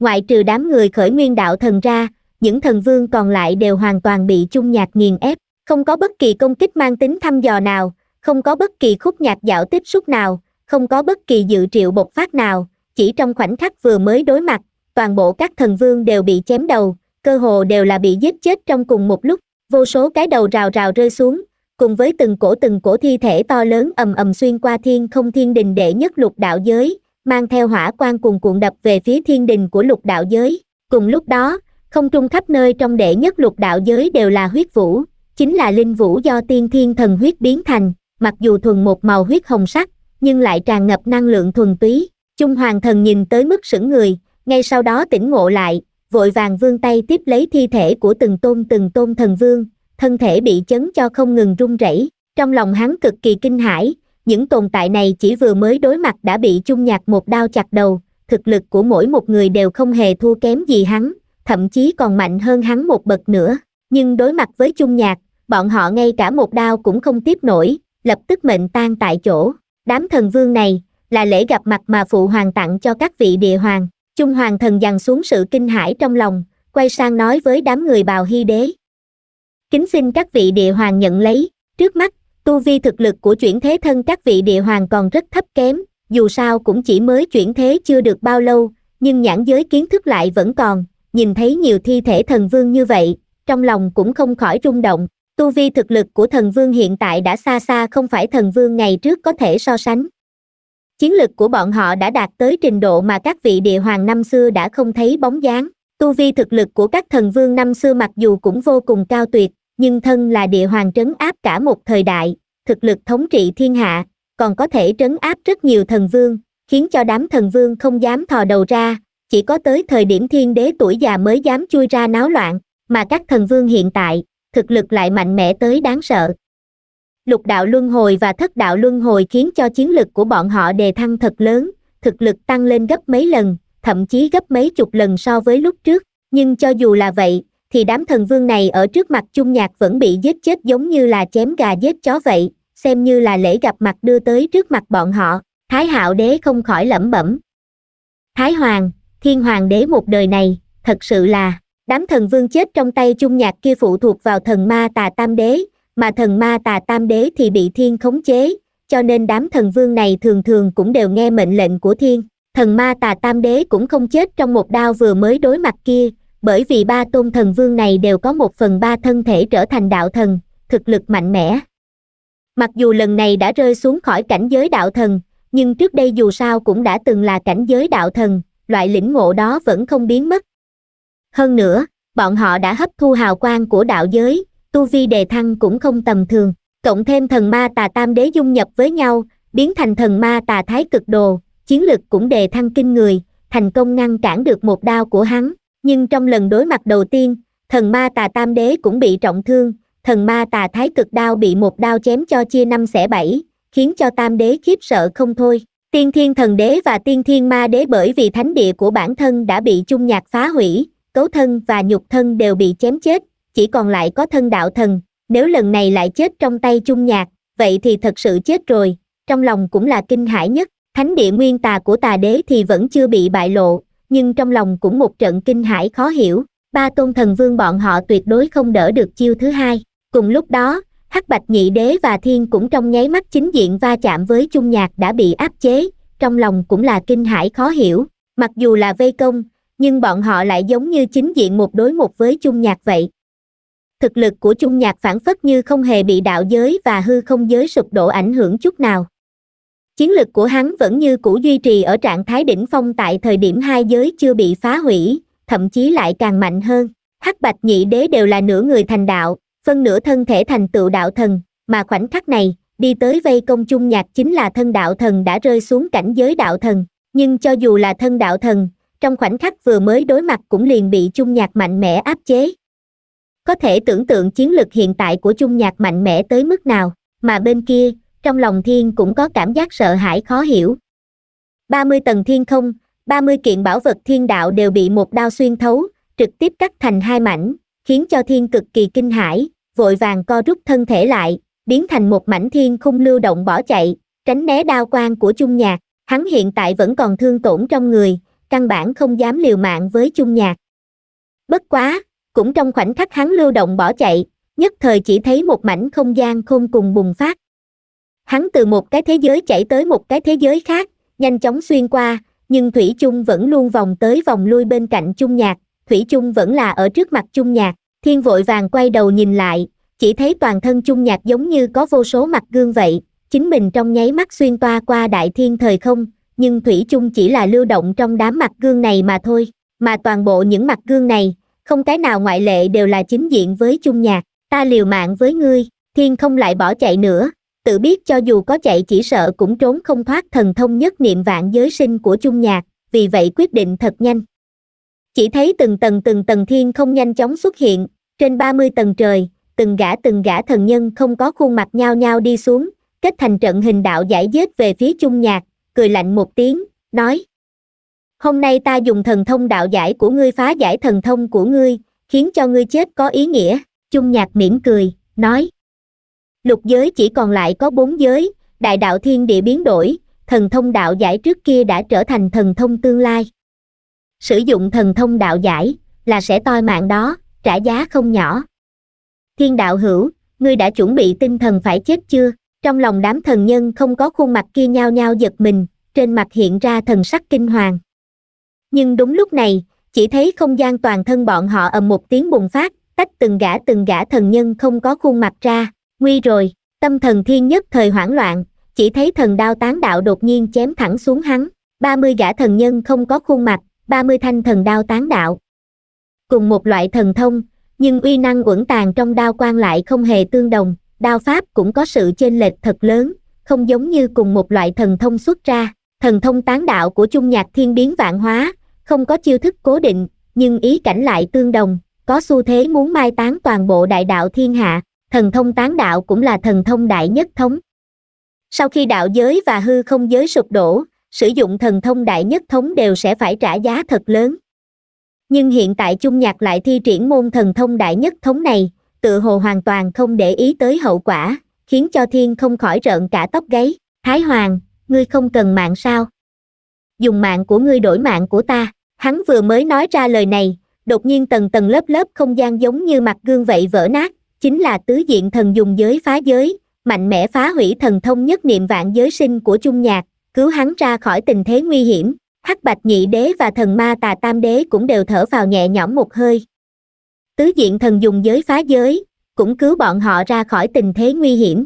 Ngoại trừ đám người khởi nguyên đạo thần ra, những thần vương còn lại đều hoàn toàn bị chung nhạc nghiền ép, không có bất kỳ công kích mang tính thăm dò nào, không có bất kỳ khúc nhạc dạo tiếp xúc nào, không có bất kỳ dự triệu bộc phát nào, chỉ trong khoảnh khắc vừa mới đối mặt, toàn bộ các thần vương đều bị chém đầu, cơ hồ đều là bị giết chết trong cùng một lúc, vô số cái đầu rào rào rơi xuống, cùng với từng cổ từng cổ thi thể to lớn ầm ầm xuyên qua thiên không thiên đình đệ nhất lục đạo giới, mang theo hỏa quan cùng cuộn đập về phía thiên đình của lục đạo giới. Cùng lúc đó, không trung khắp nơi trong đệ nhất lục đạo giới đều là huyết vũ, chính là linh vũ do tiên thiên thần huyết biến thành, mặc dù thuần một màu huyết hồng sắc, nhưng lại tràn ngập năng lượng thuần túy. Trung hoàng thần nhìn tới mức sững người, ngay sau đó tỉnh ngộ lại, vội vàng vươn tay tiếp lấy thi thể của từng tôn từng tôn thần vương, thân thể bị chấn cho không ngừng run rẩy trong lòng hắn cực kỳ kinh hãi những tồn tại này chỉ vừa mới đối mặt đã bị chung nhạc một đao chặt đầu thực lực của mỗi một người đều không hề thua kém gì hắn thậm chí còn mạnh hơn hắn một bậc nữa nhưng đối mặt với chung nhạc bọn họ ngay cả một đao cũng không tiếp nổi lập tức mệnh tan tại chỗ đám thần vương này là lễ gặp mặt mà phụ hoàng tặng cho các vị địa hoàng Chung hoàng thần dằn xuống sự kinh hãi trong lòng quay sang nói với đám người bào hy đế kính xin các vị địa hoàng nhận lấy trước mắt tu vi thực lực của chuyển thế thân các vị địa hoàng còn rất thấp kém dù sao cũng chỉ mới chuyển thế chưa được bao lâu nhưng nhãn giới kiến thức lại vẫn còn nhìn thấy nhiều thi thể thần vương như vậy trong lòng cũng không khỏi rung động tu vi thực lực của thần vương hiện tại đã xa xa không phải thần vương ngày trước có thể so sánh chiến lực của bọn họ đã đạt tới trình độ mà các vị địa hoàng năm xưa đã không thấy bóng dáng tu vi thực lực của các thần vương năm xưa mặc dù cũng vô cùng cao tuyệt nhưng thân là địa hoàng trấn áp cả một thời đại thực lực thống trị thiên hạ còn có thể trấn áp rất nhiều thần vương khiến cho đám thần vương không dám thò đầu ra chỉ có tới thời điểm thiên đế tuổi già mới dám chui ra náo loạn mà các thần vương hiện tại thực lực lại mạnh mẽ tới đáng sợ lục đạo luân hồi và thất đạo luân hồi khiến cho chiến lực của bọn họ đề thăng thật lớn thực lực tăng lên gấp mấy lần thậm chí gấp mấy chục lần so với lúc trước nhưng cho dù là vậy thì đám thần vương này ở trước mặt chung nhạc vẫn bị giết chết giống như là chém gà giết chó vậy xem như là lễ gặp mặt đưa tới trước mặt bọn họ thái hạo đế không khỏi lẩm bẩm thái hoàng thiên hoàng đế một đời này thật sự là đám thần vương chết trong tay chung nhạc kia phụ thuộc vào thần ma tà tam đế mà thần ma tà tam đế thì bị thiên khống chế cho nên đám thần vương này thường thường cũng đều nghe mệnh lệnh của thiên thần ma tà tam đế cũng không chết trong một đao vừa mới đối mặt kia bởi vì ba tôn thần vương này đều có một phần ba thân thể trở thành đạo thần thực lực mạnh mẽ mặc dù lần này đã rơi xuống khỏi cảnh giới đạo thần nhưng trước đây dù sao cũng đã từng là cảnh giới đạo thần loại lĩnh ngộ đó vẫn không biến mất hơn nữa bọn họ đã hấp thu hào quang của đạo giới tu vi đề thăng cũng không tầm thường cộng thêm thần ma tà tam đế dung nhập với nhau biến thành thần ma tà thái cực đồ chiến lực cũng đề thăng kinh người thành công ngăn cản được một đao của hắn nhưng trong lần đối mặt đầu tiên thần ma tà tam đế cũng bị trọng thương thần ma tà thái cực đao bị một đao chém cho chia năm xẻ bảy khiến cho tam đế khiếp sợ không thôi tiên thiên thần đế và tiên thiên ma đế bởi vì thánh địa của bản thân đã bị chung nhạc phá hủy cấu thân và nhục thân đều bị chém chết chỉ còn lại có thân đạo thần nếu lần này lại chết trong tay chung nhạc vậy thì thật sự chết rồi trong lòng cũng là kinh hãi nhất thánh địa nguyên tà của tà đế thì vẫn chưa bị bại lộ nhưng trong lòng cũng một trận kinh hãi khó hiểu ba tôn thần vương bọn họ tuyệt đối không đỡ được chiêu thứ hai cùng lúc đó hắc bạch nhị đế và thiên cũng trong nháy mắt chính diện va chạm với trung nhạc đã bị áp chế trong lòng cũng là kinh hãi khó hiểu mặc dù là vây công nhưng bọn họ lại giống như chính diện một đối một với trung nhạc vậy thực lực của trung nhạc phản phất như không hề bị đạo giới và hư không giới sụp đổ ảnh hưởng chút nào chiến lực của hắn vẫn như cũ duy trì ở trạng thái đỉnh phong tại thời điểm hai giới chưa bị phá hủy, thậm chí lại càng mạnh hơn. Hắc Bạch Nhị Đế đều là nửa người thành đạo, phân nửa thân thể thành tựu đạo thần, mà khoảnh khắc này, đi tới vây công chung nhạc chính là thân đạo thần đã rơi xuống cảnh giới đạo thần. Nhưng cho dù là thân đạo thần, trong khoảnh khắc vừa mới đối mặt cũng liền bị chung nhạc mạnh mẽ áp chế. Có thể tưởng tượng chiến lực hiện tại của chung nhạc mạnh mẽ tới mức nào, mà bên kia, trong lòng thiên cũng có cảm giác sợ hãi khó hiểu ba mươi tầng thiên không ba mươi kiện bảo vật thiên đạo đều bị một đao xuyên thấu trực tiếp cắt thành hai mảnh khiến cho thiên cực kỳ kinh hãi vội vàng co rút thân thể lại biến thành một mảnh thiên khung lưu động bỏ chạy tránh né đao quang của chung nhạc hắn hiện tại vẫn còn thương tổn trong người căn bản không dám liều mạng với chung nhạc bất quá cũng trong khoảnh khắc hắn lưu động bỏ chạy nhất thời chỉ thấy một mảnh không gian khôn cùng bùng phát hắn từ một cái thế giới chảy tới một cái thế giới khác nhanh chóng xuyên qua nhưng thủy chung vẫn luôn vòng tới vòng lui bên cạnh chung nhạc thủy chung vẫn là ở trước mặt chung nhạc thiên vội vàng quay đầu nhìn lại chỉ thấy toàn thân chung nhạc giống như có vô số mặt gương vậy chính mình trong nháy mắt xuyên toa qua đại thiên thời không nhưng thủy chung chỉ là lưu động trong đám mặt gương này mà thôi mà toàn bộ những mặt gương này không cái nào ngoại lệ đều là chính diện với chung nhạc ta liều mạng với ngươi thiên không lại bỏ chạy nữa tự biết cho dù có chạy chỉ sợ cũng trốn không thoát thần thông nhất niệm vạn giới sinh của chung nhạc vì vậy quyết định thật nhanh chỉ thấy từng tầng từng tầng thiên không nhanh chóng xuất hiện trên ba mươi tầng trời từng gã từng gã thần nhân không có khuôn mặt nhau nhau đi xuống kết thành trận hình đạo giải dết về phía chung nhạc cười lạnh một tiếng nói hôm nay ta dùng thần thông đạo giải của ngươi phá giải thần thông của ngươi khiến cho ngươi chết có ý nghĩa chung nhạc mỉm cười nói lục giới chỉ còn lại có bốn giới đại đạo thiên địa biến đổi thần thông đạo giải trước kia đã trở thành thần thông tương lai sử dụng thần thông đạo giải là sẽ toi mạng đó trả giá không nhỏ thiên đạo hữu ngươi đã chuẩn bị tinh thần phải chết chưa trong lòng đám thần nhân không có khuôn mặt kia nhao nhao giật mình trên mặt hiện ra thần sắc kinh hoàng nhưng đúng lúc này chỉ thấy không gian toàn thân bọn họ ầm một tiếng bùng phát tách từng gã từng gã thần nhân không có khuôn mặt ra nguy rồi tâm thần thiên nhất thời hoảng loạn chỉ thấy thần đao tán đạo đột nhiên chém thẳng xuống hắn ba mươi gã thần nhân không có khuôn mặt ba mươi thanh thần đao tán đạo cùng một loại thần thông nhưng uy năng uẩn tàn trong đao quan lại không hề tương đồng đao pháp cũng có sự chênh lệch thật lớn không giống như cùng một loại thần thông xuất ra thần thông tán đạo của chung nhạc thiên biến vạn hóa không có chiêu thức cố định nhưng ý cảnh lại tương đồng có xu thế muốn mai tán toàn bộ đại đạo thiên hạ thần thông tán đạo cũng là thần thông đại nhất thống sau khi đạo giới và hư không giới sụp đổ sử dụng thần thông đại nhất thống đều sẽ phải trả giá thật lớn nhưng hiện tại chung nhạc lại thi triển môn thần thông đại nhất thống này tự hồ hoàn toàn không để ý tới hậu quả khiến cho thiên không khỏi rợn cả tóc gáy thái hoàng ngươi không cần mạng sao dùng mạng của ngươi đổi mạng của ta hắn vừa mới nói ra lời này đột nhiên tầng tầng lớp lớp không gian giống như mặt gương vậy vỡ nát chính là tứ diện thần dùng giới phá giới, mạnh mẽ phá hủy thần thông nhất niệm vạn giới sinh của Trung Nhạc, cứu hắn ra khỏi tình thế nguy hiểm. Hắc Bạch Nhị Đế và thần ma tà Tam Đế cũng đều thở vào nhẹ nhõm một hơi. Tứ diện thần dùng giới phá giới, cũng cứu bọn họ ra khỏi tình thế nguy hiểm.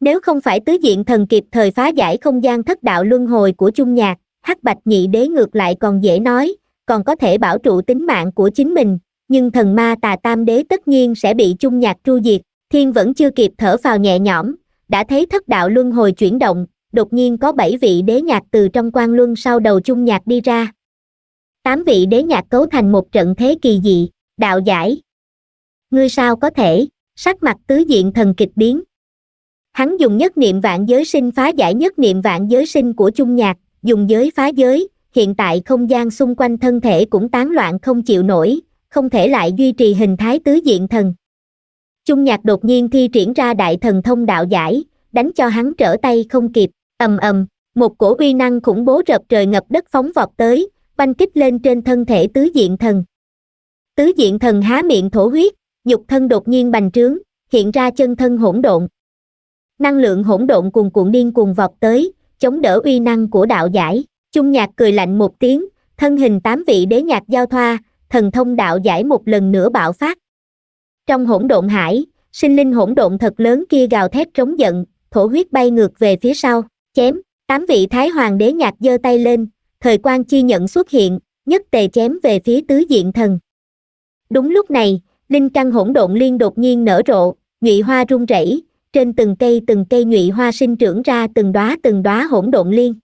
Nếu không phải tứ diện thần kịp thời phá giải không gian thất đạo luân hồi của Trung Nhạc, Hắc Bạch Nhị Đế ngược lại còn dễ nói, còn có thể bảo trụ tính mạng của chính mình, nhưng thần ma tà tam đế tất nhiên sẽ bị chung nhạc tru diệt thiên vẫn chưa kịp thở vào nhẹ nhõm đã thấy thất đạo luân hồi chuyển động đột nhiên có bảy vị đế nhạc từ trong quan luân sau đầu chung nhạc đi ra tám vị đế nhạc cấu thành một trận thế kỳ dị đạo giải ngươi sao có thể sắc mặt tứ diện thần kịch biến hắn dùng nhất niệm vạn giới sinh phá giải nhất niệm vạn giới sinh của chung nhạc dùng giới phá giới hiện tại không gian xung quanh thân thể cũng tán loạn không chịu nổi không thể lại duy trì hình thái tứ diện thần. Chung nhạc đột nhiên thi triển ra đại thần thông đạo giải, đánh cho hắn trở tay không kịp, ầm ầm, một cổ uy năng khủng bố rập trời ngập đất phóng vọt tới, banh kích lên trên thân thể tứ diện thần. Tứ diện thần há miệng thổ huyết, nhục thân đột nhiên bành trướng, hiện ra chân thân hỗn độn. Năng lượng hỗn độn cuồn cuộn điên cuồng vọt tới, chống đỡ uy năng của đạo giải. Chung nhạc cười lạnh một tiếng, thân hình tám vị đế nhạc giao thoa, thần thông đạo giải một lần nữa bạo phát. Trong hỗn độn hải, sinh linh hỗn độn thật lớn kia gào thét trống giận, thổ huyết bay ngược về phía sau, chém, tám vị thái hoàng đế nhạc giơ tay lên, thời quan chi nhận xuất hiện, nhất tề chém về phía tứ diện thần. Đúng lúc này, linh căn hỗn độn liên đột nhiên nở rộ, nhụy hoa rung rẩy, trên từng cây từng cây nhụy hoa sinh trưởng ra từng đóa từng đóa hỗn độn liên.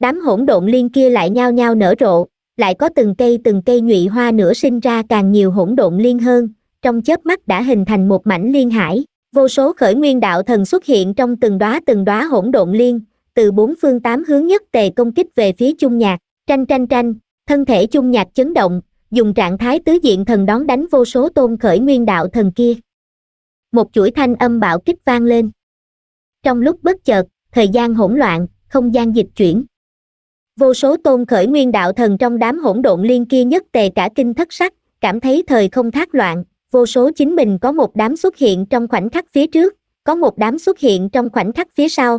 Đám hỗn độn liên kia lại nhao nhao nở rộ, lại có từng cây từng cây nhụy hoa nữa sinh ra càng nhiều hỗn độn liên hơn, trong chớp mắt đã hình thành một mảnh liên hải, vô số khởi nguyên đạo thần xuất hiện trong từng đóa từng đóa hỗn độn liên, từ bốn phương tám hướng nhất tề công kích về phía chung nhạc, tranh tranh tranh, thân thể chung nhạc chấn động, dùng trạng thái tứ diện thần đón đánh vô số tôn khởi nguyên đạo thần kia. Một chuỗi thanh âm bạo kích vang lên. Trong lúc bất chợt, thời gian hỗn loạn, không gian dịch chuyển vô số tôn khởi nguyên đạo thần trong đám hỗn độn liên kia nhất tề cả kinh thất sắc cảm thấy thời không thác loạn vô số chính mình có một đám xuất hiện trong khoảnh khắc phía trước có một đám xuất hiện trong khoảnh khắc phía sau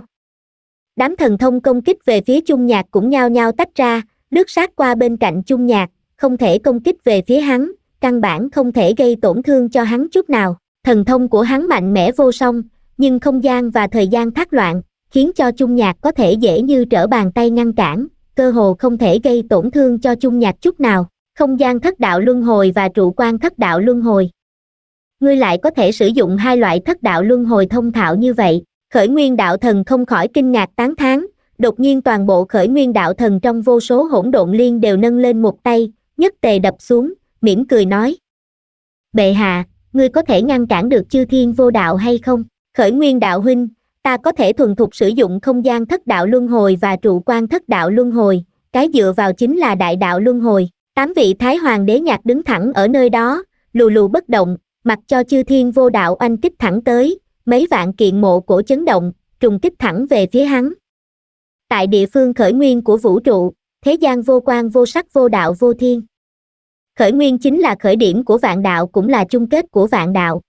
đám thần thông công kích về phía chung nhạc cũng nhao nhao tách ra lướt sát qua bên cạnh chung nhạc không thể công kích về phía hắn căn bản không thể gây tổn thương cho hắn chút nào thần thông của hắn mạnh mẽ vô song nhưng không gian và thời gian thác loạn khiến cho chung nhạc có thể dễ như trở bàn tay ngăn cản cơ hồ không thể gây tổn thương cho chung nhạc chút nào, không gian thất đạo luân hồi và trụ quan thất đạo luân hồi. Ngươi lại có thể sử dụng hai loại thất đạo luân hồi thông thạo như vậy, khởi nguyên đạo thần không khỏi kinh ngạc tán thán, đột nhiên toàn bộ khởi nguyên đạo thần trong vô số hỗn độn liên đều nâng lên một tay, nhất tề đập xuống, mỉm cười nói. Bệ hạ, ngươi có thể ngăn cản được chư thiên vô đạo hay không? Khởi nguyên đạo huynh, ta có thể thuần thục sử dụng không gian thất đạo luân hồi và trụ quan thất đạo luân hồi, cái dựa vào chính là đại đạo luân hồi. Tám vị Thái Hoàng đế nhạc đứng thẳng ở nơi đó, lù lù bất động, mặc cho chư thiên vô đạo anh kích thẳng tới, mấy vạn kiện mộ cổ chấn động, trùng kích thẳng về phía hắn. Tại địa phương khởi nguyên của vũ trụ, thế gian vô quan vô sắc vô đạo vô thiên. Khởi nguyên chính là khởi điểm của vạn đạo cũng là chung kết của vạn đạo.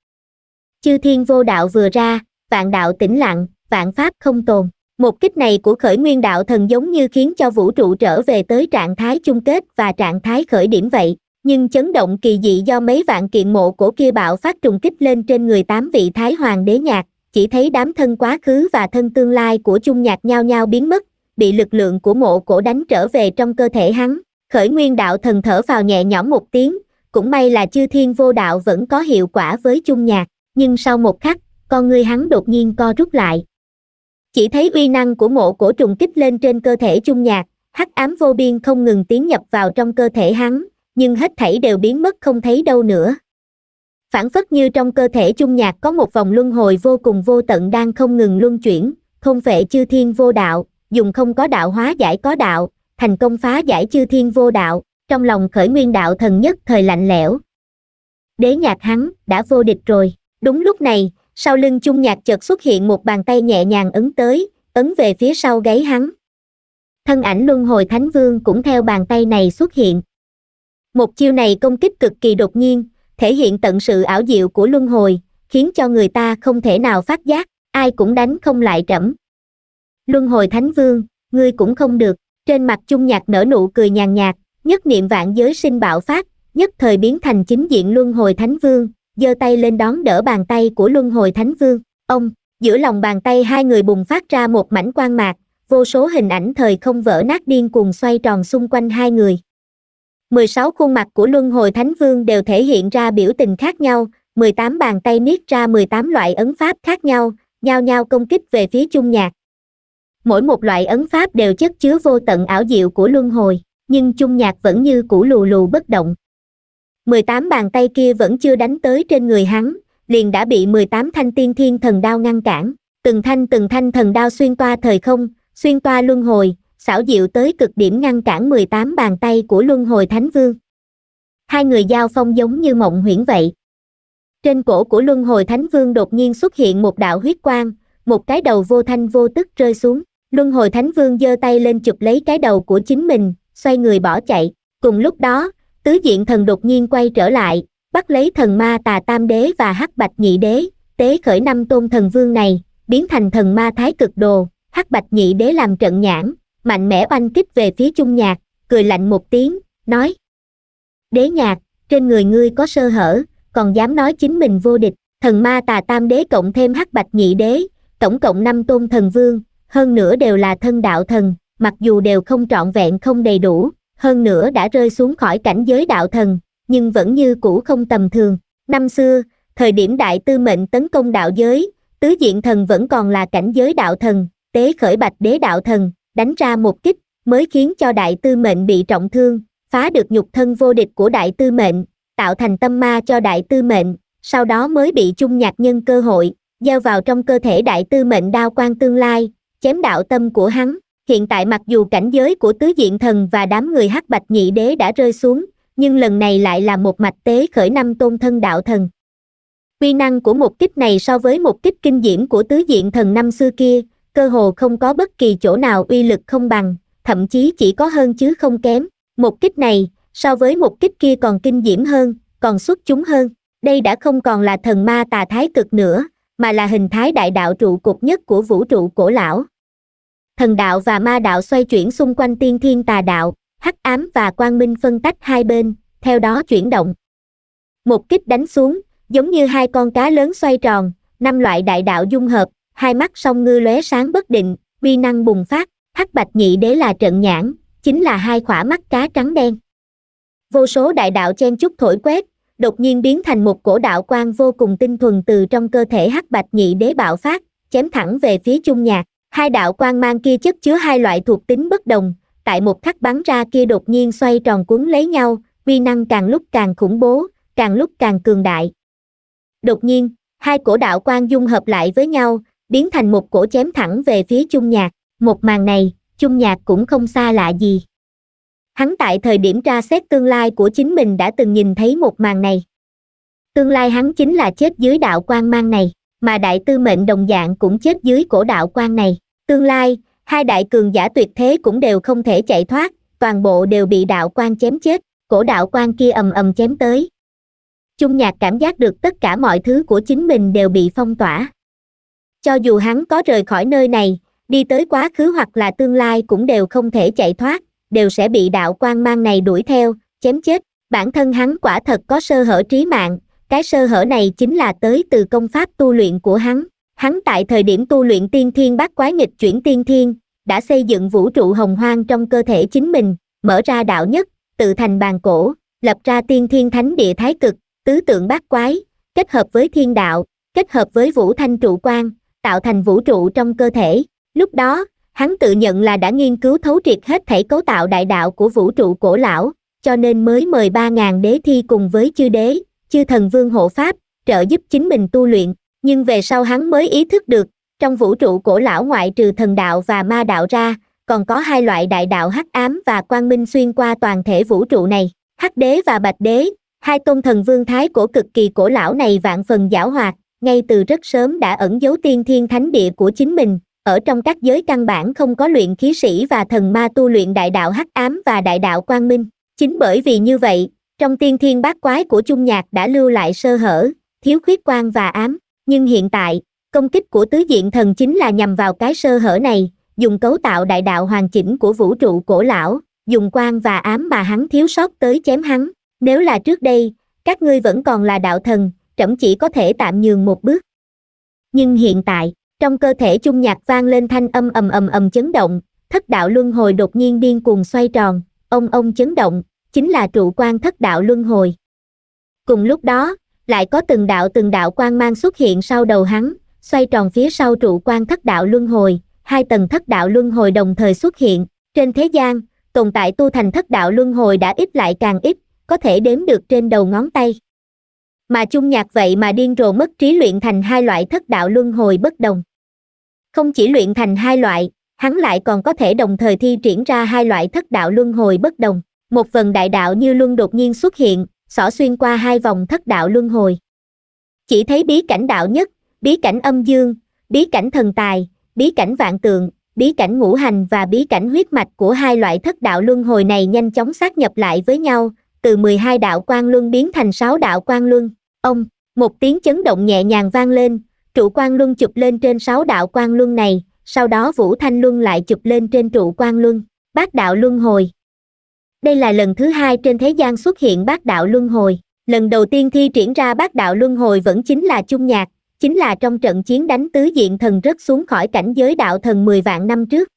Chư thiên vô đạo vừa ra, vạn đạo tĩnh lặng, vạn pháp không tồn. Một kích này của khởi nguyên đạo thần giống như khiến cho vũ trụ trở về tới trạng thái chung kết và trạng thái khởi điểm vậy, nhưng chấn động kỳ dị do mấy vạn kiện mộ cổ kia bạo phát trùng kích lên trên người tám vị thái hoàng đế nhạc, chỉ thấy đám thân quá khứ và thân tương lai của chung nhạc nhau nhau biến mất, bị lực lượng của mộ cổ đánh trở về trong cơ thể hắn. Khởi nguyên đạo thần thở vào nhẹ nhõm một tiếng, cũng may là chư thiên vô đạo vẫn có hiệu quả với chung nhạc, nhưng sau một khắc, con ngươi hắn đột nhiên co rút lại chỉ thấy uy năng của mộ cổ trùng kích lên trên cơ thể chung nhạc hắc ám vô biên không ngừng tiến nhập vào trong cơ thể hắn nhưng hết thảy đều biến mất không thấy đâu nữa phản phất như trong cơ thể chung nhạc có một vòng luân hồi vô cùng vô tận đang không ngừng luân chuyển không vệ chư thiên vô đạo dùng không có đạo hóa giải có đạo thành công phá giải chư thiên vô đạo trong lòng khởi nguyên đạo thần nhất thời lạnh lẽo đế nhạc hắn đã vô địch rồi đúng lúc này sau lưng chung nhạc chợt xuất hiện một bàn tay nhẹ nhàng ấn tới ấn về phía sau gáy hắn thân ảnh luân hồi thánh vương cũng theo bàn tay này xuất hiện một chiêu này công kích cực kỳ đột nhiên thể hiện tận sự ảo diệu của luân hồi khiến cho người ta không thể nào phát giác ai cũng đánh không lại trẫm luân hồi thánh vương ngươi cũng không được trên mặt chung nhạc nở nụ cười nhàn nhạt nhất niệm vạn giới sinh bạo phát nhất thời biến thành chính diện luân hồi thánh vương giơ tay lên đón đỡ bàn tay của luân hồi thánh vương ông giữa lòng bàn tay hai người bùng phát ra một mảnh quang mạc vô số hình ảnh thời không vỡ nát điên cuồng xoay tròn xung quanh hai người 16 khuôn mặt của luân hồi thánh vương đều thể hiện ra biểu tình khác nhau 18 bàn tay niết ra 18 loại ấn pháp khác nhau nhao nhao công kích về phía chung nhạc mỗi một loại ấn pháp đều chất chứa vô tận ảo diệu của luân hồi nhưng chung nhạc vẫn như cũ lù lù bất động mười tám bàn tay kia vẫn chưa đánh tới trên người hắn liền đã bị mười tám thanh tiên thiên thần đao ngăn cản từng thanh từng thanh thần đao xuyên toa thời không xuyên toa luân hồi xảo diệu tới cực điểm ngăn cản mười tám bàn tay của luân hồi thánh vương hai người giao phong giống như mộng huyễn vậy trên cổ của luân hồi thánh vương đột nhiên xuất hiện một đạo huyết quang một cái đầu vô thanh vô tức rơi xuống luân hồi thánh vương giơ tay lên chụp lấy cái đầu của chính mình xoay người bỏ chạy cùng lúc đó tứ diện thần đột nhiên quay trở lại bắt lấy thần ma tà tam đế và hắc bạch nhị đế tế khởi năm tôn thần vương này biến thành thần ma thái cực đồ hắc bạch nhị đế làm trận nhãn mạnh mẽ oanh kích về phía trung nhạc cười lạnh một tiếng nói đế nhạc trên người ngươi có sơ hở còn dám nói chính mình vô địch thần ma tà tam đế cộng thêm hắc bạch nhị đế tổng cộng năm tôn thần vương hơn nữa đều là thân đạo thần mặc dù đều không trọn vẹn không đầy đủ hơn nữa đã rơi xuống khỏi cảnh giới đạo thần, nhưng vẫn như cũ không tầm thường. Năm xưa, thời điểm đại tư mệnh tấn công đạo giới, tứ diện thần vẫn còn là cảnh giới đạo thần, tế khởi bạch đế đạo thần, đánh ra một kích, mới khiến cho đại tư mệnh bị trọng thương, phá được nhục thân vô địch của đại tư mệnh, tạo thành tâm ma cho đại tư mệnh, sau đó mới bị chung nhạc nhân cơ hội, gieo vào trong cơ thể đại tư mệnh đao quan tương lai, chém đạo tâm của hắn hiện tại mặc dù cảnh giới của tứ diện thần và đám người hắc bạch nhị đế đã rơi xuống nhưng lần này lại là một mạch tế khởi năm tôn thân đạo thần quy năng của một kích này so với một kích kinh diễm của tứ diện thần năm xưa kia cơ hồ không có bất kỳ chỗ nào uy lực không bằng thậm chí chỉ có hơn chứ không kém một kích này so với một kích kia còn kinh diễm hơn còn xuất chúng hơn đây đã không còn là thần ma tà thái cực nữa mà là hình thái đại đạo trụ cột nhất của vũ trụ cổ lão thần đạo và ma đạo xoay chuyển xung quanh tiên thiên tà đạo hắc ám và quang minh phân tách hai bên theo đó chuyển động một kích đánh xuống giống như hai con cá lớn xoay tròn năm loại đại đạo dung hợp hai mắt song ngư lóe sáng bất định uy năng bùng phát hắc bạch nhị đế là trận nhãn chính là hai khỏa mắt cá trắng đen vô số đại đạo chen chúc thổi quét đột nhiên biến thành một cổ đạo quang vô cùng tinh thuần từ trong cơ thể hắc bạch nhị đế bạo phát chém thẳng về phía chung nhạc hai đạo quang mang kia chất chứa hai loại thuộc tính bất đồng tại một khắc bắn ra kia đột nhiên xoay tròn cuốn lấy nhau vi năng càng lúc càng khủng bố càng lúc càng cường đại đột nhiên hai cổ đạo quang dung hợp lại với nhau biến thành một cổ chém thẳng về phía chung nhạc một màn này chung nhạc cũng không xa lạ gì hắn tại thời điểm tra xét tương lai của chính mình đã từng nhìn thấy một màn này tương lai hắn chính là chết dưới đạo quang mang này mà đại tư mệnh đồng dạng cũng chết dưới cổ đạo quan này Tương lai, hai đại cường giả tuyệt thế cũng đều không thể chạy thoát, toàn bộ đều bị đạo quan chém chết, cổ đạo quan kia ầm ầm chém tới. trung nhạc cảm giác được tất cả mọi thứ của chính mình đều bị phong tỏa. Cho dù hắn có rời khỏi nơi này, đi tới quá khứ hoặc là tương lai cũng đều không thể chạy thoát, đều sẽ bị đạo quan mang này đuổi theo, chém chết. Bản thân hắn quả thật có sơ hở trí mạng, cái sơ hở này chính là tới từ công pháp tu luyện của hắn hắn tại thời điểm tu luyện tiên thiên bát quái nghịch chuyển tiên thiên đã xây dựng vũ trụ hồng hoang trong cơ thể chính mình mở ra đạo nhất tự thành bàn cổ lập ra tiên thiên thánh địa thái cực tứ tượng bát quái kết hợp với thiên đạo kết hợp với vũ thanh trụ quan tạo thành vũ trụ trong cơ thể lúc đó hắn tự nhận là đã nghiên cứu thấu triệt hết thể cấu tạo đại đạo của vũ trụ cổ lão cho nên mới mời ba ngàn đế thi cùng với chư đế chư thần vương hộ pháp trợ giúp chính mình tu luyện nhưng về sau hắn mới ý thức được trong vũ trụ cổ lão ngoại trừ thần đạo và ma đạo ra còn có hai loại đại đạo hắc ám và quang minh xuyên qua toàn thể vũ trụ này hắc đế và bạch đế hai tôn thần vương thái cổ cực kỳ cổ lão này vạn phần giảo hoạt ngay từ rất sớm đã ẩn giấu tiên thiên thánh địa của chính mình ở trong các giới căn bản không có luyện khí sĩ và thần ma tu luyện đại đạo hắc ám và đại đạo quang minh chính bởi vì như vậy trong tiên thiên bát quái của trung nhạc đã lưu lại sơ hở thiếu khuyết quang và ám nhưng hiện tại công kích của tứ diện thần chính là nhằm vào cái sơ hở này dùng cấu tạo đại đạo hoàn chỉnh của vũ trụ cổ lão dùng quang và ám mà hắn thiếu sót tới chém hắn nếu là trước đây các ngươi vẫn còn là đạo thần trẫm chỉ có thể tạm nhường một bước nhưng hiện tại trong cơ thể chung nhạc vang lên thanh âm ầm ầm ầm chấn động thất đạo luân hồi đột nhiên điên cuồng xoay tròn ông ông chấn động chính là trụ quan thất đạo luân hồi cùng lúc đó lại có từng đạo từng đạo quan mang xuất hiện sau đầu hắn, xoay tròn phía sau trụ quan thất đạo luân hồi, hai tầng thất đạo luân hồi đồng thời xuất hiện, trên thế gian, tồn tại tu thành thất đạo luân hồi đã ít lại càng ít, có thể đếm được trên đầu ngón tay. Mà chung nhạc vậy mà điên rồ mất trí luyện thành hai loại thất đạo luân hồi bất đồng. Không chỉ luyện thành hai loại, hắn lại còn có thể đồng thời thi triển ra hai loại thất đạo luân hồi bất đồng. Một phần đại đạo như luân đột nhiên xuất hiện, xỏ xuyên qua hai vòng thất đạo luân hồi. Chỉ thấy bí cảnh đạo nhất, bí cảnh âm dương, bí cảnh thần tài, bí cảnh vạn tượng, bí cảnh ngũ hành và bí cảnh huyết mạch của hai loại thất đạo luân hồi này nhanh chóng xác nhập lại với nhau, từ 12 đạo quan luân biến thành 6 đạo quan luân. Ông, một tiếng chấn động nhẹ nhàng vang lên, trụ quan luân chụp lên trên 6 đạo quan luân này, sau đó Vũ Thanh Luân lại chụp lên trên trụ quan luân. Bát đạo luân hồi, đây là lần thứ hai trên thế gian xuất hiện bát đạo luân hồi lần đầu tiên thi triển ra bát đạo luân hồi vẫn chính là chung nhạc chính là trong trận chiến đánh tứ diện thần rất xuống khỏi cảnh giới đạo thần 10 vạn năm trước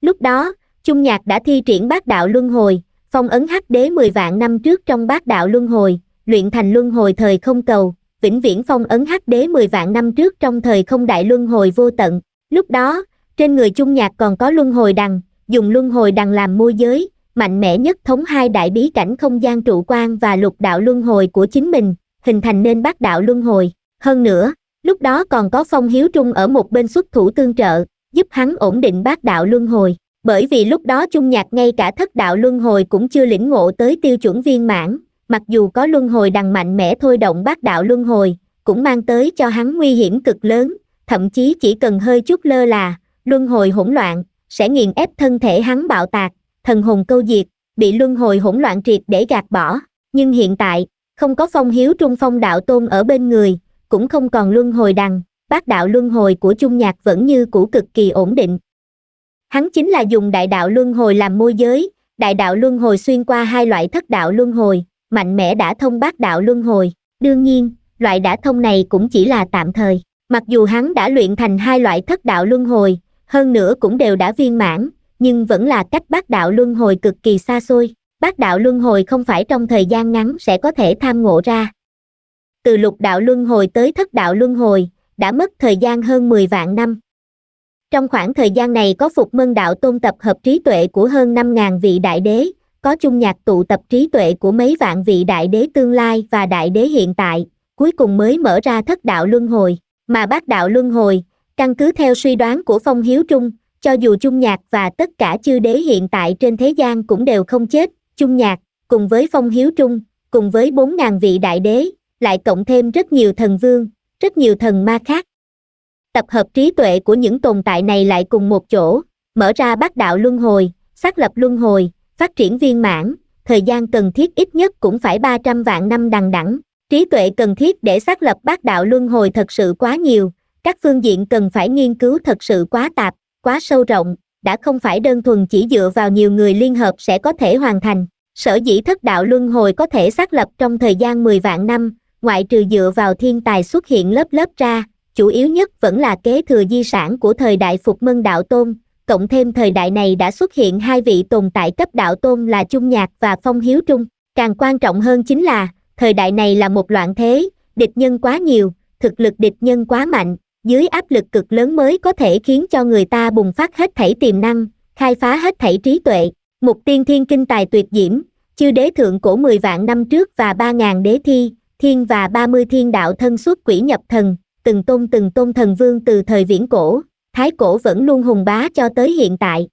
lúc đó chung nhạc đã thi triển bát đạo luân hồi phong ấn hắc đế 10 vạn năm trước trong bát đạo luân hồi luyện thành luân hồi thời không cầu vĩnh viễn phong ấn hắc đế 10 vạn năm trước trong thời không đại luân hồi vô tận lúc đó trên người chung nhạc còn có luân hồi đằng dùng luân hồi đằng làm môi giới mạnh mẽ nhất thống hai đại bí cảnh không gian trụ quan và lục đạo luân hồi của chính mình, hình thành nên bát đạo luân hồi. Hơn nữa, lúc đó còn có phong hiếu trung ở một bên xuất thủ tương trợ, giúp hắn ổn định bát đạo luân hồi. Bởi vì lúc đó Trung Nhạc ngay cả thất đạo luân hồi cũng chưa lĩnh ngộ tới tiêu chuẩn viên mãn, mặc dù có luân hồi đằng mạnh mẽ thôi động bát đạo luân hồi, cũng mang tới cho hắn nguy hiểm cực lớn, thậm chí chỉ cần hơi chút lơ là, luân hồi hỗn loạn, sẽ nghiền ép thân thể hắn bạo tạc, thần hồn câu diệt, bị luân hồi hỗn loạn triệt để gạt bỏ, nhưng hiện tại, không có phong hiếu trung phong đạo tôn ở bên người, cũng không còn luân hồi đằng, bác đạo luân hồi của Trung Nhạc vẫn như cũ cực kỳ ổn định. Hắn chính là dùng đại đạo luân hồi làm môi giới, đại đạo luân hồi xuyên qua hai loại thất đạo luân hồi, mạnh mẽ đã thông bác đạo luân hồi, đương nhiên, loại đã thông này cũng chỉ là tạm thời, mặc dù hắn đã luyện thành hai loại thất đạo luân hồi, hơn nữa cũng đều đã viên mãn, nhưng vẫn là cách bác đạo luân hồi cực kỳ xa xôi bác đạo luân hồi không phải trong thời gian ngắn sẽ có thể tham ngộ ra từ lục đạo luân hồi tới thất đạo luân hồi đã mất thời gian hơn 10 vạn năm trong khoảng thời gian này có phục mân đạo tôn tập hợp trí tuệ của hơn 5.000 vị đại đế có chung nhạc tụ tập trí tuệ của mấy vạn vị đại đế tương lai và đại đế hiện tại cuối cùng mới mở ra thất đạo luân hồi mà bác đạo luân hồi căn cứ theo suy đoán của phong hiếu trung cho dù chung nhạc và tất cả chư đế hiện tại trên thế gian cũng đều không chết chung nhạc cùng với phong hiếu trung cùng với bốn ngàn vị đại đế lại cộng thêm rất nhiều thần vương rất nhiều thần ma khác tập hợp trí tuệ của những tồn tại này lại cùng một chỗ mở ra bát đạo luân hồi xác lập luân hồi phát triển viên mãn thời gian cần thiết ít nhất cũng phải ba trăm vạn năm đằng đẵng trí tuệ cần thiết để xác lập bát đạo luân hồi thật sự quá nhiều các phương diện cần phải nghiên cứu thật sự quá tạp quá sâu rộng đã không phải đơn thuần chỉ dựa vào nhiều người liên hợp sẽ có thể hoàn thành sở dĩ thất đạo luân hồi có thể xác lập trong thời gian 10 vạn năm ngoại trừ dựa vào thiên tài xuất hiện lớp lớp ra chủ yếu nhất vẫn là kế thừa di sản của thời đại phục mân đạo tôn cộng thêm thời đại này đã xuất hiện hai vị tồn tại cấp đạo tôn là Trung Nhạc và Phong Hiếu Trung. Càng quan trọng hơn chính là, thời đại này là một loạn thế, địch nhân quá nhiều, thực lực địch nhân quá mạnh, dưới áp lực cực lớn mới có thể khiến cho người ta bùng phát hết thảy tiềm năng khai phá hết thảy trí tuệ mục tiên thiên kinh tài tuyệt diễm chư đế thượng cổ 10 vạn năm trước và 3.000 đế thi thiên và 30 thiên đạo thân xuất quỷ nhập thần từng tôn từng tôn thần vương từ thời viễn cổ thái cổ vẫn luôn hùng bá cho tới hiện tại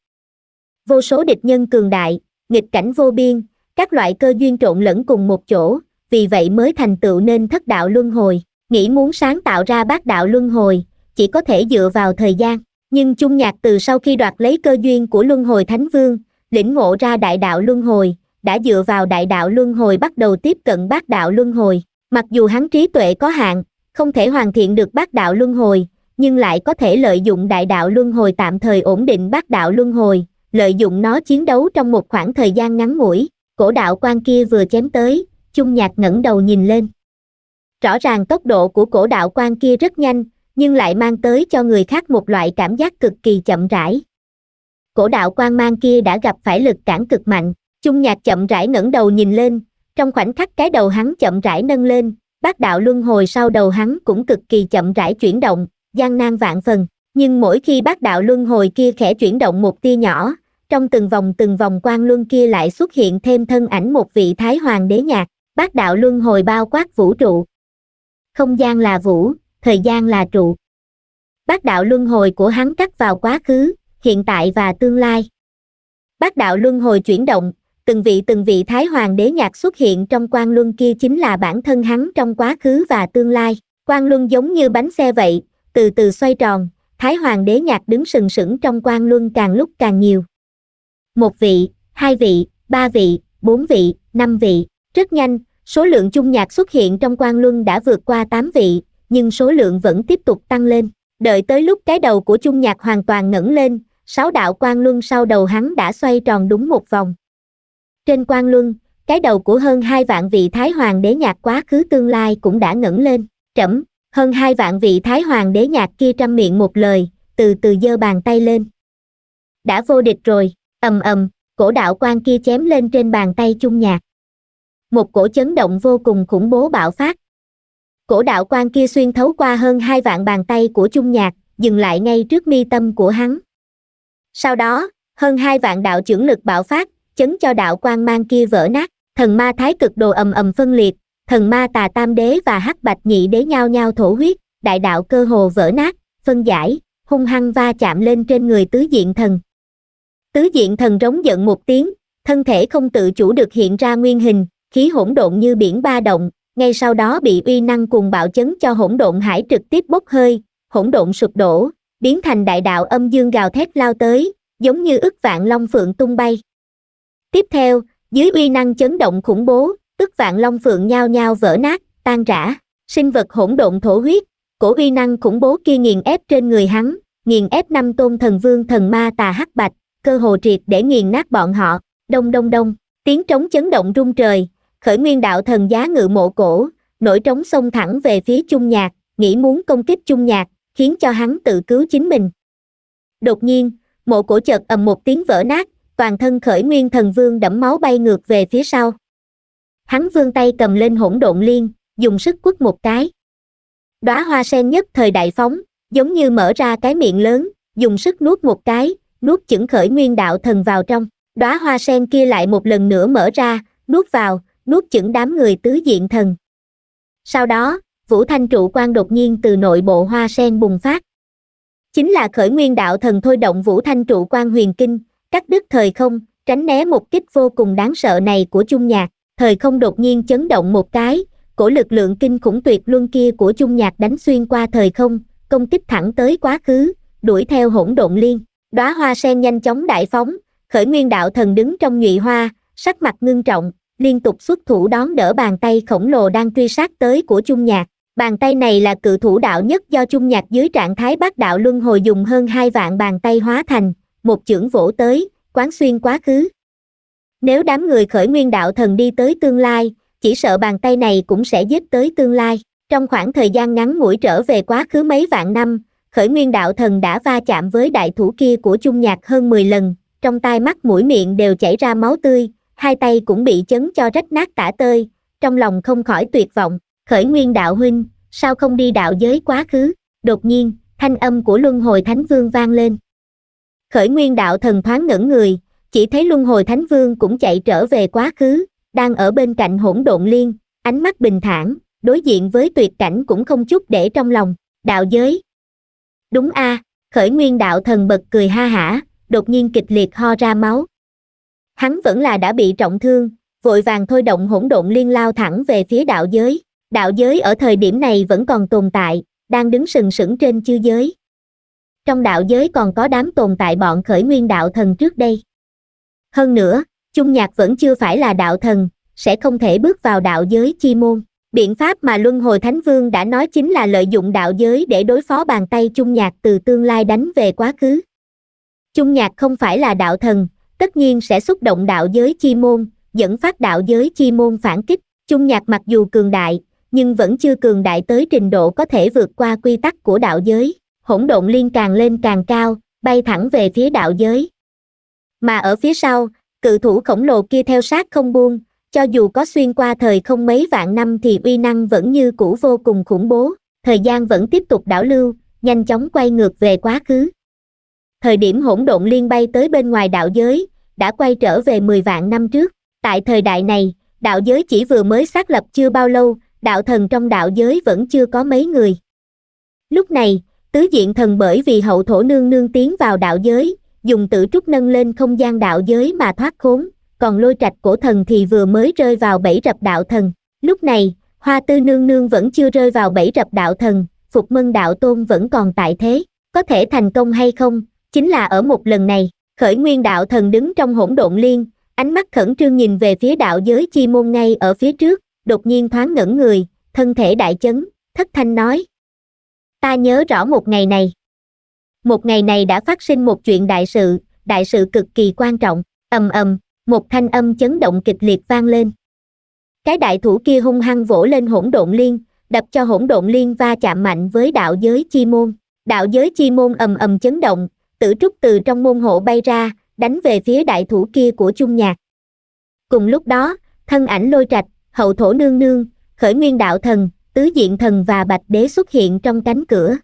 vô số địch nhân cường đại nghịch cảnh vô biên các loại cơ duyên trộn lẫn cùng một chỗ vì vậy mới thành tựu nên thất đạo luân hồi nghĩ muốn sáng tạo ra bát đạo luân hồi chỉ có thể dựa vào thời gian nhưng chung nhạc từ sau khi đoạt lấy cơ duyên của luân hồi thánh vương lĩnh ngộ ra đại đạo luân hồi đã dựa vào đại đạo luân hồi bắt đầu tiếp cận bát đạo luân hồi mặc dù hắn trí tuệ có hạn không thể hoàn thiện được bát đạo luân hồi nhưng lại có thể lợi dụng đại đạo luân hồi tạm thời ổn định bát đạo luân hồi lợi dụng nó chiến đấu trong một khoảng thời gian ngắn ngủi cổ đạo quan kia vừa chém tới chung nhạc ngẩng đầu nhìn lên Rõ ràng tốc độ của cổ đạo quan kia rất nhanh, nhưng lại mang tới cho người khác một loại cảm giác cực kỳ chậm rãi. Cổ đạo quan mang kia đã gặp phải lực cản cực mạnh, chung nhạc chậm rãi ngẩng đầu nhìn lên, trong khoảnh khắc cái đầu hắn chậm rãi nâng lên, bác đạo luân hồi sau đầu hắn cũng cực kỳ chậm rãi chuyển động, gian nan vạn phần, nhưng mỗi khi bác đạo luân hồi kia khẽ chuyển động một tia nhỏ, trong từng vòng từng vòng quan luân kia lại xuất hiện thêm thân ảnh một vị thái hoàng đế nhạc, bác đạo luân hồi bao quát vũ trụ, không gian là vũ thời gian là trụ bác đạo luân hồi của hắn cắt vào quá khứ hiện tại và tương lai bác đạo luân hồi chuyển động từng vị từng vị thái hoàng đế nhạc xuất hiện trong quan luân kia chính là bản thân hắn trong quá khứ và tương lai quan luân giống như bánh xe vậy từ từ xoay tròn thái hoàng đế nhạc đứng sừng sững trong quan luân càng lúc càng nhiều một vị hai vị ba vị bốn vị năm vị rất nhanh Số lượng chung nhạc xuất hiện trong quan luân đã vượt qua 8 vị, nhưng số lượng vẫn tiếp tục tăng lên. Đợi tới lúc cái đầu của chung nhạc hoàn toàn ngẩng lên, sáu đạo quan luân sau đầu hắn đã xoay tròn đúng một vòng. Trên quan luân, cái đầu của hơn hai vạn vị Thái Hoàng đế nhạc quá khứ tương lai cũng đã ngẩng lên, trẫm hơn hai vạn vị Thái Hoàng đế nhạc kia trăm miệng một lời, từ từ giơ bàn tay lên. Đã vô địch rồi, ầm ầm, cổ đạo quan kia chém lên trên bàn tay chung nhạc, một cổ chấn động vô cùng khủng bố bạo phát cổ đạo quan kia xuyên thấu qua hơn hai vạn bàn tay của chung nhạc dừng lại ngay trước mi tâm của hắn sau đó hơn hai vạn đạo trưởng lực bạo phát chấn cho đạo quan mang kia vỡ nát thần ma thái cực đồ ầm ầm phân liệt thần ma tà tam đế và hắc bạch nhị đế nhao nhao thổ huyết đại đạo cơ hồ vỡ nát phân giải hung hăng va chạm lên trên người tứ diện thần tứ diện thần rống giận một tiếng thân thể không tự chủ được hiện ra nguyên hình khí hỗn độn như biển ba động ngay sau đó bị uy năng cùng bạo chấn cho hỗn độn hải trực tiếp bốc hơi hỗn độn sụp đổ biến thành đại đạo âm dương gào thét lao tới giống như ức vạn long phượng tung bay tiếp theo dưới uy năng chấn động khủng bố ức vạn long phượng nhao nhao vỡ nát tan rã sinh vật hỗn độn thổ huyết cổ uy năng khủng bố kia nghiền ép trên người hắn nghiền ép năm tôn thần vương thần ma tà hắc bạch cơ hồ triệt để nghiền nát bọn họ đông đông đông tiếng trống chấn động rung trời khởi nguyên đạo thần giá ngự mộ cổ nổi trống xông thẳng về phía chung nhạc nghĩ muốn công kích chung nhạc khiến cho hắn tự cứu chính mình đột nhiên mộ cổ chợt ầm một tiếng vỡ nát toàn thân khởi nguyên thần vương đẫm máu bay ngược về phía sau hắn vươn tay cầm lên hỗn độn liên dùng sức quất một cái đóa hoa sen nhất thời đại phóng giống như mở ra cái miệng lớn dùng sức nuốt một cái nuốt chửng khởi nguyên đạo thần vào trong đóa hoa sen kia lại một lần nữa mở ra nuốt vào nuốt chửng đám người tứ diện thần. Sau đó, Vũ Thanh trụ quan đột nhiên từ nội bộ hoa sen bùng phát. Chính là khởi nguyên đạo thần thôi động Vũ Thanh trụ quan huyền kinh, cắt đứt thời không, tránh né một kích vô cùng đáng sợ này của chung nhạc, thời không đột nhiên chấn động một cái, cổ lực lượng kinh khủng tuyệt luân kia của chung nhạc đánh xuyên qua thời không, công kích thẳng tới quá khứ, đuổi theo hỗn độn liên, đóa hoa sen nhanh chóng đại phóng, khởi nguyên đạo thần đứng trong nhụy hoa, sắc mặt ngưng trọng, liên tục xuất thủ đón đỡ bàn tay khổng lồ đang truy sát tới của chung nhạc bàn tay này là cự thủ đạo nhất do chung nhạc dưới trạng thái bát đạo luân hồi dùng hơn hai vạn bàn tay hóa thành một chưởng vỗ tới quán xuyên quá khứ nếu đám người khởi nguyên đạo thần đi tới tương lai chỉ sợ bàn tay này cũng sẽ giết tới tương lai trong khoảng thời gian ngắn ngủi trở về quá khứ mấy vạn năm khởi nguyên đạo thần đã va chạm với đại thủ kia của chung nhạc hơn 10 lần trong tai mắt mũi miệng đều chảy ra máu tươi hai tay cũng bị chấn cho rách nát tả tơi trong lòng không khỏi tuyệt vọng khởi nguyên đạo huynh sao không đi đạo giới quá khứ đột nhiên thanh âm của luân hồi thánh vương vang lên khởi nguyên đạo thần thoáng ngẩn người chỉ thấy luân hồi thánh vương cũng chạy trở về quá khứ đang ở bên cạnh hỗn độn liên ánh mắt bình thản đối diện với tuyệt cảnh cũng không chút để trong lòng đạo giới đúng a à, khởi nguyên đạo thần bật cười ha hả đột nhiên kịch liệt ho ra máu hắn vẫn là đã bị trọng thương vội vàng thôi động hỗn độn liên lao thẳng về phía đạo giới đạo giới ở thời điểm này vẫn còn tồn tại đang đứng sừng sững trên chư giới trong đạo giới còn có đám tồn tại bọn khởi nguyên đạo thần trước đây hơn nữa chung nhạc vẫn chưa phải là đạo thần sẽ không thể bước vào đạo giới chi môn biện pháp mà luân hồi thánh vương đã nói chính là lợi dụng đạo giới để đối phó bàn tay chung nhạc từ tương lai đánh về quá khứ chung nhạc không phải là đạo thần tất nhiên sẽ xúc động đạo giới chi môn, dẫn phát đạo giới chi môn phản kích. Chung nhạc mặc dù cường đại, nhưng vẫn chưa cường đại tới trình độ có thể vượt qua quy tắc của đạo giới. Hỗn độn liên càng lên càng cao, bay thẳng về phía đạo giới. Mà ở phía sau, cự thủ khổng lồ kia theo sát không buông, cho dù có xuyên qua thời không mấy vạn năm thì uy năng vẫn như cũ vô cùng khủng bố, thời gian vẫn tiếp tục đảo lưu, nhanh chóng quay ngược về quá khứ thời điểm hỗn độn liên bay tới bên ngoài đạo giới, đã quay trở về 10 vạn năm trước. Tại thời đại này, đạo giới chỉ vừa mới xác lập chưa bao lâu, đạo thần trong đạo giới vẫn chưa có mấy người. Lúc này, tứ diện thần bởi vì hậu thổ nương nương tiến vào đạo giới, dùng tử trúc nâng lên không gian đạo giới mà thoát khốn, còn lôi trạch cổ thần thì vừa mới rơi vào bẫy rập đạo thần. Lúc này, hoa tư nương nương vẫn chưa rơi vào bẫy rập đạo thần, phục mân đạo tôn vẫn còn tại thế. Có thể thành công hay không, chính là ở một lần này khởi nguyên đạo thần đứng trong hỗn độn liên ánh mắt khẩn trương nhìn về phía đạo giới chi môn ngay ở phía trước đột nhiên thoáng ngẩn người thân thể đại chấn thất thanh nói ta nhớ rõ một ngày này một ngày này đã phát sinh một chuyện đại sự đại sự cực kỳ quan trọng ầm ầm một thanh âm chấn động kịch liệt vang lên cái đại thủ kia hung hăng vỗ lên hỗn độn liên đập cho hỗn độn liên va chạm mạnh với đạo giới chi môn đạo giới chi môn ầm ầm chấn động tử trúc từ trong môn hộ bay ra đánh về phía đại thủ kia của chung nhạc cùng lúc đó thân ảnh lôi trạch hậu thổ nương nương khởi nguyên đạo thần tứ diện thần và bạch đế xuất hiện trong cánh cửa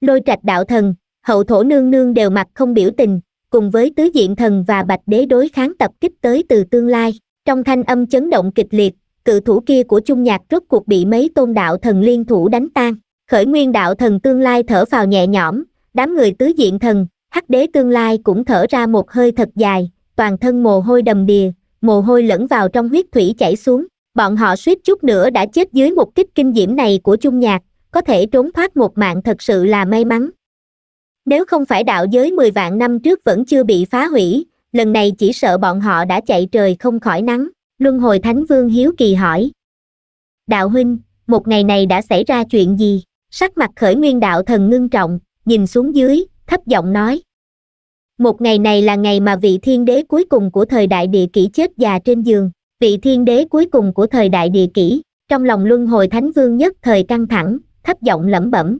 lôi trạch đạo thần hậu thổ nương nương đều mặt không biểu tình cùng với tứ diện thần và bạch đế đối kháng tập kích tới từ tương lai trong thanh âm chấn động kịch liệt cự thủ kia của chung nhạc rốt cuộc bị mấy tôn đạo thần liên thủ đánh tan khởi nguyên đạo thần tương lai thở vào nhẹ nhõm đám người tứ diện thần, hắc đế tương lai cũng thở ra một hơi thật dài, toàn thân mồ hôi đầm đìa, mồ hôi lẫn vào trong huyết thủy chảy xuống, bọn họ suýt chút nữa đã chết dưới một kích kinh diễm này của chung nhạc, có thể trốn thoát một mạng thật sự là may mắn. Nếu không phải đạo giới 10 vạn năm trước vẫn chưa bị phá hủy, lần này chỉ sợ bọn họ đã chạy trời không khỏi nắng, Luân hồi Thánh Vương hiếu kỳ hỏi. Đạo huynh, một ngày này đã xảy ra chuyện gì? Sắc mặt khởi nguyên đạo thần ngưng trọng, nhìn xuống dưới thấp giọng nói một ngày này là ngày mà vị thiên đế cuối cùng của thời đại địa kỷ chết già trên giường vị thiên đế cuối cùng của thời đại địa kỷ trong lòng luân hồi thánh vương nhất thời căng thẳng thấp giọng lẩm bẩm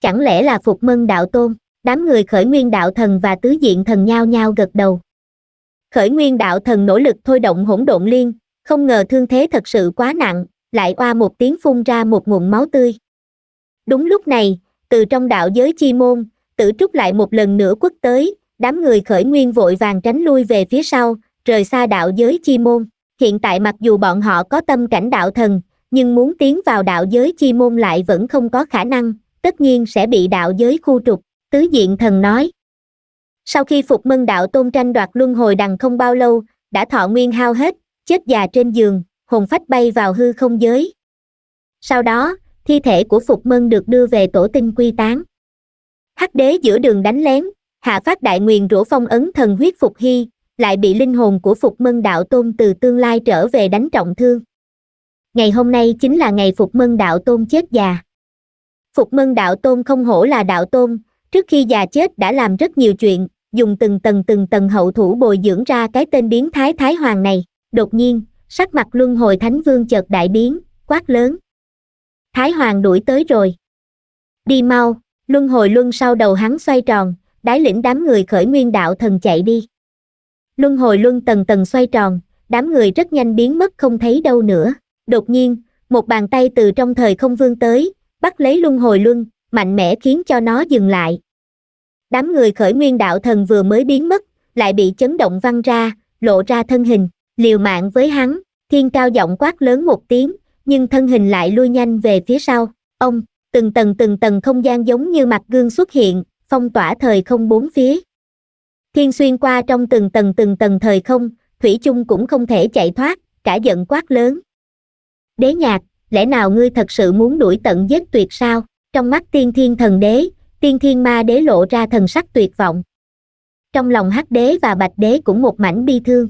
chẳng lẽ là phục mân đạo tôn đám người khởi nguyên đạo thần và tứ diện thần nhao nhao gật đầu khởi nguyên đạo thần nỗ lực thôi động hỗn độn liên không ngờ thương thế thật sự quá nặng lại oa một tiếng phun ra một nguồn máu tươi đúng lúc này từ trong đạo giới chi môn tử trúc lại một lần nữa quất tới đám người khởi nguyên vội vàng tránh lui về phía sau rời xa đạo giới chi môn hiện tại mặc dù bọn họ có tâm cảnh đạo thần nhưng muốn tiến vào đạo giới chi môn lại vẫn không có khả năng tất nhiên sẽ bị đạo giới khu trục tứ diện thần nói sau khi phục mân đạo tôn tranh đoạt luân hồi đằng không bao lâu đã thọ nguyên hao hết chết già trên giường hồn phách bay vào hư không giới sau đó thi thể của phục mân được đưa về tổ tinh quy tán hắc đế giữa đường đánh lén hạ phát đại nguyền rủa phong ấn thần huyết phục hy lại bị linh hồn của phục mân đạo tôn từ tương lai trở về đánh trọng thương ngày hôm nay chính là ngày phục mân đạo tôn chết già phục mân đạo tôn không hổ là đạo tôn trước khi già chết đã làm rất nhiều chuyện dùng từng tầng từng tầng hậu thủ bồi dưỡng ra cái tên biến thái thái hoàng này đột nhiên sắc mặt luân hồi thánh vương chợt đại biến quát lớn Thái Hoàng đuổi tới rồi. Đi mau, luân hồi luân sau đầu hắn xoay tròn, đái lĩnh đám người khởi nguyên đạo thần chạy đi. Luân hồi luân tầng tầng xoay tròn, đám người rất nhanh biến mất không thấy đâu nữa. Đột nhiên, một bàn tay từ trong thời không vương tới, bắt lấy luân hồi luân, mạnh mẽ khiến cho nó dừng lại. Đám người khởi nguyên đạo thần vừa mới biến mất, lại bị chấn động văng ra, lộ ra thân hình, liều mạng với hắn, thiên cao giọng quát lớn một tiếng, nhưng thân hình lại lui nhanh về phía sau ông từng tầng từng tầng không gian giống như mặt gương xuất hiện phong tỏa thời không bốn phía thiên xuyên qua trong từng tầng từng tầng thời không thủy chung cũng không thể chạy thoát cả giận quát lớn đế nhạc lẽ nào ngươi thật sự muốn đuổi tận giết tuyệt sao trong mắt tiên thiên thần đế tiên thiên ma đế lộ ra thần sắc tuyệt vọng trong lòng hắc đế và bạch đế cũng một mảnh bi thương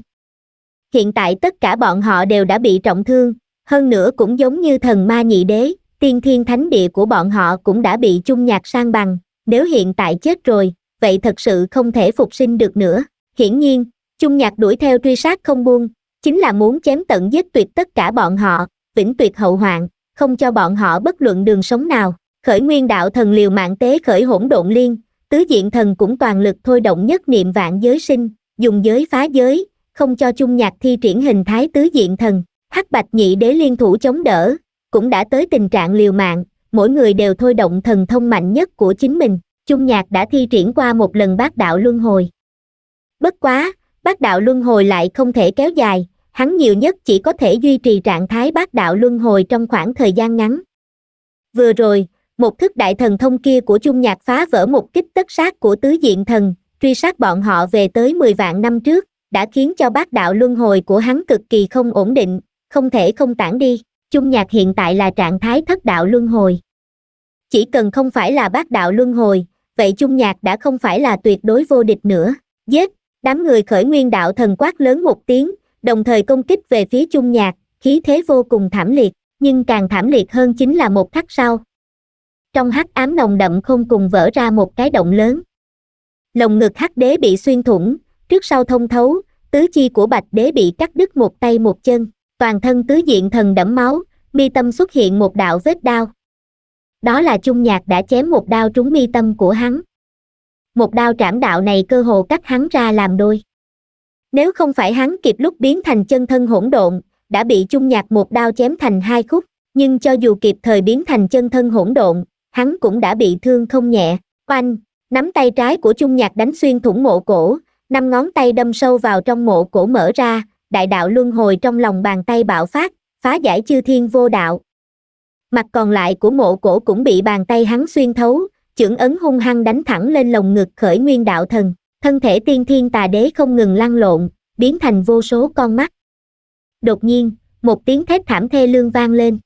hiện tại tất cả bọn họ đều đã bị trọng thương hơn nữa cũng giống như thần ma nhị đế tiên thiên thánh địa của bọn họ cũng đã bị chung nhạc sang bằng nếu hiện tại chết rồi vậy thật sự không thể phục sinh được nữa hiển nhiên chung nhạc đuổi theo truy sát không buông chính là muốn chém tận giết tuyệt tất cả bọn họ vĩnh tuyệt hậu hoạn không cho bọn họ bất luận đường sống nào khởi nguyên đạo thần liều mạng tế khởi hỗn độn liên tứ diện thần cũng toàn lực thôi động nhất niệm vạn giới sinh dùng giới phá giới không cho chung nhạc thi triển hình thái tứ diện thần hắc bạch nhị đế liên thủ chống đỡ cũng đã tới tình trạng liều mạng mỗi người đều thôi động thần thông mạnh nhất của chính mình chung nhạc đã thi triển qua một lần bát đạo luân hồi bất quá bát đạo luân hồi lại không thể kéo dài hắn nhiều nhất chỉ có thể duy trì trạng thái bát đạo luân hồi trong khoảng thời gian ngắn vừa rồi một thức đại thần thông kia của chung nhạc phá vỡ một kích tất sát của tứ diện thần truy sát bọn họ về tới mười vạn năm trước đã khiến cho bát đạo luân hồi của hắn cực kỳ không ổn định không thể không tản đi, chung nhạc hiện tại là trạng thái thất đạo luân hồi. Chỉ cần không phải là bác đạo luân hồi, vậy chung nhạc đã không phải là tuyệt đối vô địch nữa. Giết, đám người khởi nguyên đạo thần quát lớn một tiếng, đồng thời công kích về phía chung nhạc, khí thế vô cùng thảm liệt, nhưng càng thảm liệt hơn chính là một khắc sau. Trong hắc ám nồng đậm không cùng vỡ ra một cái động lớn. Lồng ngực hắc đế bị xuyên thủng, trước sau thông thấu, tứ chi của bạch đế bị cắt đứt một tay một chân toàn thân tứ diện thần đẫm máu mi tâm xuất hiện một đạo vết đao đó là chung nhạc đã chém một đao trúng mi tâm của hắn một đao trảm đạo này cơ hồ cắt hắn ra làm đôi nếu không phải hắn kịp lúc biến thành chân thân hỗn độn đã bị chung nhạc một đao chém thành hai khúc nhưng cho dù kịp thời biến thành chân thân hỗn độn hắn cũng đã bị thương không nhẹ oanh nắm tay trái của chung nhạc đánh xuyên thủng mộ cổ năm ngón tay đâm sâu vào trong mộ cổ mở ra đại đạo luân hồi trong lòng bàn tay bạo phát, phá giải chư thiên vô đạo. Mặt còn lại của mộ cổ cũng bị bàn tay hắn xuyên thấu, chưởng ấn hung hăng đánh thẳng lên lồng ngực khởi nguyên đạo thần, thân thể tiên thiên tà đế không ngừng lăn lộn, biến thành vô số con mắt. Đột nhiên, một tiếng thét thảm thê lương vang lên.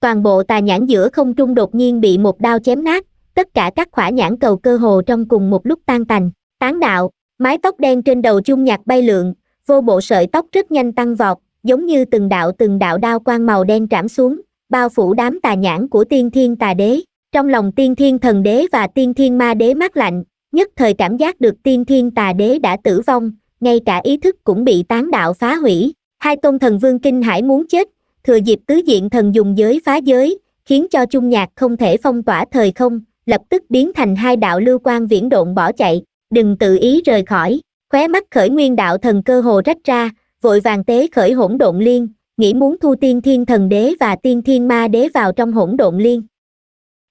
Toàn bộ tà nhãn giữa không trung đột nhiên bị một đao chém nát, tất cả các khỏa nhãn cầu cơ hồ trong cùng một lúc tan tành, tán đạo, mái tóc đen trên đầu chung nhạc bay lượn, vô bộ sợi tóc rất nhanh tăng vọt giống như từng đạo từng đạo đao quang màu đen trảm xuống bao phủ đám tà nhãn của tiên thiên tà đế trong lòng tiên thiên thần đế và tiên thiên ma đế mát lạnh nhất thời cảm giác được tiên thiên tà đế đã tử vong ngay cả ý thức cũng bị tán đạo phá hủy hai tôn thần vương kinh hải muốn chết thừa dịp tứ diện thần dùng giới phá giới khiến cho chung nhạc không thể phong tỏa thời không lập tức biến thành hai đạo lưu quan viễn độn bỏ chạy đừng tự ý rời khỏi khóe mắt khởi nguyên đạo thần cơ hồ rách ra vội vàng tế khởi hỗn độn liên nghĩ muốn thu tiên thiên thần đế và tiên thiên ma đế vào trong hỗn độn liên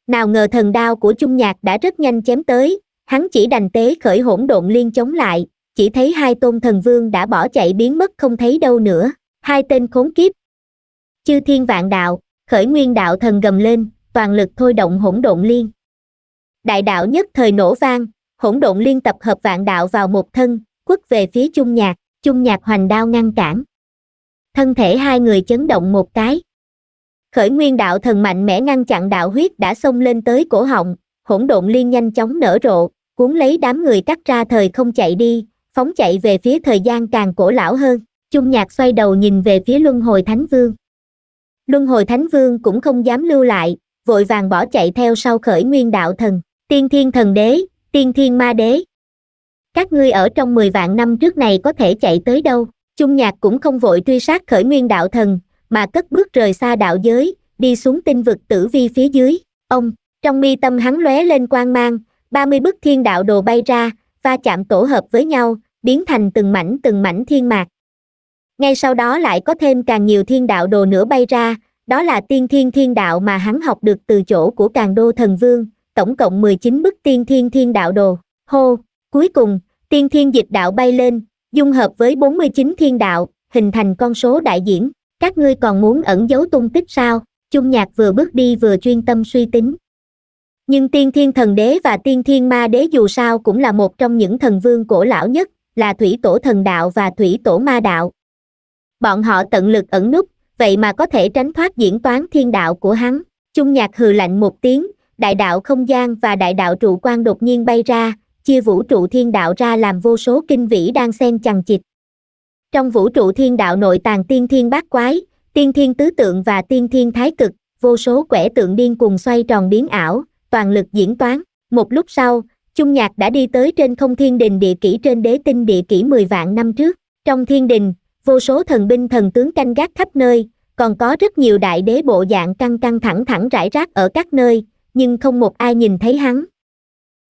nào ngờ thần đao của chung nhạc đã rất nhanh chém tới hắn chỉ đành tế khởi hỗn độn liên chống lại chỉ thấy hai tôn thần vương đã bỏ chạy biến mất không thấy đâu nữa hai tên khốn kiếp chư thiên vạn đạo khởi nguyên đạo thần gầm lên toàn lực thôi động hỗn độn liên đại đạo nhất thời nổ vang hỗn độn liên tập hợp vạn đạo vào một thân quất về phía chung nhạc chung nhạc hoành đao ngăn cản thân thể hai người chấn động một cái khởi nguyên đạo thần mạnh mẽ ngăn chặn đạo huyết đã xông lên tới cổ họng hỗn độn liên nhanh chóng nở rộ cuốn lấy đám người cắt ra thời không chạy đi phóng chạy về phía thời gian càng cổ lão hơn chung nhạc xoay đầu nhìn về phía luân hồi thánh vương luân hồi thánh vương cũng không dám lưu lại vội vàng bỏ chạy theo sau khởi nguyên đạo thần tiên thiên thần đế tiên thiên ma đế các ngươi ở trong mười vạn năm trước này có thể chạy tới đâu chung nhạc cũng không vội truy sát khởi nguyên đạo thần mà cất bước rời xa đạo giới đi xuống tinh vực tử vi phía dưới ông trong mi tâm hắn lóe lên quang mang ba mươi bức thiên đạo đồ bay ra va chạm tổ hợp với nhau biến thành từng mảnh từng mảnh thiên mạc ngay sau đó lại có thêm càng nhiều thiên đạo đồ nữa bay ra đó là tiên thiên thiên đạo mà hắn học được từ chỗ của càng đô thần vương tổng cộng 19 bức tiên thiên thiên đạo đồ hô cuối cùng tiên thiên dịch đạo bay lên dung hợp với 49 thiên đạo hình thành con số đại diễn các ngươi còn muốn ẩn giấu tung tích sao chung nhạc vừa bước đi vừa chuyên tâm suy tính nhưng tiên thiên thần đế và tiên thiên ma đế dù sao cũng là một trong những thần vương cổ lão nhất là thủy tổ thần đạo và thủy tổ ma đạo bọn họ tận lực ẩn núp vậy mà có thể tránh thoát diễn toán thiên đạo của hắn chung nhạc hừ lạnh một tiếng đại đạo không gian và đại đạo trụ quan đột nhiên bay ra chia vũ trụ thiên đạo ra làm vô số kinh vĩ đang xen chằng chịt. Trong vũ trụ thiên đạo nội tàng tiên thiên bát quái, tiên thiên tứ tượng và tiên thiên thái cực, vô số quẻ tượng điên cùng xoay tròn biến ảo, toàn lực diễn toán. Một lúc sau, trung Nhạc đã đi tới trên không thiên đình địa kỷ trên đế tinh địa kỷ 10 vạn năm trước. Trong thiên đình, vô số thần binh thần tướng canh gác khắp nơi, còn có rất nhiều đại đế bộ dạng căng căng thẳng thẳng rải rác ở các nơi, nhưng không một ai nhìn thấy hắn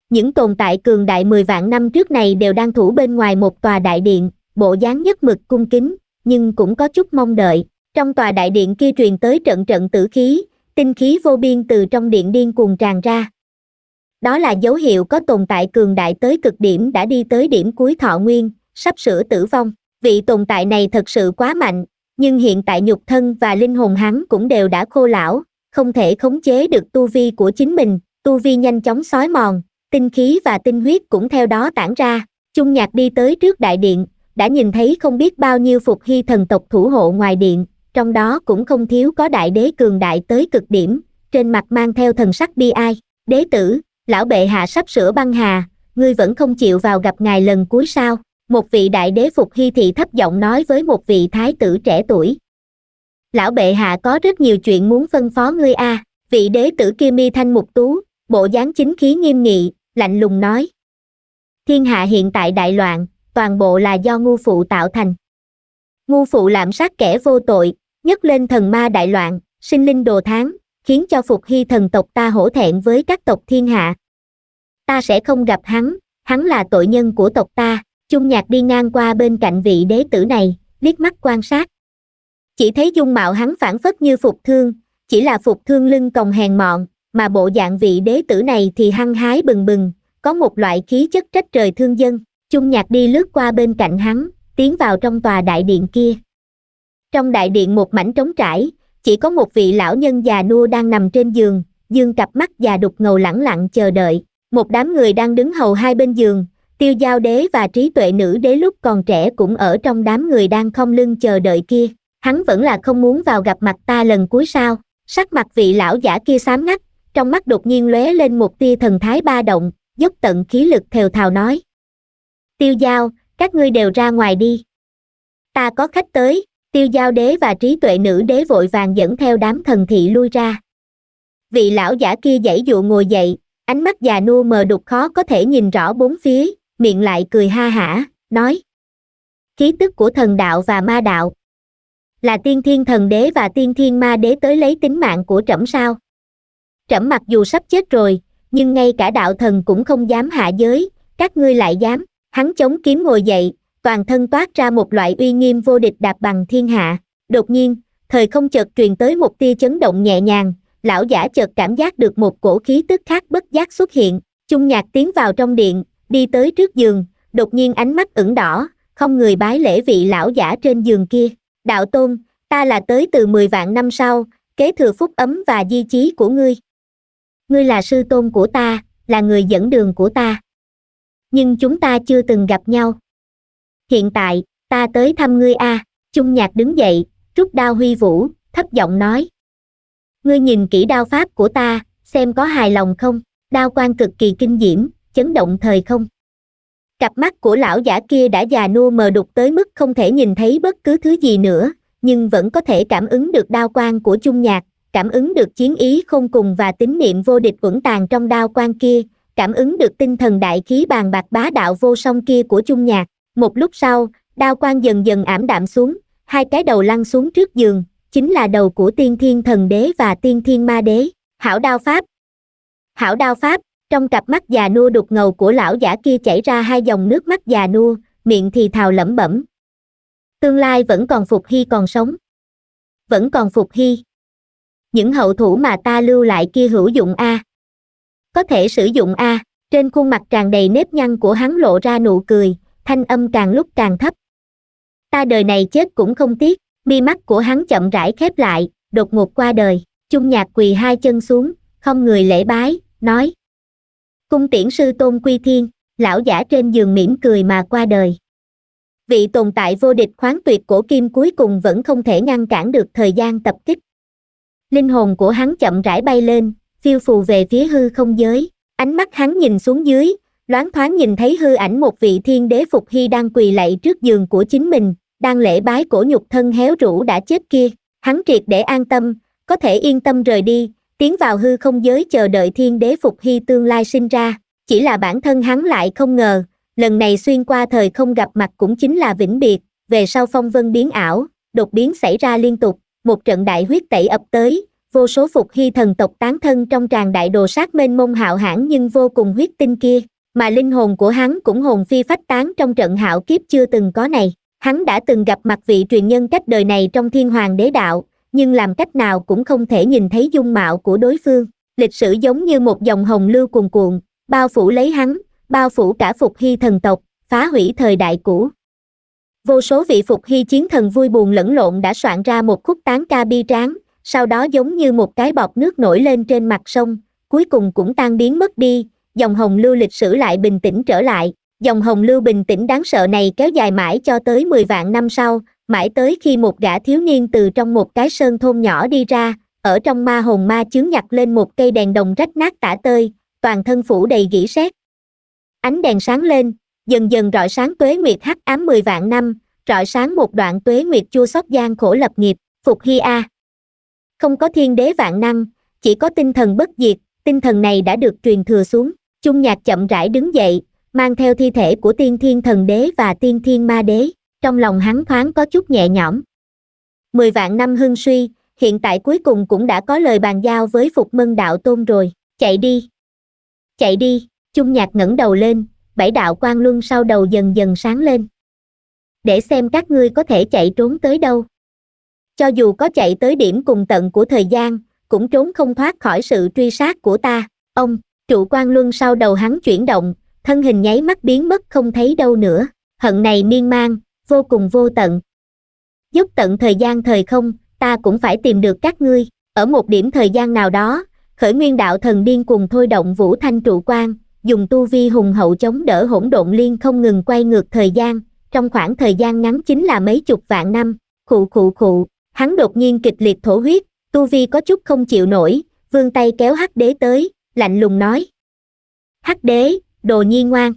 những tồn tại cường đại 10 vạn năm trước này đều đang thủ bên ngoài một tòa đại điện, bộ dáng nhất mực cung kính, nhưng cũng có chút mong đợi. Trong tòa đại điện kia truyền tới trận trận tử khí, tinh khí vô biên từ trong điện điên cuồng tràn ra. Đó là dấu hiệu có tồn tại cường đại tới cực điểm đã đi tới điểm cuối thọ nguyên, sắp sửa tử vong. Vị tồn tại này thật sự quá mạnh, nhưng hiện tại nhục thân và linh hồn hắn cũng đều đã khô lão, không thể khống chế được tu vi của chính mình, tu vi nhanh chóng xói mòn, tinh khí và tinh huyết cũng theo đó tản ra chung nhạc đi tới trước đại điện đã nhìn thấy không biết bao nhiêu phục hy thần tộc thủ hộ ngoài điện trong đó cũng không thiếu có đại đế cường đại tới cực điểm trên mặt mang theo thần sắc bi ai đế tử lão bệ hạ sắp sửa băng hà ngươi vẫn không chịu vào gặp ngài lần cuối sao một vị đại đế phục hy thị thấp giọng nói với một vị thái tử trẻ tuổi lão bệ hạ có rất nhiều chuyện muốn phân phó ngươi a à. vị đế tử kia mi thanh mục tú bộ dáng chính khí nghiêm nghị lạnh lùng nói. Thiên hạ hiện tại đại loạn, toàn bộ là do ngu phụ tạo thành. Ngu phụ lạm sát kẻ vô tội, nhấc lên thần ma đại loạn, sinh linh đồ tháng, khiến cho phục hy thần tộc ta hổ thẹn với các tộc thiên hạ. Ta sẽ không gặp hắn, hắn là tội nhân của tộc ta, chung nhạc đi ngang qua bên cạnh vị đế tử này, liếc mắt quan sát. Chỉ thấy dung mạo hắn phản phất như phục thương, chỉ là phục thương lưng còng hèn mọn, mà bộ dạng vị đế tử này thì hăng hái bừng bừng có một loại khí chất trách trời thương dân chung nhạc đi lướt qua bên cạnh hắn tiến vào trong tòa đại điện kia trong đại điện một mảnh trống trải chỉ có một vị lão nhân già nua đang nằm trên giường dương cặp mắt già đục ngầu lẳng lặng chờ đợi một đám người đang đứng hầu hai bên giường tiêu giao đế và trí tuệ nữ đế lúc còn trẻ cũng ở trong đám người đang không lưng chờ đợi kia hắn vẫn là không muốn vào gặp mặt ta lần cuối sao sắc mặt vị lão giả kia xám ngắt trong mắt đột nhiên lóe lên một tia thần thái ba động dốc tận khí lực thều thào nói tiêu giao các ngươi đều ra ngoài đi ta có khách tới tiêu giao đế và trí tuệ nữ đế vội vàng dẫn theo đám thần thị lui ra vị lão giả kia dãy dụ ngồi dậy ánh mắt già nua mờ đục khó có thể nhìn rõ bốn phía miệng lại cười ha hả nói khí tức của thần đạo và ma đạo là tiên thiên thần đế và tiên thiên ma đế tới lấy tính mạng của trẫm sao trẫm mặc dù sắp chết rồi nhưng ngay cả đạo thần cũng không dám hạ giới các ngươi lại dám hắn chống kiếm ngồi dậy toàn thân toát ra một loại uy nghiêm vô địch đạp bằng thiên hạ đột nhiên thời không chợt truyền tới một tia chấn động nhẹ nhàng lão giả chợt cảm giác được một cổ khí tức khác bất giác xuất hiện chung nhạc tiến vào trong điện đi tới trước giường đột nhiên ánh mắt ửng đỏ không người bái lễ vị lão giả trên giường kia đạo tôn ta là tới từ mười vạn năm sau kế thừa phúc ấm và di chí của ngươi ngươi là sư tôn của ta là người dẫn đường của ta nhưng chúng ta chưa từng gặp nhau hiện tại ta tới thăm ngươi a à. chung nhạc đứng dậy rút đao huy vũ thấp giọng nói ngươi nhìn kỹ đao pháp của ta xem có hài lòng không đao quan cực kỳ kinh diễm chấn động thời không cặp mắt của lão giả kia đã già nua mờ đục tới mức không thể nhìn thấy bất cứ thứ gì nữa nhưng vẫn có thể cảm ứng được đao quan của chung nhạc cảm ứng được chiến ý không cùng và tín niệm vô địch vững tàn trong đao quan kia cảm ứng được tinh thần đại khí bàn bạc bá đạo vô song kia của chung nhạc một lúc sau đao quan dần dần ảm đạm xuống hai cái đầu lăn xuống trước giường chính là đầu của tiên thiên thần đế và tiên thiên ma đế hảo đao pháp hảo đao pháp trong cặp mắt già nua đục ngầu của lão giả kia chảy ra hai dòng nước mắt già nua miệng thì thào lẩm bẩm tương lai vẫn còn phục hy còn sống vẫn còn phục hy những hậu thủ mà ta lưu lại kia hữu dụng a có thể sử dụng a trên khuôn mặt tràn đầy nếp nhăn của hắn lộ ra nụ cười thanh âm càng lúc càng thấp ta đời này chết cũng không tiếc mi mắt của hắn chậm rãi khép lại đột ngột qua đời chung nhạc quỳ hai chân xuống không người lễ bái nói cung tiễn sư tôn quy thiên lão giả trên giường mỉm cười mà qua đời vị tồn tại vô địch khoáng tuyệt cổ kim cuối cùng vẫn không thể ngăn cản được thời gian tập kích linh hồn của hắn chậm rãi bay lên, phiêu phù về phía hư không giới, ánh mắt hắn nhìn xuống dưới, loáng thoáng nhìn thấy hư ảnh một vị thiên đế phục hy đang quỳ lạy trước giường của chính mình, đang lễ bái cổ nhục thân héo rũ đã chết kia, hắn triệt để an tâm, có thể yên tâm rời đi, tiến vào hư không giới chờ đợi thiên đế phục hy tương lai sinh ra, chỉ là bản thân hắn lại không ngờ, lần này xuyên qua thời không gặp mặt cũng chính là vĩnh biệt, về sau phong vân biến ảo, đột biến xảy ra liên tục, một trận đại huyết tẩy ập tới vô số phục hy thần tộc tán thân trong tràng đại đồ sát mênh mông hạo hãn nhưng vô cùng huyết tinh kia mà linh hồn của hắn cũng hồn phi phách tán trong trận hạo kiếp chưa từng có này hắn đã từng gặp mặt vị truyền nhân cách đời này trong thiên hoàng đế đạo nhưng làm cách nào cũng không thể nhìn thấy dung mạo của đối phương lịch sử giống như một dòng hồng lưu cuồn cuộn bao phủ lấy hắn bao phủ cả phục hy thần tộc phá hủy thời đại cũ vô số vị phục hy chiến thần vui buồn lẫn lộn đã soạn ra một khúc tán ca bi tráng, sau đó giống như một cái bọt nước nổi lên trên mặt sông, cuối cùng cũng tan biến mất đi, dòng hồng lưu lịch sử lại bình tĩnh trở lại. Dòng hồng lưu bình tĩnh đáng sợ này kéo dài mãi cho tới 10 vạn năm sau, mãi tới khi một gã thiếu niên từ trong một cái sơn thôn nhỏ đi ra, ở trong ma hồn ma chướng nhặt lên một cây đèn đồng rách nát tả tơi, toàn thân phủ đầy gỉ sét. Ánh đèn sáng lên, dần dần rọi sáng tuế nguyệt hắc ám mười vạn năm rọi sáng một đoạn tuế nguyệt chua xót gian khổ lập nghiệp phục hy a không có thiên đế vạn năng chỉ có tinh thần bất diệt tinh thần này đã được truyền thừa xuống chung nhạc chậm rãi đứng dậy mang theo thi thể của tiên thiên thần đế và tiên thiên ma đế trong lòng hắn thoáng có chút nhẹ nhõm mười vạn năm hưng suy hiện tại cuối cùng cũng đã có lời bàn giao với phục mân đạo tôn rồi chạy đi chạy đi chung nhạc ngẩng đầu lên bảy đạo quan luân sau đầu dần dần sáng lên để xem các ngươi có thể chạy trốn tới đâu cho dù có chạy tới điểm cùng tận của thời gian cũng trốn không thoát khỏi sự truy sát của ta ông trụ quan luân sau đầu hắn chuyển động thân hình nháy mắt biến mất không thấy đâu nữa hận này miên man vô cùng vô tận giúp tận thời gian thời không ta cũng phải tìm được các ngươi ở một điểm thời gian nào đó khởi nguyên đạo thần điên cùng thôi động vũ thanh trụ quan dùng tu vi hùng hậu chống đỡ hỗn độn liên không ngừng quay ngược thời gian, trong khoảng thời gian ngắn chính là mấy chục vạn năm, khụ khụ khụ, hắn đột nhiên kịch liệt thổ huyết, tu vi có chút không chịu nổi, vương tay kéo hắc đế tới, lạnh lùng nói. Hắc đế, đồ nhi ngoan.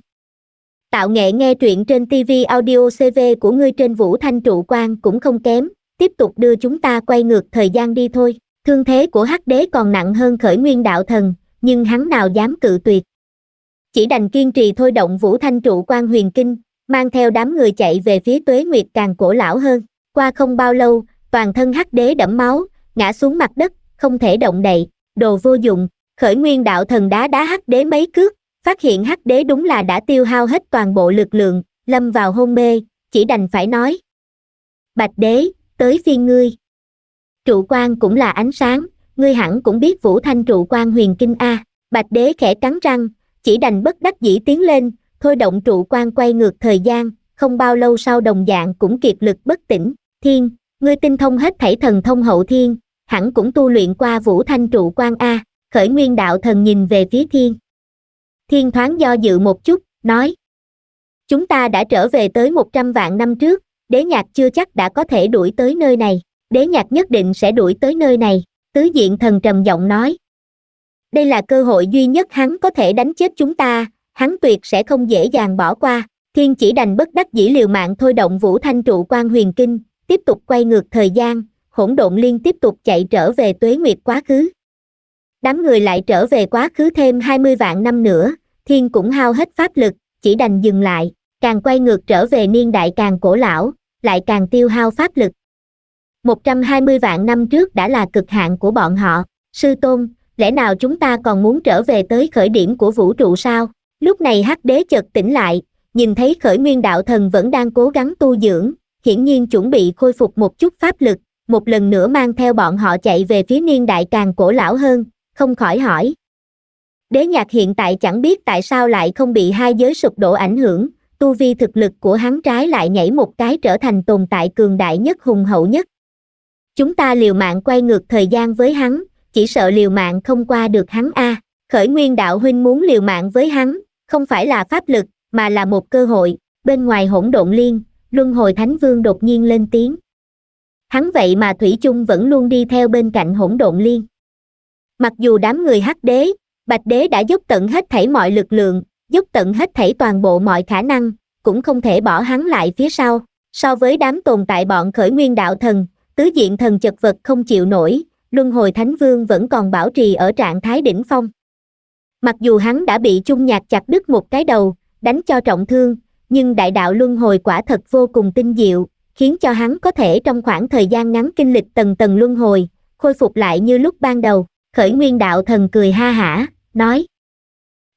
Tạo nghệ nghe truyện trên TV audio CV của ngươi trên Vũ Thanh Trụ quan cũng không kém, tiếp tục đưa chúng ta quay ngược thời gian đi thôi. Thương thế của hắc đế còn nặng hơn khởi nguyên đạo thần, nhưng hắn nào dám cự tuyệt chỉ đành kiên trì thôi động vũ thanh trụ quan huyền kinh mang theo đám người chạy về phía tuế nguyệt càng cổ lão hơn qua không bao lâu toàn thân hắc đế đẫm máu ngã xuống mặt đất không thể động đậy đồ vô dụng khởi nguyên đạo thần đá đá hắc đế mấy cước phát hiện hắc đế đúng là đã tiêu hao hết toàn bộ lực lượng lâm vào hôn mê chỉ đành phải nói bạch đế tới phiên ngươi trụ quan cũng là ánh sáng ngươi hẳn cũng biết vũ thanh trụ quan huyền kinh a bạch đế khẽ cắn răng chỉ đành bất đắc dĩ tiến lên thôi động trụ quan quay ngược thời gian không bao lâu sau đồng dạng cũng kiệt lực bất tỉnh thiên ngươi tinh thông hết thảy thần thông hậu thiên hẳn cũng tu luyện qua vũ thanh trụ quan a khởi nguyên đạo thần nhìn về phía thiên thiên thoáng do dự một chút nói chúng ta đã trở về tới một trăm vạn năm trước đế nhạc chưa chắc đã có thể đuổi tới nơi này đế nhạc nhất định sẽ đuổi tới nơi này tứ diện thần trầm giọng nói đây là cơ hội duy nhất hắn có thể đánh chết chúng ta hắn tuyệt sẽ không dễ dàng bỏ qua thiên chỉ đành bất đắc dĩ liều mạng thôi động vũ thanh trụ quan huyền kinh tiếp tục quay ngược thời gian hỗn độn liên tiếp tục chạy trở về tuế nguyệt quá khứ đám người lại trở về quá khứ thêm hai mươi vạn năm nữa thiên cũng hao hết pháp lực chỉ đành dừng lại càng quay ngược trở về niên đại càng cổ lão lại càng tiêu hao pháp lực một trăm hai mươi vạn năm trước đã là cực hạn của bọn họ sư tôn lẽ nào chúng ta còn muốn trở về tới khởi điểm của vũ trụ sao lúc này hắc đế chợt tỉnh lại nhìn thấy khởi nguyên đạo thần vẫn đang cố gắng tu dưỡng hiển nhiên chuẩn bị khôi phục một chút pháp lực một lần nữa mang theo bọn họ chạy về phía niên đại càng cổ lão hơn không khỏi hỏi đế nhạc hiện tại chẳng biết tại sao lại không bị hai giới sụp đổ ảnh hưởng tu vi thực lực của hắn trái lại nhảy một cái trở thành tồn tại cường đại nhất hùng hậu nhất chúng ta liều mạng quay ngược thời gian với hắn chỉ sợ liều mạng không qua được hắn a à. khởi nguyên đạo huynh muốn liều mạng với hắn không phải là pháp lực mà là một cơ hội bên ngoài hỗn độn liên luân hồi thánh vương đột nhiên lên tiếng hắn vậy mà thủy chung vẫn luôn đi theo bên cạnh hỗn độn liên mặc dù đám người hắc đế bạch đế đã dốc tận hết thảy mọi lực lượng dốc tận hết thảy toàn bộ mọi khả năng cũng không thể bỏ hắn lại phía sau so với đám tồn tại bọn khởi nguyên đạo thần tứ diện thần chật vật không chịu nổi luân hồi thánh vương vẫn còn bảo trì ở trạng thái đỉnh phong mặc dù hắn đã bị chung nhạc chặt đứt một cái đầu đánh cho trọng thương nhưng đại đạo luân hồi quả thật vô cùng tinh diệu khiến cho hắn có thể trong khoảng thời gian ngắn kinh lịch tầng tầng luân hồi khôi phục lại như lúc ban đầu khởi nguyên đạo thần cười ha hả nói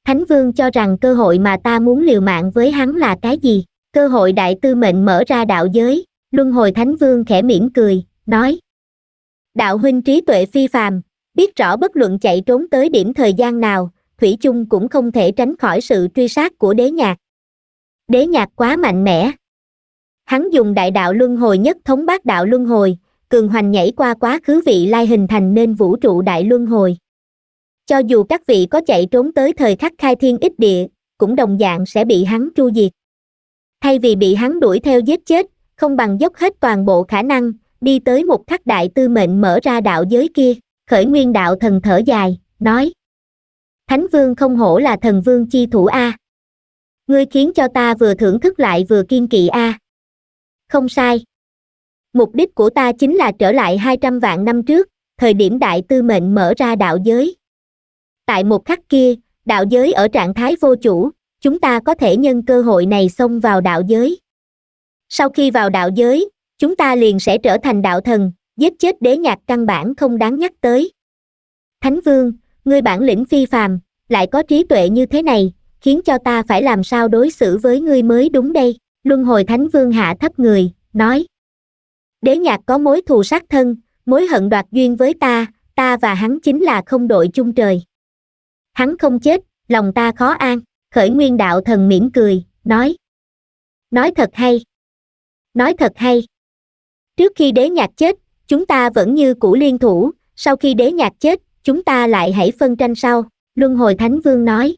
thánh vương cho rằng cơ hội mà ta muốn liều mạng với hắn là cái gì cơ hội đại tư mệnh mở ra đạo giới luân hồi thánh vương khẽ mỉm cười nói đạo huynh trí tuệ phi phàm biết rõ bất luận chạy trốn tới điểm thời gian nào thủy chung cũng không thể tránh khỏi sự truy sát của đế nhạc đế nhạc quá mạnh mẽ hắn dùng đại đạo luân hồi nhất thống bát đạo luân hồi cường hoành nhảy qua quá khứ vị lai hình thành nên vũ trụ đại luân hồi cho dù các vị có chạy trốn tới thời khắc khai thiên ít địa cũng đồng dạng sẽ bị hắn tru diệt thay vì bị hắn đuổi theo giết chết không bằng dốc hết toàn bộ khả năng đi tới một khắc đại tư mệnh mở ra đạo giới kia khởi nguyên đạo thần thở dài nói thánh vương không hổ là thần vương chi thủ a ngươi khiến cho ta vừa thưởng thức lại vừa kiên kỵ a không sai mục đích của ta chính là trở lại hai trăm vạn năm trước thời điểm đại tư mệnh mở ra đạo giới tại một khắc kia đạo giới ở trạng thái vô chủ chúng ta có thể nhân cơ hội này xông vào đạo giới sau khi vào đạo giới chúng ta liền sẽ trở thành đạo thần giết chết đế nhạc căn bản không đáng nhắc tới thánh vương ngươi bản lĩnh phi phàm lại có trí tuệ như thế này khiến cho ta phải làm sao đối xử với ngươi mới đúng đây luân hồi thánh vương hạ thấp người nói đế nhạc có mối thù sát thân mối hận đoạt duyên với ta ta và hắn chính là không đội chung trời hắn không chết lòng ta khó an khởi nguyên đạo thần mỉm cười nói nói thật hay nói thật hay trước khi đế nhạc chết chúng ta vẫn như cũ liên thủ sau khi đế nhạc chết chúng ta lại hãy phân tranh sau luân hồi thánh vương nói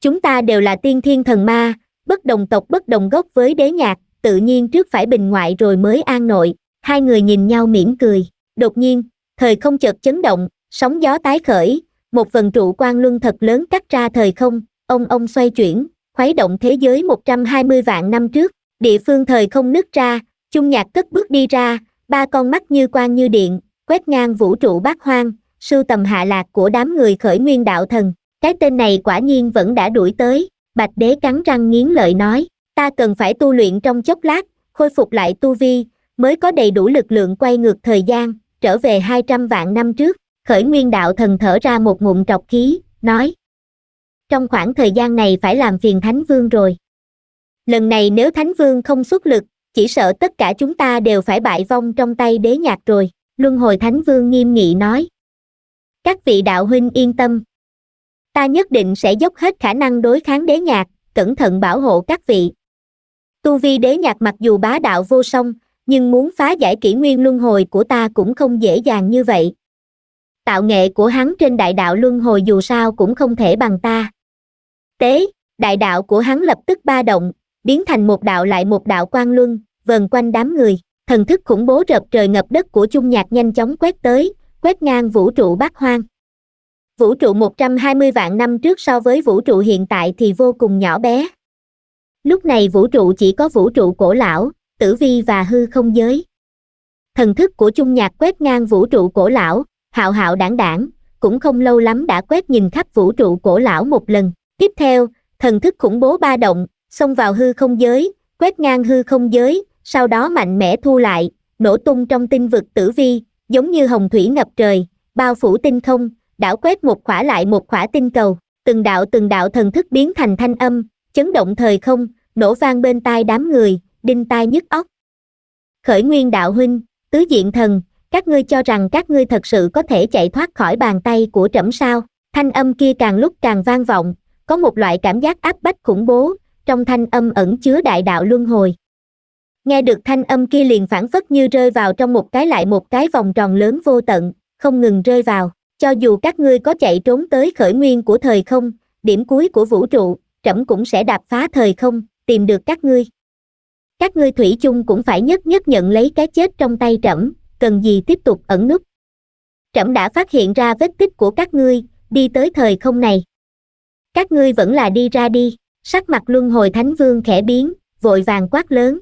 chúng ta đều là tiên thiên thần ma bất đồng tộc bất đồng gốc với đế nhạc tự nhiên trước phải bình ngoại rồi mới an nội hai người nhìn nhau mỉm cười đột nhiên thời không chợt chấn động sóng gió tái khởi một phần trụ quan luân thật lớn cắt ra thời không ông ông xoay chuyển khuấy động thế giới 120 vạn năm trước địa phương thời không nứt ra chung nhạc cất bước đi ra ba con mắt như quan như điện quét ngang vũ trụ bát hoang sưu tầm hạ lạc của đám người khởi nguyên đạo thần cái tên này quả nhiên vẫn đã đuổi tới bạch đế cắn răng nghiến lợi nói ta cần phải tu luyện trong chốc lát khôi phục lại tu vi mới có đầy đủ lực lượng quay ngược thời gian trở về hai trăm vạn năm trước khởi nguyên đạo thần thở ra một ngụm trọc khí nói trong khoảng thời gian này phải làm phiền thánh vương rồi lần này nếu thánh vương không xuất lực chỉ sợ tất cả chúng ta đều phải bại vong trong tay đế nhạc rồi luân hồi thánh vương nghiêm nghị nói các vị đạo huynh yên tâm ta nhất định sẽ dốc hết khả năng đối kháng đế nhạc cẩn thận bảo hộ các vị tu vi đế nhạc mặc dù bá đạo vô song nhưng muốn phá giải kỷ nguyên luân hồi của ta cũng không dễ dàng như vậy tạo nghệ của hắn trên đại đạo luân hồi dù sao cũng không thể bằng ta tế đại đạo của hắn lập tức ba động biến thành một đạo lại một đạo quang luân vần quanh đám người thần thức khủng bố rập trời ngập đất của chung nhạc nhanh chóng quét tới quét ngang vũ trụ bát hoang vũ trụ 120 vạn năm trước so với vũ trụ hiện tại thì vô cùng nhỏ bé lúc này vũ trụ chỉ có vũ trụ cổ lão tử vi và hư không giới thần thức của chung nhạc quét ngang vũ trụ cổ lão hạo hạo đảng đảng cũng không lâu lắm đã quét nhìn khắp vũ trụ cổ lão một lần tiếp theo thần thức khủng bố ba động xông vào hư không giới, quét ngang hư không giới, sau đó mạnh mẽ thu lại, nổ tung trong tinh vực tử vi, giống như hồng thủy ngập trời, bao phủ tinh không, đảo quét một khỏa lại một khỏa tinh cầu, từng đạo từng đạo thần thức biến thành thanh âm, chấn động thời không, nổ vang bên tai đám người, đinh tai nhức óc. Khởi nguyên đạo huynh, tứ diện thần, các ngươi cho rằng các ngươi thật sự có thể chạy thoát khỏi bàn tay của trẫm sao, thanh âm kia càng lúc càng vang vọng, có một loại cảm giác áp bách khủng bố, trong thanh âm ẩn chứa đại đạo luân hồi nghe được thanh âm kia liền phản phất như rơi vào trong một cái lại một cái vòng tròn lớn vô tận không ngừng rơi vào cho dù các ngươi có chạy trốn tới khởi nguyên của thời không điểm cuối của vũ trụ trẫm cũng sẽ đạp phá thời không tìm được các ngươi các ngươi thủy chung cũng phải nhất nhất nhận lấy cái chết trong tay trẫm cần gì tiếp tục ẩn nút trẫm đã phát hiện ra vết tích của các ngươi đi tới thời không này các ngươi vẫn là đi ra đi sắc mặt luân hồi thánh vương khẽ biến vội vàng quát lớn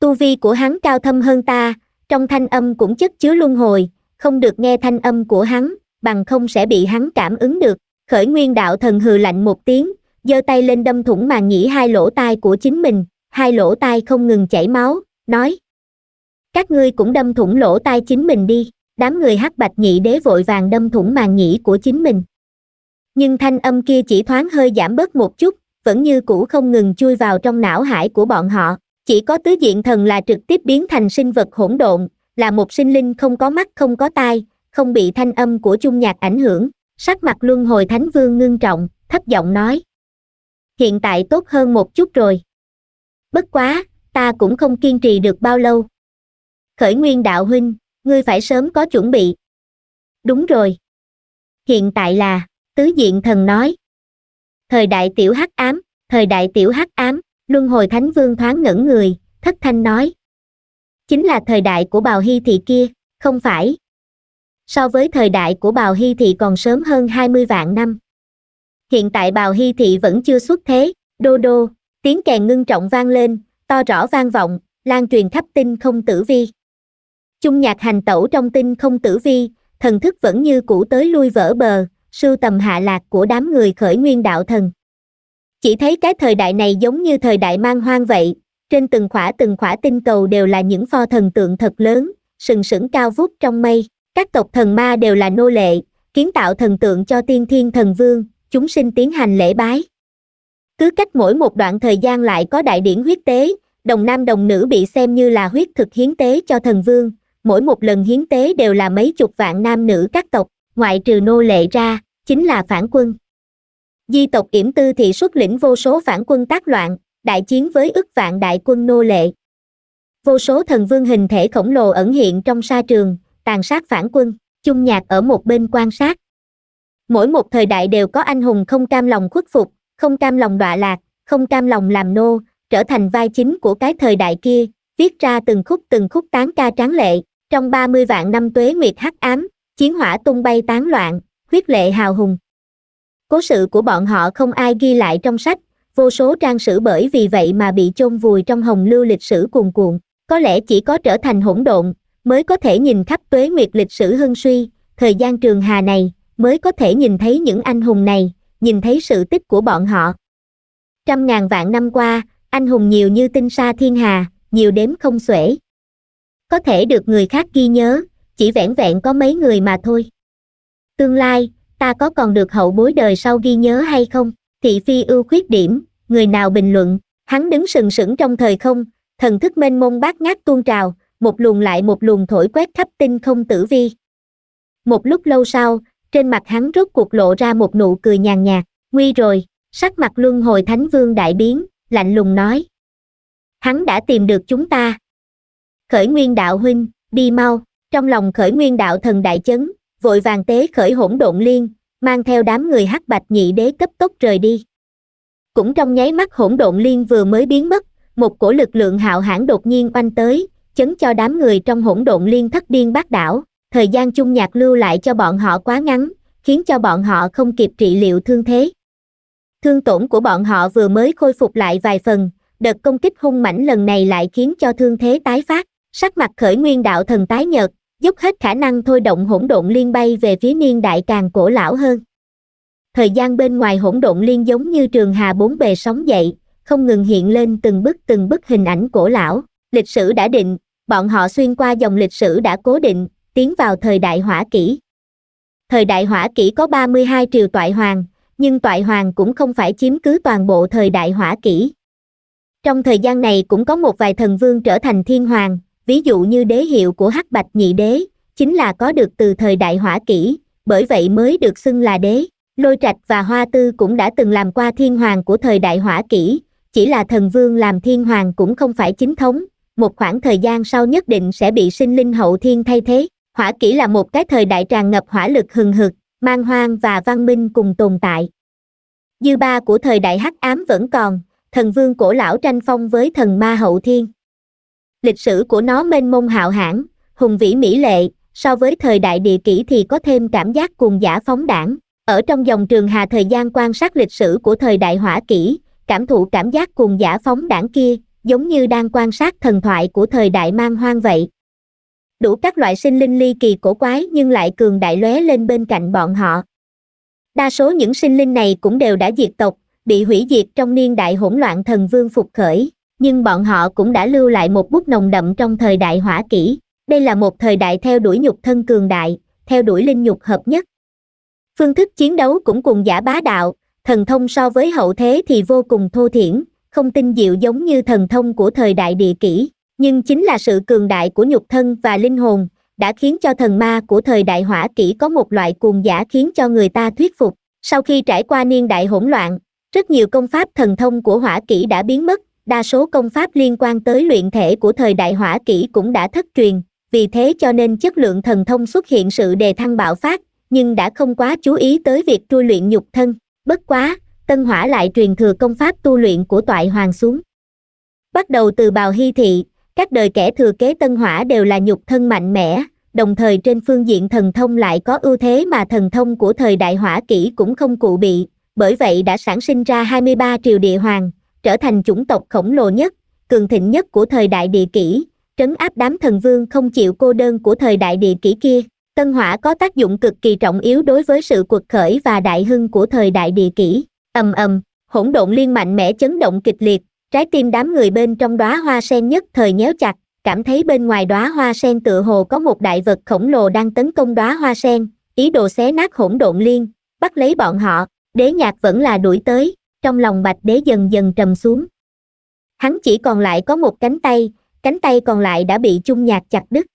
tu vi của hắn cao thâm hơn ta trong thanh âm cũng chất chứa luân hồi không được nghe thanh âm của hắn bằng không sẽ bị hắn cảm ứng được khởi nguyên đạo thần hừ lạnh một tiếng giơ tay lên đâm thủng màng nhĩ hai lỗ tai của chính mình hai lỗ tai không ngừng chảy máu nói các ngươi cũng đâm thủng lỗ tai chính mình đi đám người hắc bạch nhị đế vội vàng đâm thủng màng nhĩ của chính mình nhưng thanh âm kia chỉ thoáng hơi giảm bớt một chút vẫn như cũ không ngừng chui vào trong não hải của bọn họ chỉ có tứ diện thần là trực tiếp biến thành sinh vật hỗn độn là một sinh linh không có mắt không có tai không bị thanh âm của chung nhạc ảnh hưởng sắc mặt luân hồi thánh vương ngưng trọng thấp giọng nói hiện tại tốt hơn một chút rồi bất quá ta cũng không kiên trì được bao lâu khởi nguyên đạo huynh ngươi phải sớm có chuẩn bị đúng rồi hiện tại là tứ diện thần nói thời đại tiểu hắc ám thời đại tiểu hắc ám luân hồi thánh vương thoáng ngẩn người thất thanh nói chính là thời đại của bào hy thị kia không phải so với thời đại của bào hy thị còn sớm hơn 20 vạn năm hiện tại bào hy thị vẫn chưa xuất thế đô đô tiếng kèn ngưng trọng vang lên to rõ vang vọng lan truyền khắp tinh không tử vi chung nhạc hành tẩu trong tinh không tử vi thần thức vẫn như cũ tới lui vỡ bờ sưu tầm hạ lạc của đám người khởi nguyên đạo thần chỉ thấy cái thời đại này giống như thời đại mang hoang vậy trên từng khỏa từng khỏa tinh cầu đều là những pho thần tượng thật lớn sừng sững cao vút trong mây các tộc thần ma đều là nô lệ kiến tạo thần tượng cho tiên thiên thần vương chúng sinh tiến hành lễ bái cứ cách mỗi một đoạn thời gian lại có đại điển huyết tế đồng nam đồng nữ bị xem như là huyết thực hiến tế cho thần vương mỗi một lần hiến tế đều là mấy chục vạn nam nữ các tộc ngoại trừ nô lệ ra chính là phản quân di tộc yểm tư thị xuất lĩnh vô số phản quân tác loạn đại chiến với ức vạn đại quân nô lệ vô số thần vương hình thể khổng lồ ẩn hiện trong sa trường tàn sát phản quân chung nhạc ở một bên quan sát mỗi một thời đại đều có anh hùng không cam lòng khuất phục không cam lòng đọa lạc không cam lòng làm nô trở thành vai chính của cái thời đại kia viết ra từng khúc từng khúc tán ca tráng lệ trong 30 vạn năm tuế nguyệt hắc ám chiến hỏa tung bay tán loạn, huyết lệ hào hùng. Cố sự của bọn họ không ai ghi lại trong sách, vô số trang sử bởi vì vậy mà bị chôn vùi trong hồng lưu lịch sử cuồn cuộn, có lẽ chỉ có trở thành hỗn độn, mới có thể nhìn khắp tuế nguyệt lịch sử hưng suy, thời gian trường hà này, mới có thể nhìn thấy những anh hùng này, nhìn thấy sự tích của bọn họ. Trăm ngàn vạn năm qua, anh hùng nhiều như tinh sa thiên hà, nhiều đếm không xuể. Có thể được người khác ghi nhớ, chỉ vẻn vẹn có mấy người mà thôi tương lai ta có còn được hậu bối đời sau ghi nhớ hay không thị phi ưu khuyết điểm người nào bình luận hắn đứng sừng sững trong thời không thần thức mênh mông bát ngát tuôn trào một luồng lại một luồng thổi quét khắp tinh không tử vi một lúc lâu sau trên mặt hắn rốt cuộc lộ ra một nụ cười nhàn nhạt nguy rồi sắc mặt luân hồi thánh vương đại biến lạnh lùng nói hắn đã tìm được chúng ta khởi nguyên đạo huynh đi mau trong lòng khởi nguyên đạo thần đại chấn vội vàng tế khởi hỗn độn liên mang theo đám người hắc bạch nhị đế cấp tốc rời đi cũng trong nháy mắt hỗn độn liên vừa mới biến mất một cổ lực lượng hạo hãn đột nhiên oanh tới chấn cho đám người trong hỗn độn liên thất điên bát đảo thời gian chung nhạc lưu lại cho bọn họ quá ngắn khiến cho bọn họ không kịp trị liệu thương thế thương tổn của bọn họ vừa mới khôi phục lại vài phần đợt công kích hung mãnh lần này lại khiến cho thương thế tái phát sắc mặt khởi nguyên đạo thần tái nhợt dốc hết khả năng thôi động hỗn độn liên bay về phía niên đại càng cổ lão hơn. Thời gian bên ngoài hỗn độn liên giống như trường hà bốn bề sóng dậy, không ngừng hiện lên từng bức từng bức hình ảnh cổ lão, lịch sử đã định, bọn họ xuyên qua dòng lịch sử đã cố định, tiến vào thời đại hỏa kỷ. Thời đại hỏa kỷ có 32 triều toại hoàng, nhưng toại hoàng cũng không phải chiếm cứ toàn bộ thời đại hỏa kỷ. Trong thời gian này cũng có một vài thần vương trở thành thiên hoàng, ví dụ như đế hiệu của hắc bạch nhị đế chính là có được từ thời đại hỏa kỷ bởi vậy mới được xưng là đế lôi trạch và hoa tư cũng đã từng làm qua thiên hoàng của thời đại hỏa kỷ chỉ là thần vương làm thiên hoàng cũng không phải chính thống một khoảng thời gian sau nhất định sẽ bị sinh linh hậu thiên thay thế hỏa kỷ là một cái thời đại tràn ngập hỏa lực hừng hực mang hoang và văn minh cùng tồn tại dư ba của thời đại hắc ám vẫn còn thần vương cổ lão tranh phong với thần ma hậu thiên lịch sử của nó mênh mông hạo hãn hùng vĩ mỹ lệ so với thời đại địa kỷ thì có thêm cảm giác cuồng giả phóng đảng ở trong dòng trường hà thời gian quan sát lịch sử của thời đại hỏa kỷ cảm thụ cảm giác cuồng giả phóng đảng kia giống như đang quan sát thần thoại của thời đại mang hoang vậy đủ các loại sinh linh ly kỳ cổ quái nhưng lại cường đại lóe lên bên cạnh bọn họ đa số những sinh linh này cũng đều đã diệt tộc bị hủy diệt trong niên đại hỗn loạn thần vương phục khởi nhưng bọn họ cũng đã lưu lại một bút nồng đậm trong thời đại hỏa kỷ đây là một thời đại theo đuổi nhục thân cường đại theo đuổi linh nhục hợp nhất phương thức chiến đấu cũng cùng giả bá đạo thần thông so với hậu thế thì vô cùng thô thiển không tinh diệu giống như thần thông của thời đại địa kỷ nhưng chính là sự cường đại của nhục thân và linh hồn đã khiến cho thần ma của thời đại hỏa kỷ có một loại cuồng giả khiến cho người ta thuyết phục sau khi trải qua niên đại hỗn loạn rất nhiều công pháp thần thông của hỏa kỷ đã biến mất đa số công pháp liên quan tới luyện thể của thời đại hỏa kỷ cũng đã thất truyền vì thế cho nên chất lượng thần thông xuất hiện sự đề thăng bạo phát nhưng đã không quá chú ý tới việc tu luyện nhục thân bất quá tân hỏa lại truyền thừa công pháp tu luyện của toại hoàng xuống bắt đầu từ bào hy thị các đời kẻ thừa kế tân hỏa đều là nhục thân mạnh mẽ đồng thời trên phương diện thần thông lại có ưu thế mà thần thông của thời đại hỏa kỷ cũng không cụ bị bởi vậy đã sản sinh ra 23 triều địa hoàng trở thành chủng tộc khổng lồ nhất cường thịnh nhất của thời đại địa kỷ trấn áp đám thần vương không chịu cô đơn của thời đại địa kỷ kia tân hỏa có tác dụng cực kỳ trọng yếu đối với sự cuộc khởi và đại hưng của thời đại địa kỷ ầm ầm hỗn độn liên mạnh mẽ chấn động kịch liệt trái tim đám người bên trong đóa hoa sen nhất thời nhéo chặt cảm thấy bên ngoài đóa hoa sen tựa hồ có một đại vật khổng lồ đang tấn công đóa hoa sen ý đồ xé nát hỗn độn liên bắt lấy bọn họ đế nhạc vẫn là đuổi tới trong lòng bạch đế dần dần trầm xuống hắn chỉ còn lại có một cánh tay cánh tay còn lại đã bị chung nhạc chặt đứt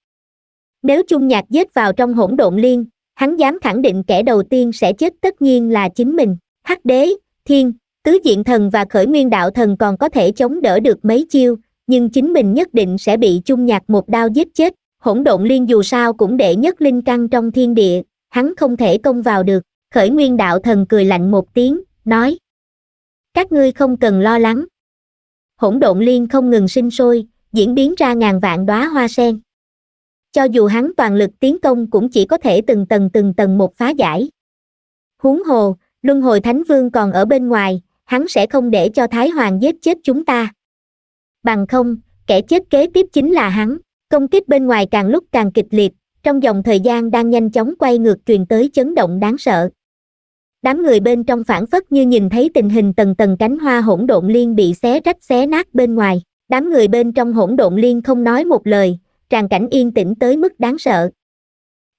nếu chung nhạc giết vào trong hỗn độn liên hắn dám khẳng định kẻ đầu tiên sẽ chết tất nhiên là chính mình hắc đế thiên tứ diện thần và khởi nguyên đạo thần còn có thể chống đỡ được mấy chiêu nhưng chính mình nhất định sẽ bị chung nhạc một đao giết chết hỗn độn liên dù sao cũng đệ nhất linh căn trong thiên địa hắn không thể công vào được khởi nguyên đạo thần cười lạnh một tiếng nói các ngươi không cần lo lắng hỗn độn liên không ngừng sinh sôi diễn biến ra ngàn vạn đóa hoa sen cho dù hắn toàn lực tiến công cũng chỉ có thể từng tầng từng tầng một phá giải huống hồ luân hồi thánh vương còn ở bên ngoài hắn sẽ không để cho thái hoàng giết chết chúng ta bằng không kẻ chết kế tiếp chính là hắn công kích bên ngoài càng lúc càng kịch liệt trong dòng thời gian đang nhanh chóng quay ngược truyền tới chấn động đáng sợ đám người bên trong phản phất như nhìn thấy tình hình tầng tầng cánh hoa hỗn độn liên bị xé rách xé nát bên ngoài đám người bên trong hỗn độn liên không nói một lời tràn cảnh yên tĩnh tới mức đáng sợ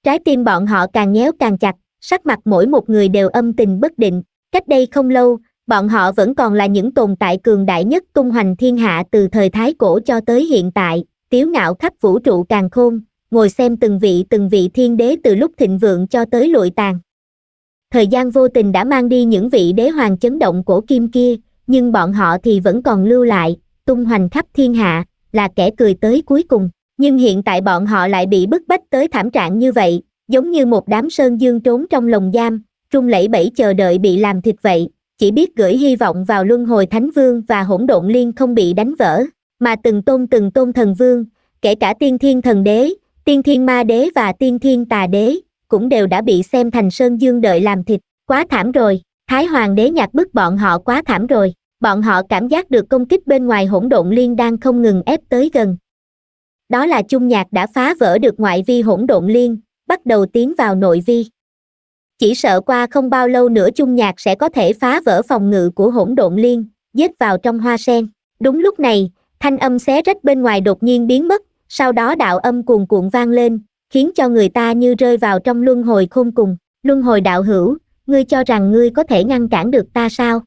trái tim bọn họ càng nhéo càng chặt sắc mặt mỗi một người đều âm tình bất định cách đây không lâu bọn họ vẫn còn là những tồn tại cường đại nhất tung hoành thiên hạ từ thời thái cổ cho tới hiện tại tiếu ngạo khắp vũ trụ càng khôn ngồi xem từng vị từng vị thiên đế từ lúc thịnh vượng cho tới lụi tàn thời gian vô tình đã mang đi những vị đế hoàng chấn động cổ kim kia, nhưng bọn họ thì vẫn còn lưu lại, tung hoành khắp thiên hạ, là kẻ cười tới cuối cùng. Nhưng hiện tại bọn họ lại bị bức bách tới thảm trạng như vậy, giống như một đám sơn dương trốn trong lồng giam, trung lẫy bẫy chờ đợi bị làm thịt vậy, chỉ biết gửi hy vọng vào luân hồi thánh vương và hỗn độn liên không bị đánh vỡ, mà từng tôn từng tôn thần vương, kể cả tiên thiên thần đế, tiên thiên ma đế và tiên thiên tà đế, cũng đều đã bị xem thành sơn dương đợi làm thịt quá thảm rồi thái hoàng đế nhạc bức bọn họ quá thảm rồi bọn họ cảm giác được công kích bên ngoài hỗn độn liên đang không ngừng ép tới gần đó là chung nhạc đã phá vỡ được ngoại vi hỗn độn liên bắt đầu tiến vào nội vi chỉ sợ qua không bao lâu nữa chung nhạc sẽ có thể phá vỡ phòng ngự của hỗn độn liên giết vào trong hoa sen đúng lúc này thanh âm xé rách bên ngoài đột nhiên biến mất sau đó đạo âm cuồn cuộn vang lên khiến cho người ta như rơi vào trong luân hồi khôn cùng luân hồi đạo hữu ngươi cho rằng ngươi có thể ngăn cản được ta sao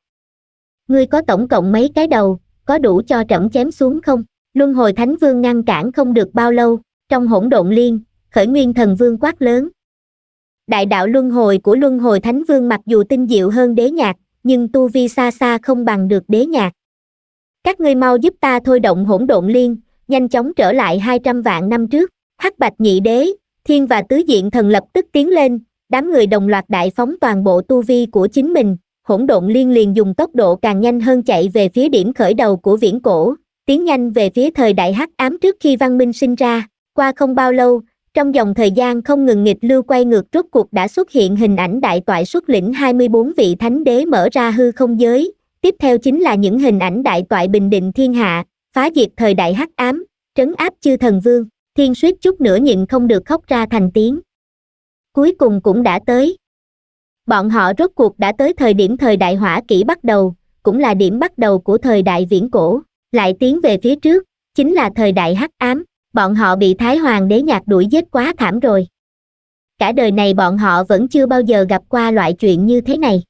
ngươi có tổng cộng mấy cái đầu có đủ cho trẫm chém xuống không luân hồi thánh vương ngăn cản không được bao lâu trong hỗn độn liên khởi nguyên thần vương quát lớn đại đạo luân hồi của luân hồi thánh vương mặc dù tinh diệu hơn đế nhạc nhưng tu vi xa xa không bằng được đế nhạc các ngươi mau giúp ta thôi động hỗn độn liên nhanh chóng trở lại hai trăm vạn năm trước hắc bạch nhị đế thiên và tứ diện thần lập tức tiến lên đám người đồng loạt đại phóng toàn bộ tu vi của chính mình hỗn độn liên liền dùng tốc độ càng nhanh hơn chạy về phía điểm khởi đầu của viễn cổ tiến nhanh về phía thời đại hắc ám trước khi văn minh sinh ra qua không bao lâu trong dòng thời gian không ngừng nghịch lưu quay ngược rốt cuộc đã xuất hiện hình ảnh đại toại xuất lĩnh 24 vị thánh đế mở ra hư không giới tiếp theo chính là những hình ảnh đại toại bình định thiên hạ phá diệt thời đại hắc ám trấn áp chư thần vương thiên suýt chút nữa nhịn không được khóc ra thành tiếng cuối cùng cũng đã tới bọn họ rốt cuộc đã tới thời điểm thời đại hỏa kỷ bắt đầu cũng là điểm bắt đầu của thời đại viễn cổ lại tiến về phía trước chính là thời đại hắc ám bọn họ bị thái hoàng đế nhạc đuổi giết quá thảm rồi cả đời này bọn họ vẫn chưa bao giờ gặp qua loại chuyện như thế này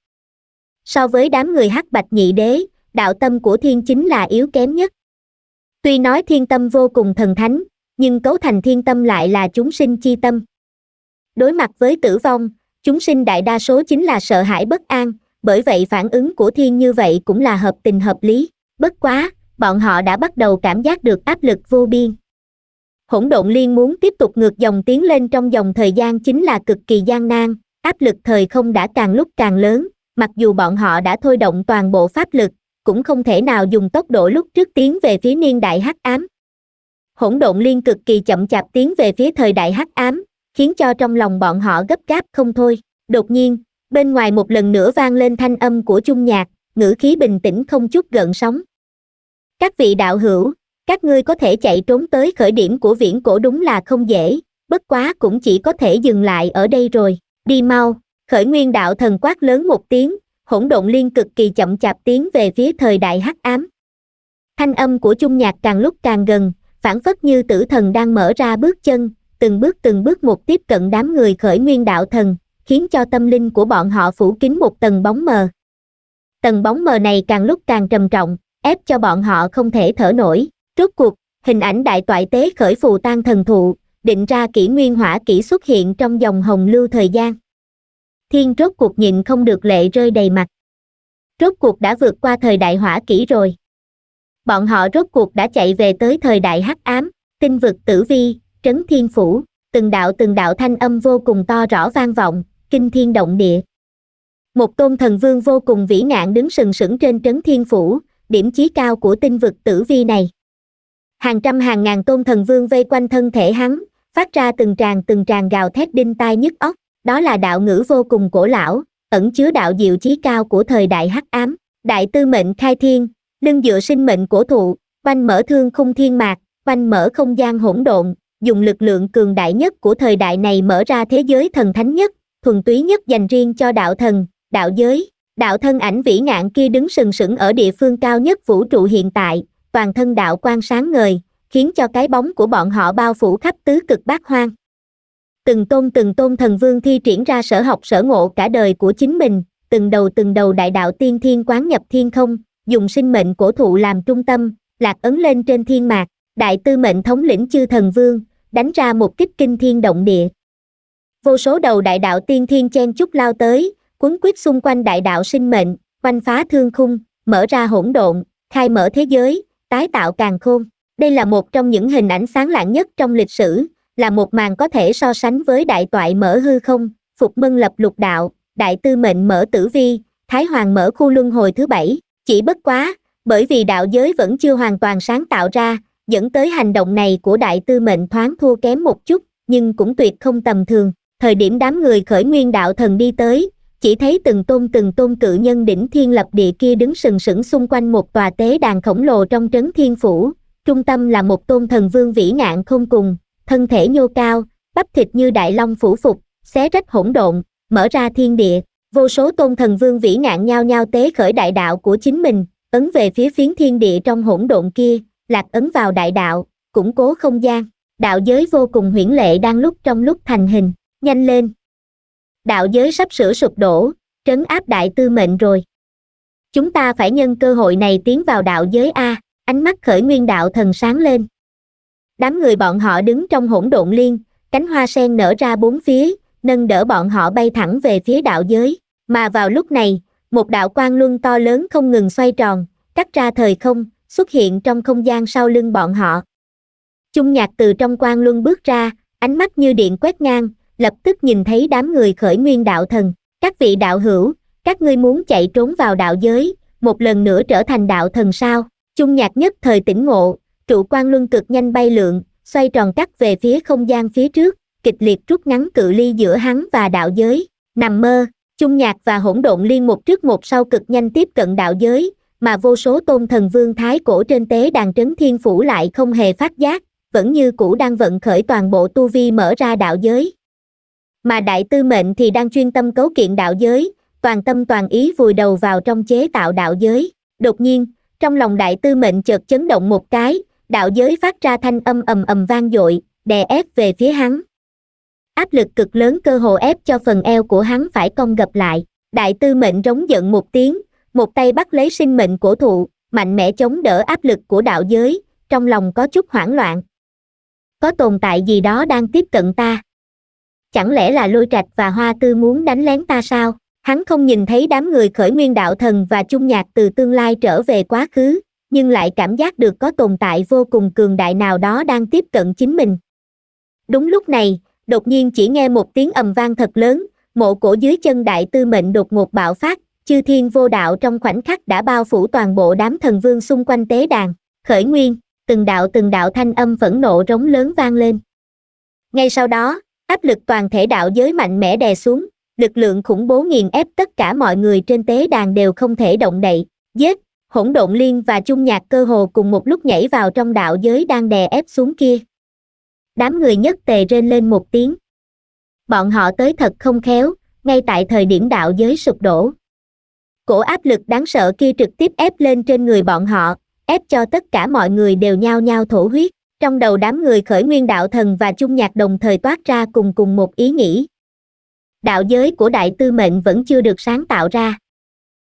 so với đám người hắc bạch nhị đế đạo tâm của thiên chính là yếu kém nhất tuy nói thiên tâm vô cùng thần thánh nhưng cấu thành thiên tâm lại là chúng sinh chi tâm đối mặt với tử vong chúng sinh đại đa số chính là sợ hãi bất an bởi vậy phản ứng của thiên như vậy cũng là hợp tình hợp lý bất quá bọn họ đã bắt đầu cảm giác được áp lực vô biên hỗn độn liên muốn tiếp tục ngược dòng tiến lên trong dòng thời gian chính là cực kỳ gian nan áp lực thời không đã càng lúc càng lớn mặc dù bọn họ đã thôi động toàn bộ pháp lực cũng không thể nào dùng tốc độ lúc trước tiến về phía niên đại hắc ám hỗn độn liên cực kỳ chậm chạp tiến về phía thời đại hắc ám khiến cho trong lòng bọn họ gấp gáp không thôi đột nhiên bên ngoài một lần nữa vang lên thanh âm của chung nhạc ngữ khí bình tĩnh không chút gợn sóng các vị đạo hữu các ngươi có thể chạy trốn tới khởi điểm của viễn cổ đúng là không dễ bất quá cũng chỉ có thể dừng lại ở đây rồi đi mau khởi nguyên đạo thần quát lớn một tiếng hỗn độn liên cực kỳ chậm chạp tiến về phía thời đại hắc ám thanh âm của chung nhạc càng lúc càng gần phản phất như tử thần đang mở ra bước chân từng bước từng bước một tiếp cận đám người khởi nguyên đạo thần khiến cho tâm linh của bọn họ phủ kín một tầng bóng mờ tầng bóng mờ này càng lúc càng trầm trọng ép cho bọn họ không thể thở nổi rốt cuộc hình ảnh đại toại tế khởi phù tan thần thụ định ra kỷ nguyên hỏa kỷ xuất hiện trong dòng hồng lưu thời gian thiên rốt cuộc nhịn không được lệ rơi đầy mặt rốt cuộc đã vượt qua thời đại hỏa kỷ rồi bọn họ rốt cuộc đã chạy về tới thời đại hắc ám tinh vực tử vi trấn thiên phủ từng đạo từng đạo thanh âm vô cùng to rõ vang vọng kinh thiên động địa một tôn thần vương vô cùng vĩ nạn đứng sừng sững trên trấn thiên phủ điểm chí cao của tinh vực tử vi này hàng trăm hàng ngàn tôn thần vương vây quanh thân thể hắn phát ra từng tràng từng tràng gào thét đinh tai nhức óc đó là đạo ngữ vô cùng cổ lão ẩn chứa đạo diệu chí cao của thời đại hắc ám đại tư mệnh khai thiên lưng dựa sinh mệnh cổ thụ banh mở thương khung thiên mạc banh mở không gian hỗn độn dùng lực lượng cường đại nhất của thời đại này mở ra thế giới thần thánh nhất thuần túy nhất dành riêng cho đạo thần đạo giới đạo thân ảnh vĩ ngạn kia đứng sừng sững ở địa phương cao nhất vũ trụ hiện tại toàn thân đạo quan sáng ngời khiến cho cái bóng của bọn họ bao phủ khắp tứ cực bát hoang từng tôn từng tôn thần vương thi triển ra sở học sở ngộ cả đời của chính mình từng đầu từng đầu đại đạo tiên thiên quán nhập thiên không dùng sinh mệnh cổ thụ làm trung tâm, lạc ấn lên trên thiên mạc, đại tư mệnh thống lĩnh chư thần vương, đánh ra một kích kinh thiên động địa. Vô số đầu đại đạo tiên thiên chen chúc lao tới, quấn quýt xung quanh đại đạo sinh mệnh, quanh phá thương khung, mở ra hỗn độn, khai mở thế giới, tái tạo càng khôn. Đây là một trong những hình ảnh sáng lạng nhất trong lịch sử, là một màn có thể so sánh với đại toại mở hư không, phục mân lập lục đạo, đại tư mệnh mở tử vi, thái hoàng mở khu luân hồi thứ bảy chỉ bất quá bởi vì đạo giới vẫn chưa hoàn toàn sáng tạo ra dẫn tới hành động này của đại tư mệnh thoáng thua kém một chút nhưng cũng tuyệt không tầm thường thời điểm đám người khởi nguyên đạo thần đi tới chỉ thấy từng tôn từng tôn cự nhân đỉnh thiên lập địa kia đứng sừng sững xung quanh một tòa tế đàn khổng lồ trong trấn thiên phủ trung tâm là một tôn thần vương vĩ ngạn không cùng thân thể nhô cao bắp thịt như đại long phủ phục xé rách hỗn độn mở ra thiên địa vô số tôn thần vương vĩ ngạn nhao nhao tế khởi đại đạo của chính mình ấn về phía phiến thiên địa trong hỗn độn kia lạc ấn vào đại đạo củng cố không gian đạo giới vô cùng huyễn lệ đang lúc trong lúc thành hình nhanh lên đạo giới sắp sửa sụp đổ trấn áp đại tư mệnh rồi chúng ta phải nhân cơ hội này tiến vào đạo giới a ánh mắt khởi nguyên đạo thần sáng lên đám người bọn họ đứng trong hỗn độn liên cánh hoa sen nở ra bốn phía nâng đỡ bọn họ bay thẳng về phía đạo giới mà vào lúc này một đạo quang luân to lớn không ngừng xoay tròn cắt ra thời không xuất hiện trong không gian sau lưng bọn họ Trung nhạc từ trong quang luân bước ra ánh mắt như điện quét ngang lập tức nhìn thấy đám người khởi nguyên đạo thần các vị đạo hữu các ngươi muốn chạy trốn vào đạo giới một lần nữa trở thành đạo thần sao Trung nhạc nhất thời tỉnh ngộ trụ quan luân cực nhanh bay lượn xoay tròn cắt về phía không gian phía trước kịch liệt rút ngắn cự ly giữa hắn và đạo giới nằm mơ chung nhạc và hỗn độn liên một trước một sau cực nhanh tiếp cận đạo giới mà vô số tôn thần vương thái cổ trên tế đàn trấn thiên phủ lại không hề phát giác vẫn như cũ đang vận khởi toàn bộ tu vi mở ra đạo giới mà đại tư mệnh thì đang chuyên tâm cấu kiện đạo giới toàn tâm toàn ý vùi đầu vào trong chế tạo đạo giới đột nhiên trong lòng đại tư mệnh chợt chấn động một cái đạo giới phát ra thanh âm ầm ầm vang dội đè ép về phía hắn áp lực cực lớn cơ hồ ép cho phần eo của hắn phải cong gập lại đại tư mệnh rống giận một tiếng một tay bắt lấy sinh mệnh cổ thụ mạnh mẽ chống đỡ áp lực của đạo giới trong lòng có chút hoảng loạn có tồn tại gì đó đang tiếp cận ta chẳng lẽ là lôi trạch và hoa tư muốn đánh lén ta sao hắn không nhìn thấy đám người khởi nguyên đạo thần và trung nhạc từ tương lai trở về quá khứ nhưng lại cảm giác được có tồn tại vô cùng cường đại nào đó đang tiếp cận chính mình đúng lúc này đột nhiên chỉ nghe một tiếng ầm vang thật lớn mộ cổ dưới chân đại tư mệnh đột ngột bạo phát chư thiên vô đạo trong khoảnh khắc đã bao phủ toàn bộ đám thần vương xung quanh tế đàn khởi nguyên từng đạo từng đạo thanh âm phẫn nộ rống lớn vang lên ngay sau đó áp lực toàn thể đạo giới mạnh mẽ đè xuống lực lượng khủng bố nghiền ép tất cả mọi người trên tế đàn đều không thể động đậy giết hỗn độn liên và chung nhạc cơ hồ cùng một lúc nhảy vào trong đạo giới đang đè ép xuống kia đám người nhất tề rên lên một tiếng bọn họ tới thật không khéo ngay tại thời điểm đạo giới sụp đổ cổ áp lực đáng sợ kia trực tiếp ép lên trên người bọn họ ép cho tất cả mọi người đều nhao nhao thổ huyết trong đầu đám người khởi nguyên đạo thần và chung nhạc đồng thời toát ra cùng cùng một ý nghĩ đạo giới của đại tư mệnh vẫn chưa được sáng tạo ra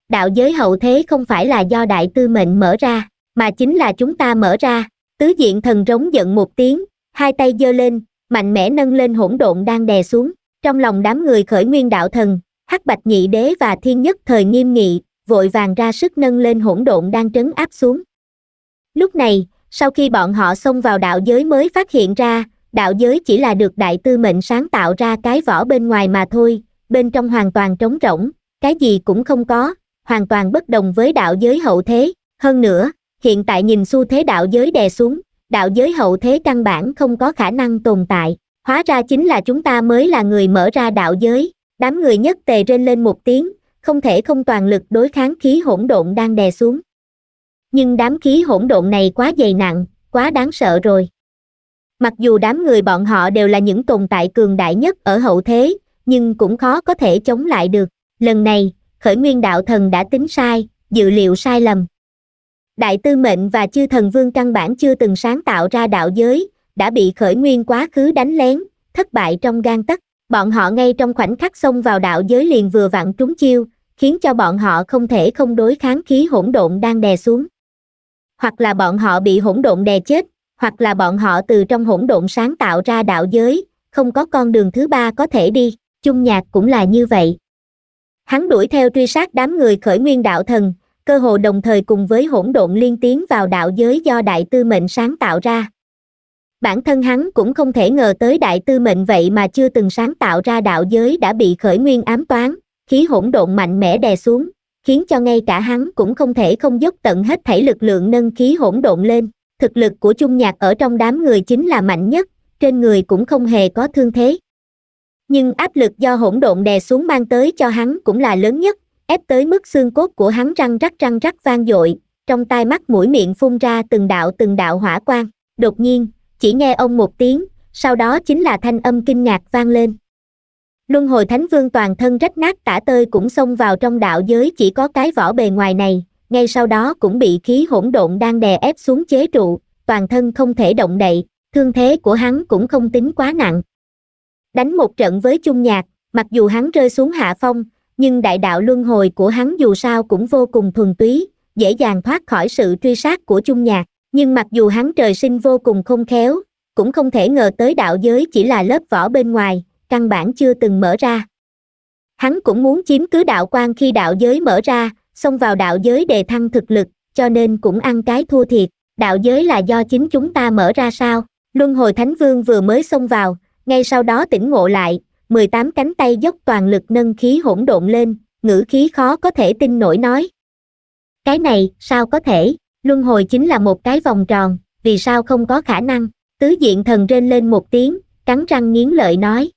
đạo giới hậu thế không phải là do đại tư mệnh mở ra mà chính là chúng ta mở ra tứ diện thần rống giận một tiếng hai tay giơ lên mạnh mẽ nâng lên hỗn độn đang đè xuống trong lòng đám người khởi nguyên đạo thần hắc bạch nhị đế và thiên nhất thời nghiêm nghị vội vàng ra sức nâng lên hỗn độn đang trấn áp xuống lúc này sau khi bọn họ xông vào đạo giới mới phát hiện ra đạo giới chỉ là được đại tư mệnh sáng tạo ra cái vỏ bên ngoài mà thôi bên trong hoàn toàn trống rỗng cái gì cũng không có hoàn toàn bất đồng với đạo giới hậu thế hơn nữa hiện tại nhìn xu thế đạo giới đè xuống đạo giới hậu thế căn bản không có khả năng tồn tại hóa ra chính là chúng ta mới là người mở ra đạo giới đám người nhất tề rên lên một tiếng không thể không toàn lực đối kháng khí hỗn độn đang đè xuống nhưng đám khí hỗn độn này quá dày nặng quá đáng sợ rồi mặc dù đám người bọn họ đều là những tồn tại cường đại nhất ở hậu thế nhưng cũng khó có thể chống lại được lần này khởi nguyên đạo thần đã tính sai dự liệu sai lầm đại tư mệnh và chư thần vương căn bản chưa từng sáng tạo ra đạo giới đã bị khởi nguyên quá khứ đánh lén thất bại trong gan tất. bọn họ ngay trong khoảnh khắc xông vào đạo giới liền vừa vặn trúng chiêu khiến cho bọn họ không thể không đối kháng khí hỗn độn đang đè xuống hoặc là bọn họ bị hỗn độn đè chết hoặc là bọn họ từ trong hỗn độn sáng tạo ra đạo giới không có con đường thứ ba có thể đi chung nhạc cũng là như vậy hắn đuổi theo truy sát đám người khởi nguyên đạo thần cơ hồ đồng thời cùng với hỗn độn liên tiến vào đạo giới do đại tư mệnh sáng tạo ra bản thân hắn cũng không thể ngờ tới đại tư mệnh vậy mà chưa từng sáng tạo ra đạo giới đã bị khởi nguyên ám toán khí hỗn độn mạnh mẽ đè xuống khiến cho ngay cả hắn cũng không thể không dốc tận hết thảy lực lượng nâng khí hỗn độn lên thực lực của trung nhạc ở trong đám người chính là mạnh nhất trên người cũng không hề có thương thế nhưng áp lực do hỗn độn đè xuống mang tới cho hắn cũng là lớn nhất ép tới mức xương cốt của hắn răng rắc răng rắc vang dội trong tai mắt mũi miệng phun ra từng đạo từng đạo hỏa quang đột nhiên chỉ nghe ông một tiếng sau đó chính là thanh âm kinh ngạc vang lên luân hồi thánh vương toàn thân rách nát tả tơi cũng xông vào trong đạo giới chỉ có cái vỏ bề ngoài này ngay sau đó cũng bị khí hỗn độn đang đè ép xuống chế trụ toàn thân không thể động đậy thương thế của hắn cũng không tính quá nặng đánh một trận với chung nhạc mặc dù hắn rơi xuống hạ phong nhưng đại đạo luân hồi của hắn dù sao cũng vô cùng thuần túy, dễ dàng thoát khỏi sự truy sát của chung nhạc, nhưng mặc dù hắn trời sinh vô cùng không khéo, cũng không thể ngờ tới đạo giới chỉ là lớp vỏ bên ngoài, căn bản chưa từng mở ra. Hắn cũng muốn chiếm cứ đạo quan khi đạo giới mở ra, xông vào đạo giới đề thăng thực lực, cho nên cũng ăn cái thua thiệt, đạo giới là do chính chúng ta mở ra sao? Luân hồi Thánh Vương vừa mới xông vào, ngay sau đó tỉnh ngộ lại, mười tám cánh tay dốc toàn lực nâng khí hỗn độn lên ngữ khí khó có thể tin nổi nói cái này sao có thể luân hồi chính là một cái vòng tròn vì sao không có khả năng tứ diện thần rên lên một tiếng cắn răng nghiến lợi nói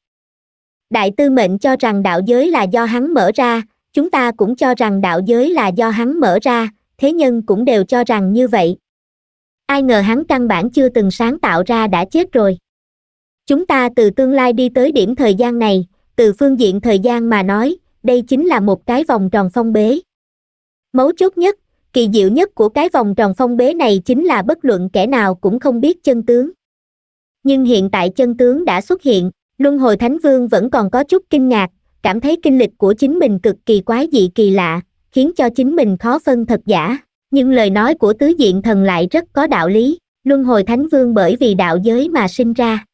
đại tư mệnh cho rằng đạo giới là do hắn mở ra chúng ta cũng cho rằng đạo giới là do hắn mở ra thế nhân cũng đều cho rằng như vậy ai ngờ hắn căn bản chưa từng sáng tạo ra đã chết rồi chúng ta từ tương lai đi tới điểm thời gian này từ phương diện thời gian mà nói đây chính là một cái vòng tròn phong bế mấu chốt nhất kỳ diệu nhất của cái vòng tròn phong bế này chính là bất luận kẻ nào cũng không biết chân tướng nhưng hiện tại chân tướng đã xuất hiện luân hồi thánh vương vẫn còn có chút kinh ngạc cảm thấy kinh lịch của chính mình cực kỳ quái dị kỳ lạ khiến cho chính mình khó phân thật giả nhưng lời nói của tứ diện thần lại rất có đạo lý luân hồi thánh vương bởi vì đạo giới mà sinh ra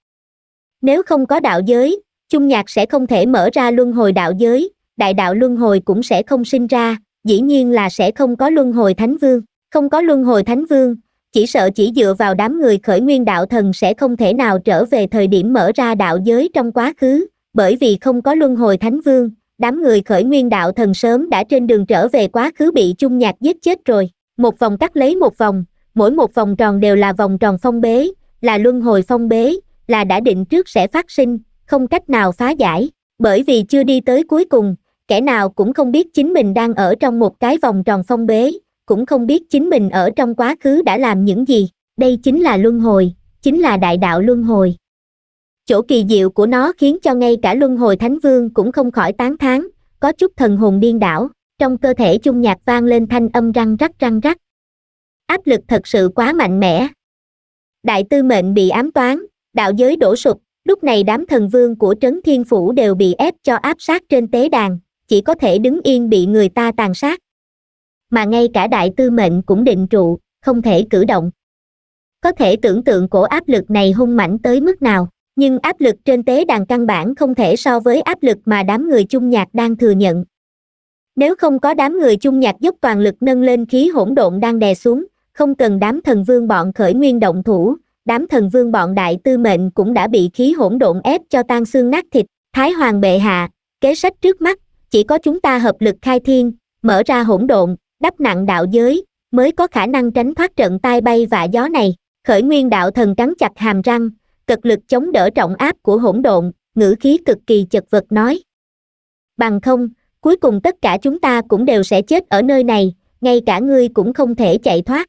nếu không có đạo giới chung nhạc sẽ không thể mở ra luân hồi đạo giới đại đạo luân hồi cũng sẽ không sinh ra dĩ nhiên là sẽ không có luân hồi thánh vương không có luân hồi thánh vương chỉ sợ chỉ dựa vào đám người khởi nguyên đạo thần sẽ không thể nào trở về thời điểm mở ra đạo giới trong quá khứ bởi vì không có luân hồi thánh vương đám người khởi nguyên đạo thần sớm đã trên đường trở về quá khứ bị chung nhạc giết chết rồi một vòng cắt lấy một vòng mỗi một vòng tròn đều là vòng tròn phong bế là luân hồi phong bế là đã định trước sẽ phát sinh không cách nào phá giải bởi vì chưa đi tới cuối cùng kẻ nào cũng không biết chính mình đang ở trong một cái vòng tròn phong bế cũng không biết chính mình ở trong quá khứ đã làm những gì đây chính là luân hồi chính là đại đạo luân hồi chỗ kỳ diệu của nó khiến cho ngay cả luân hồi thánh vương cũng không khỏi tán thán có chút thần hồn điên đảo trong cơ thể chung nhạc vang lên thanh âm răng rắc răng rắc áp lực thật sự quá mạnh mẽ đại tư mệnh bị ám toán đạo giới đổ sụp lúc này đám thần vương của trấn thiên phủ đều bị ép cho áp sát trên tế đàn chỉ có thể đứng yên bị người ta tàn sát mà ngay cả đại tư mệnh cũng định trụ không thể cử động có thể tưởng tượng cổ áp lực này hung mãnh tới mức nào nhưng áp lực trên tế đàn căn bản không thể so với áp lực mà đám người chung nhạc đang thừa nhận nếu không có đám người chung nhạc giúp toàn lực nâng lên khí hỗn độn đang đè xuống không cần đám thần vương bọn khởi nguyên động thủ đám thần vương bọn đại tư mệnh cũng đã bị khí hỗn độn ép cho tan xương nát thịt, Thái Hoàng bệ hạ, kế sách trước mắt, chỉ có chúng ta hợp lực khai thiên, mở ra hỗn độn, đắp nặng đạo giới, mới có khả năng tránh thoát trận tai bay và gió này, khởi nguyên đạo thần cắn chặt hàm răng, cực lực chống đỡ trọng áp của hỗn độn, ngữ khí cực kỳ chật vật nói. Bằng không, cuối cùng tất cả chúng ta cũng đều sẽ chết ở nơi này, ngay cả ngươi cũng không thể chạy thoát.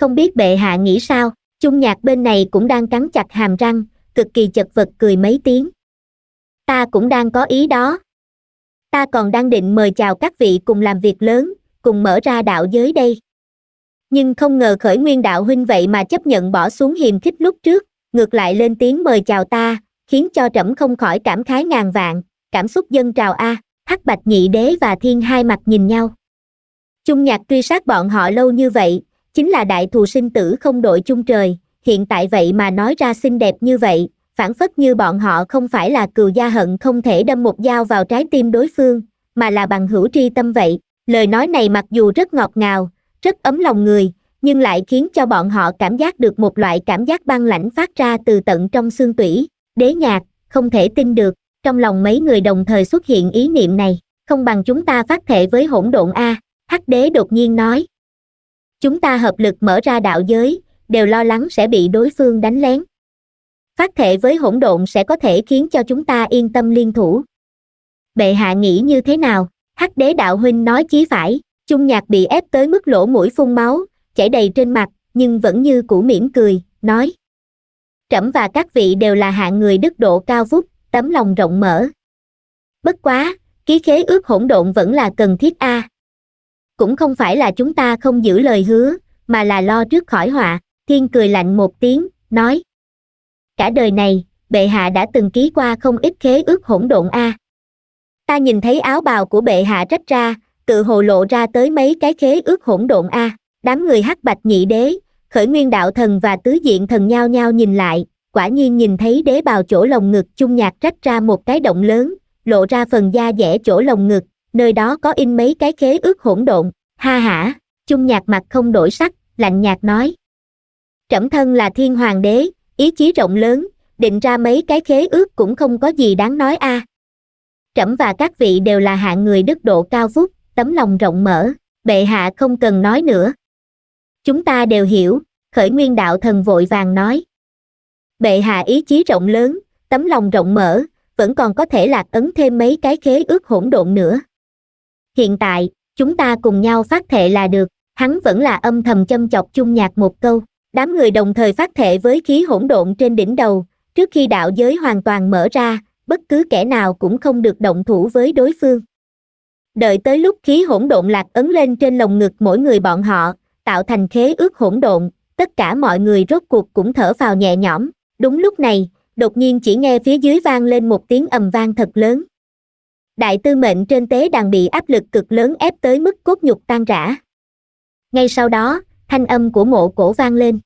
Không biết bệ hạ nghĩ sao? Trung nhạc bên này cũng đang cắn chặt hàm răng cực kỳ chật vật cười mấy tiếng ta cũng đang có ý đó ta còn đang định mời chào các vị cùng làm việc lớn cùng mở ra đạo giới đây nhưng không ngờ khởi nguyên đạo huynh vậy mà chấp nhận bỏ xuống hiềm khích lúc trước ngược lại lên tiếng mời chào ta khiến cho trẫm không khỏi cảm khái ngàn vạn cảm xúc dân trào a hắc bạch nhị đế và thiên hai mặt nhìn nhau Trung nhạc truy sát bọn họ lâu như vậy chính là đại thù sinh tử không đội chung trời hiện tại vậy mà nói ra xinh đẹp như vậy phản phất như bọn họ không phải là cừu gia hận không thể đâm một dao vào trái tim đối phương mà là bằng hữu tri tâm vậy lời nói này mặc dù rất ngọt ngào rất ấm lòng người nhưng lại khiến cho bọn họ cảm giác được một loại cảm giác băng lãnh phát ra từ tận trong xương tủy đế nhạc không thể tin được trong lòng mấy người đồng thời xuất hiện ý niệm này không bằng chúng ta phát thể với hỗn độn a hắc đế đột nhiên nói chúng ta hợp lực mở ra đạo giới đều lo lắng sẽ bị đối phương đánh lén phát thể với hỗn độn sẽ có thể khiến cho chúng ta yên tâm liên thủ bệ hạ nghĩ như thế nào hắc đế đạo huynh nói chí phải chung nhạc bị ép tới mức lỗ mũi phun máu chảy đầy trên mặt nhưng vẫn như cũ mỉm cười nói trẫm và các vị đều là hạng người đức độ cao vút tấm lòng rộng mở bất quá ký khế ước hỗn độn vẫn là cần thiết a à cũng không phải là chúng ta không giữ lời hứa mà là lo trước khỏi họa thiên cười lạnh một tiếng nói cả đời này bệ hạ đã từng ký qua không ít khế ước hỗn độn a à. ta nhìn thấy áo bào của bệ hạ rách ra tự hồ lộ ra tới mấy cái khế ước hỗn độn a à. đám người hắc bạch nhị đế khởi nguyên đạo thần và tứ diện thần nhao nhao nhìn lại quả nhiên nhìn thấy đế bào chỗ lồng ngực chung nhạc rách ra một cái động lớn lộ ra phần da dẻ chỗ lồng ngực nơi đó có in mấy cái khế ước hỗn độn ha hả chung nhạc mặt không đổi sắc lạnh nhạt nói trẫm thân là thiên hoàng đế ý chí rộng lớn định ra mấy cái khế ước cũng không có gì đáng nói a à. trẫm và các vị đều là hạng người đức độ cao phúc tấm lòng rộng mở bệ hạ không cần nói nữa chúng ta đều hiểu khởi nguyên đạo thần vội vàng nói bệ hạ ý chí rộng lớn tấm lòng rộng mở vẫn còn có thể lạc ấn thêm mấy cái khế ước hỗn độn nữa hiện tại chúng ta cùng nhau phát thệ là được hắn vẫn là âm thầm châm chọc chung nhạc một câu đám người đồng thời phát thệ với khí hỗn độn trên đỉnh đầu trước khi đạo giới hoàn toàn mở ra bất cứ kẻ nào cũng không được động thủ với đối phương đợi tới lúc khí hỗn độn lạc ấn lên trên lồng ngực mỗi người bọn họ tạo thành khế ước hỗn độn tất cả mọi người rốt cuộc cũng thở vào nhẹ nhõm đúng lúc này đột nhiên chỉ nghe phía dưới vang lên một tiếng ầm vang thật lớn đại tư mệnh trên tế đàn bị áp lực cực lớn ép tới mức cốt nhục tan rã ngay sau đó thanh âm của mộ cổ vang lên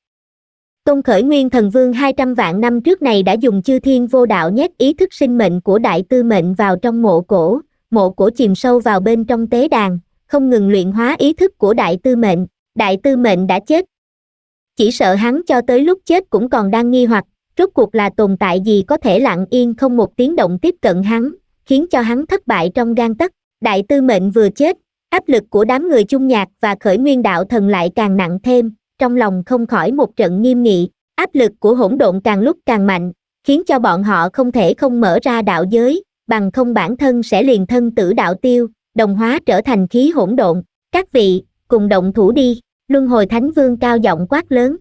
tôn khởi nguyên thần vương hai trăm vạn năm trước này đã dùng chư thiên vô đạo nhét ý thức sinh mệnh của đại tư mệnh vào trong mộ cổ mộ cổ chìm sâu vào bên trong tế đàn không ngừng luyện hóa ý thức của đại tư mệnh đại tư mệnh đã chết chỉ sợ hắn cho tới lúc chết cũng còn đang nghi hoặc rốt cuộc là tồn tại gì có thể lặng yên không một tiếng động tiếp cận hắn khiến cho hắn thất bại trong gan tất đại tư mệnh vừa chết áp lực của đám người chung nhạc và khởi nguyên đạo thần lại càng nặng thêm trong lòng không khỏi một trận nghiêm nghị áp lực của hỗn độn càng lúc càng mạnh khiến cho bọn họ không thể không mở ra đạo giới bằng không bản thân sẽ liền thân tử đạo tiêu đồng hóa trở thành khí hỗn độn các vị cùng động thủ đi luân hồi thánh vương cao giọng quát lớn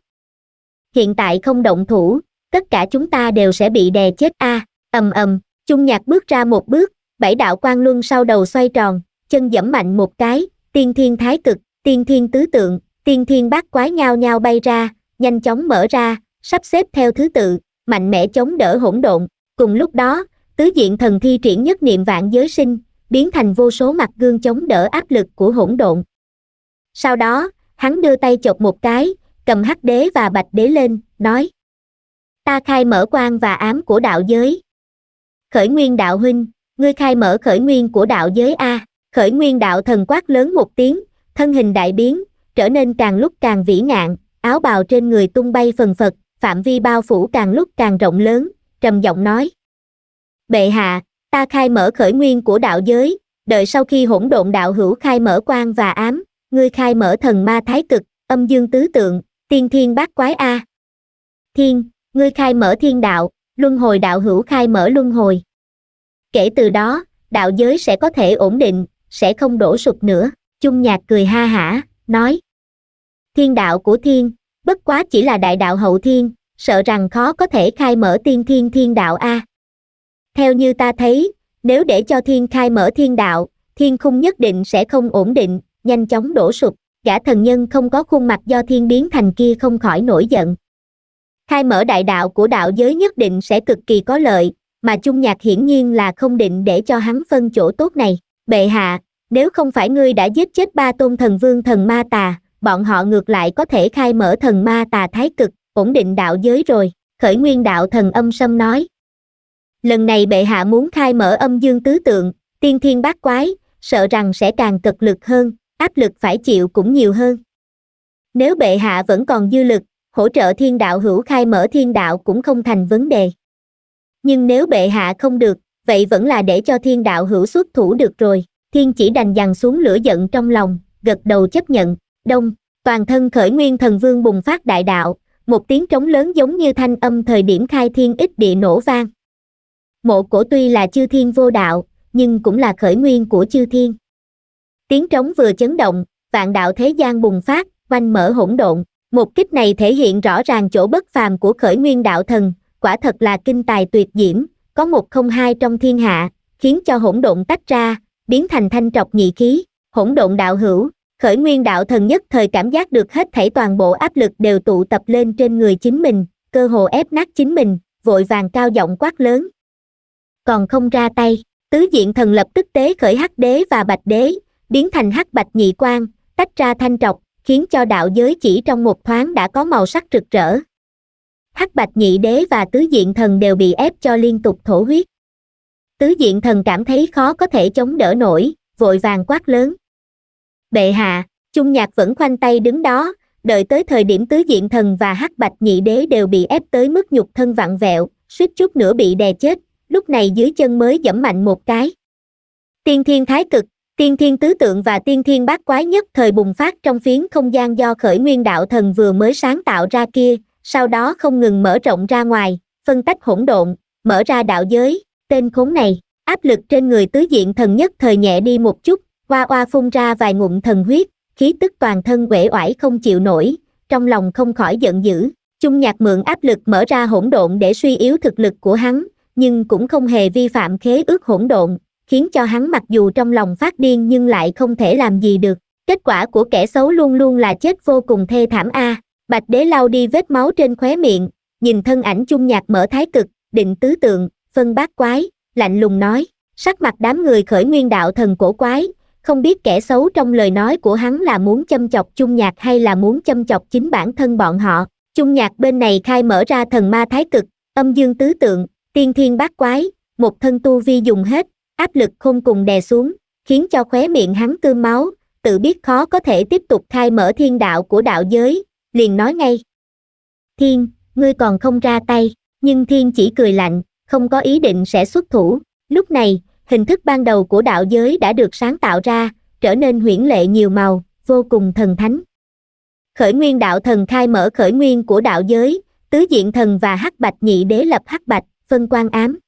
hiện tại không động thủ tất cả chúng ta đều sẽ bị đè chết a à, ầm ầm Chung nhạc bước ra một bước, bảy đạo quan luân sau đầu xoay tròn, chân dẫm mạnh một cái, tiên thiên thái cực, tiên thiên tứ tượng, tiên thiên bát quái nhao nhao bay ra, nhanh chóng mở ra, sắp xếp theo thứ tự, mạnh mẽ chống đỡ hỗn độn. Cùng lúc đó, tứ diện thần thi triển nhất niệm vạn giới sinh, biến thành vô số mặt gương chống đỡ áp lực của hỗn độn. Sau đó, hắn đưa tay chọc một cái, cầm hắc đế và bạch đế lên, nói Ta khai mở quan và ám của đạo giới khởi nguyên đạo huynh, ngươi khai mở khởi nguyên của đạo giới A, khởi nguyên đạo thần quát lớn một tiếng, thân hình đại biến, trở nên càng lúc càng vĩ ngạn áo bào trên người tung bay phần phật, phạm vi bao phủ càng lúc càng rộng lớn, trầm giọng nói. Bệ hạ, ta khai mở khởi nguyên của đạo giới, đợi sau khi hỗn độn đạo hữu khai mở quan và ám, ngươi khai mở thần ma thái cực, âm dương tứ tượng, tiên thiên bát quái A. Thiên, ngươi khai mở thiên đạo, luân hồi đạo hữu khai mở luân hồi. Kể từ đó, đạo giới sẽ có thể ổn định, sẽ không đổ sụp nữa, chung nhạc cười ha hả, nói. Thiên đạo của thiên, bất quá chỉ là đại đạo hậu thiên, sợ rằng khó có thể khai mở tiên thiên thiên đạo A. Theo như ta thấy, nếu để cho thiên khai mở thiên đạo, thiên khung nhất định sẽ không ổn định, nhanh chóng đổ sụp, gã thần nhân không có khuôn mặt do thiên biến thành kia không khỏi nổi giận khai mở đại đạo của đạo giới nhất định sẽ cực kỳ có lợi mà chung nhạc hiển nhiên là không định để cho hắn phân chỗ tốt này bệ hạ nếu không phải ngươi đã giết chết ba tôn thần vương thần ma tà bọn họ ngược lại có thể khai mở thần ma tà thái cực ổn định đạo giới rồi khởi nguyên đạo thần âm sâm nói lần này bệ hạ muốn khai mở âm dương tứ tượng tiên thiên bát quái sợ rằng sẽ càng cực lực hơn áp lực phải chịu cũng nhiều hơn nếu bệ hạ vẫn còn dư lực hỗ trợ thiên đạo hữu khai mở thiên đạo cũng không thành vấn đề nhưng nếu bệ hạ không được vậy vẫn là để cho thiên đạo hữu xuất thủ được rồi thiên chỉ đành dằn xuống lửa giận trong lòng gật đầu chấp nhận đông toàn thân khởi nguyên thần vương bùng phát đại đạo một tiếng trống lớn giống như thanh âm thời điểm khai thiên ít địa nổ vang mộ cổ tuy là chư thiên vô đạo nhưng cũng là khởi nguyên của chư thiên tiếng trống vừa chấn động vạn đạo thế gian bùng phát oanh mở hỗn độn một kích này thể hiện rõ ràng chỗ bất phàm của khởi nguyên đạo thần quả thật là kinh tài tuyệt diễm có một không hai trong thiên hạ khiến cho hỗn độn tách ra biến thành thanh trọc nhị khí hỗn độn đạo hữu khởi nguyên đạo thần nhất thời cảm giác được hết thảy toàn bộ áp lực đều tụ tập lên trên người chính mình cơ hồ ép nát chính mình vội vàng cao giọng quát lớn còn không ra tay tứ diện thần lập tức tế khởi hắc đế và bạch đế biến thành hắc bạch nhị quan tách ra thanh trọc khiến cho đạo giới chỉ trong một thoáng đã có màu sắc rực rỡ hắc bạch nhị đế và tứ diện thần đều bị ép cho liên tục thổ huyết tứ diện thần cảm thấy khó có thể chống đỡ nổi vội vàng quát lớn bệ hạ chung nhạc vẫn khoanh tay đứng đó đợi tới thời điểm tứ diện thần và hắc bạch nhị đế đều bị ép tới mức nhục thân vặn vẹo suýt chút nữa bị đè chết lúc này dưới chân mới dẫm mạnh một cái tiên thiên thái cực tiên thiên tứ tượng và tiên thiên bát quái nhất thời bùng phát trong phiến không gian do khởi nguyên đạo thần vừa mới sáng tạo ra kia sau đó không ngừng mở rộng ra ngoài phân tách hỗn độn mở ra đạo giới tên khốn này áp lực trên người tứ diện thần nhất thời nhẹ đi một chút qua qua phun ra vài ngụm thần huyết khí tức toàn thân uể oải không chịu nổi trong lòng không khỏi giận dữ chung nhạc mượn áp lực mở ra hỗn độn để suy yếu thực lực của hắn nhưng cũng không hề vi phạm khế ước hỗn độn khiến cho hắn mặc dù trong lòng phát điên nhưng lại không thể làm gì được kết quả của kẻ xấu luôn luôn là chết vô cùng thê thảm a à. bạch đế lau đi vết máu trên khóe miệng nhìn thân ảnh chung nhạc mở thái cực định tứ tượng phân bát quái lạnh lùng nói sắc mặt đám người khởi nguyên đạo thần cổ quái không biết kẻ xấu trong lời nói của hắn là muốn châm chọc chung nhạc hay là muốn châm chọc chính bản thân bọn họ chung nhạc bên này khai mở ra thần ma thái cực âm dương tứ tượng tiên thiên bát quái một thân tu vi dùng hết áp lực không cùng đè xuống khiến cho khóe miệng hắn cương máu tự biết khó có thể tiếp tục khai mở thiên đạo của đạo giới liền nói ngay thiên ngươi còn không ra tay nhưng thiên chỉ cười lạnh không có ý định sẽ xuất thủ lúc này hình thức ban đầu của đạo giới đã được sáng tạo ra trở nên huyễn lệ nhiều màu vô cùng thần thánh khởi nguyên đạo thần khai mở khởi nguyên của đạo giới tứ diện thần và hắc bạch nhị đế lập hắc bạch phân quan ám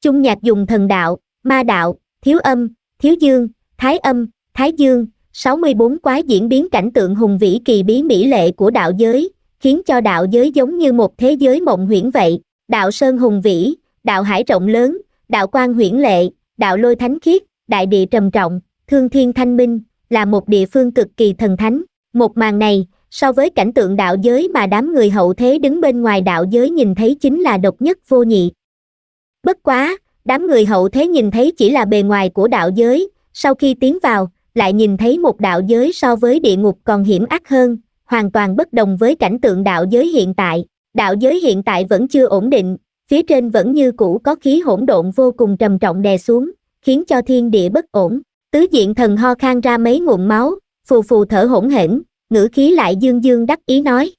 trung nhạc dùng thần đạo ma đạo, thiếu âm, thiếu dương, thái âm, thái dương, 64 quái diễn biến cảnh tượng hùng vĩ kỳ bí mỹ lệ của đạo giới, khiến cho đạo giới giống như một thế giới mộng huyễn vậy, đạo sơn hùng vĩ, đạo hải rộng lớn, đạo quan huyễn lệ, đạo lôi thánh khiết, đại địa trầm trọng, thương thiên thanh minh, là một địa phương cực kỳ thần thánh. Một màn này, so với cảnh tượng đạo giới mà đám người hậu thế đứng bên ngoài đạo giới nhìn thấy chính là độc nhất vô nhị. Bất quá, đám người hậu thế nhìn thấy chỉ là bề ngoài của đạo giới, sau khi tiến vào, lại nhìn thấy một đạo giới so với địa ngục còn hiểm ác hơn, hoàn toàn bất đồng với cảnh tượng đạo giới hiện tại. Đạo giới hiện tại vẫn chưa ổn định, phía trên vẫn như cũ có khí hỗn độn vô cùng trầm trọng đè xuống, khiến cho thiên địa bất ổn. Tứ diện thần ho khan ra mấy ngụm máu, phù phù thở hỗn hển, ngữ khí lại dương dương đắc ý nói.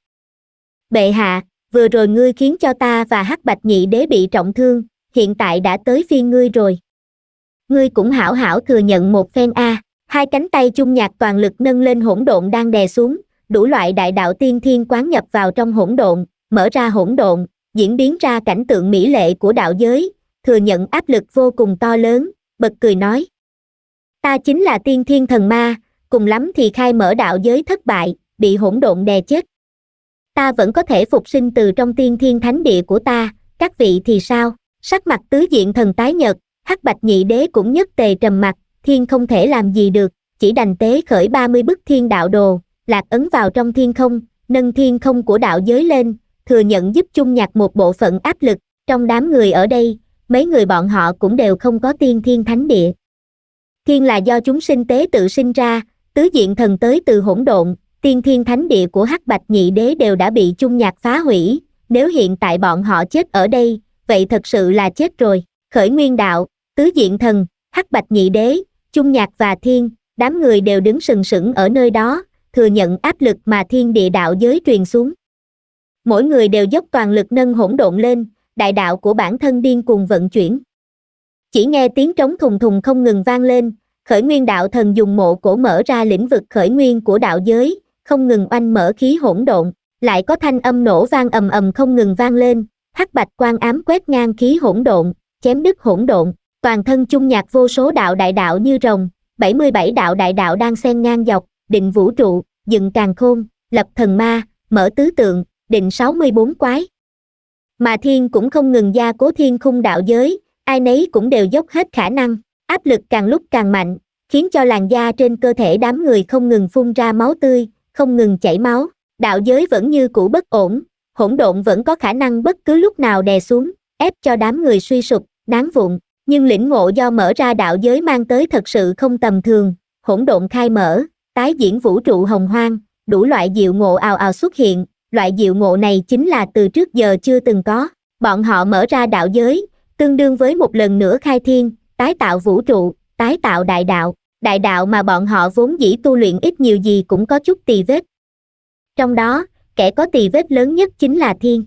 Bệ hạ, vừa rồi ngươi khiến cho ta và hắc bạch nhị đế bị trọng thương, hiện tại đã tới phiên ngươi rồi ngươi cũng hảo hảo thừa nhận một phen a hai cánh tay chung nhạc toàn lực nâng lên hỗn độn đang đè xuống đủ loại đại đạo tiên thiên quán nhập vào trong hỗn độn mở ra hỗn độn diễn biến ra cảnh tượng mỹ lệ của đạo giới thừa nhận áp lực vô cùng to lớn bật cười nói ta chính là tiên thiên thần ma cùng lắm thì khai mở đạo giới thất bại bị hỗn độn đè chết ta vẫn có thể phục sinh từ trong tiên thiên thánh địa của ta các vị thì sao sắc mặt tứ diện thần tái nhật hắc bạch nhị đế cũng nhất tề trầm mặt thiên không thể làm gì được chỉ đành tế khởi ba mươi bức thiên đạo đồ lạc ấn vào trong thiên không nâng thiên không của đạo giới lên thừa nhận giúp chung nhạc một bộ phận áp lực trong đám người ở đây mấy người bọn họ cũng đều không có tiên thiên thánh địa thiên là do chúng sinh tế tự sinh ra tứ diện thần tới từ hỗn độn tiên thiên thánh địa của hắc bạch nhị đế đều đã bị chung nhạc phá hủy nếu hiện tại bọn họ chết ở đây vậy thật sự là chết rồi khởi nguyên đạo tứ diện thần hắc bạch nhị đế chung nhạc và thiên đám người đều đứng sừng sững ở nơi đó thừa nhận áp lực mà thiên địa đạo giới truyền xuống mỗi người đều dốc toàn lực nâng hỗn độn lên đại đạo của bản thân điên cuồng vận chuyển chỉ nghe tiếng trống thùng thùng không ngừng vang lên khởi nguyên đạo thần dùng mộ cổ mở ra lĩnh vực khởi nguyên của đạo giới không ngừng oanh mở khí hỗn độn lại có thanh âm nổ vang ầm ầm không ngừng vang lên hắc bạch quan ám quét ngang khí hỗn độn chém đứt hỗn độn toàn thân chung nhạc vô số đạo đại đạo như rồng 77 đạo đại đạo đang xen ngang dọc định vũ trụ dựng càng khôn lập thần ma mở tứ tượng định 64 quái mà thiên cũng không ngừng gia cố thiên khung đạo giới ai nấy cũng đều dốc hết khả năng áp lực càng lúc càng mạnh khiến cho làn da trên cơ thể đám người không ngừng phun ra máu tươi không ngừng chảy máu đạo giới vẫn như cũ bất ổn hỗn độn vẫn có khả năng bất cứ lúc nào đè xuống ép cho đám người suy sụp đáng vụn nhưng lĩnh ngộ do mở ra đạo giới mang tới thật sự không tầm thường hỗn độn khai mở tái diễn vũ trụ hồng hoang đủ loại diệu ngộ ào ào xuất hiện loại diệu ngộ này chính là từ trước giờ chưa từng có bọn họ mở ra đạo giới tương đương với một lần nữa khai thiên tái tạo vũ trụ tái tạo đại đạo đại đạo mà bọn họ vốn dĩ tu luyện ít nhiều gì cũng có chút tì vết trong đó kẻ có tỳ vết lớn nhất chính là thiên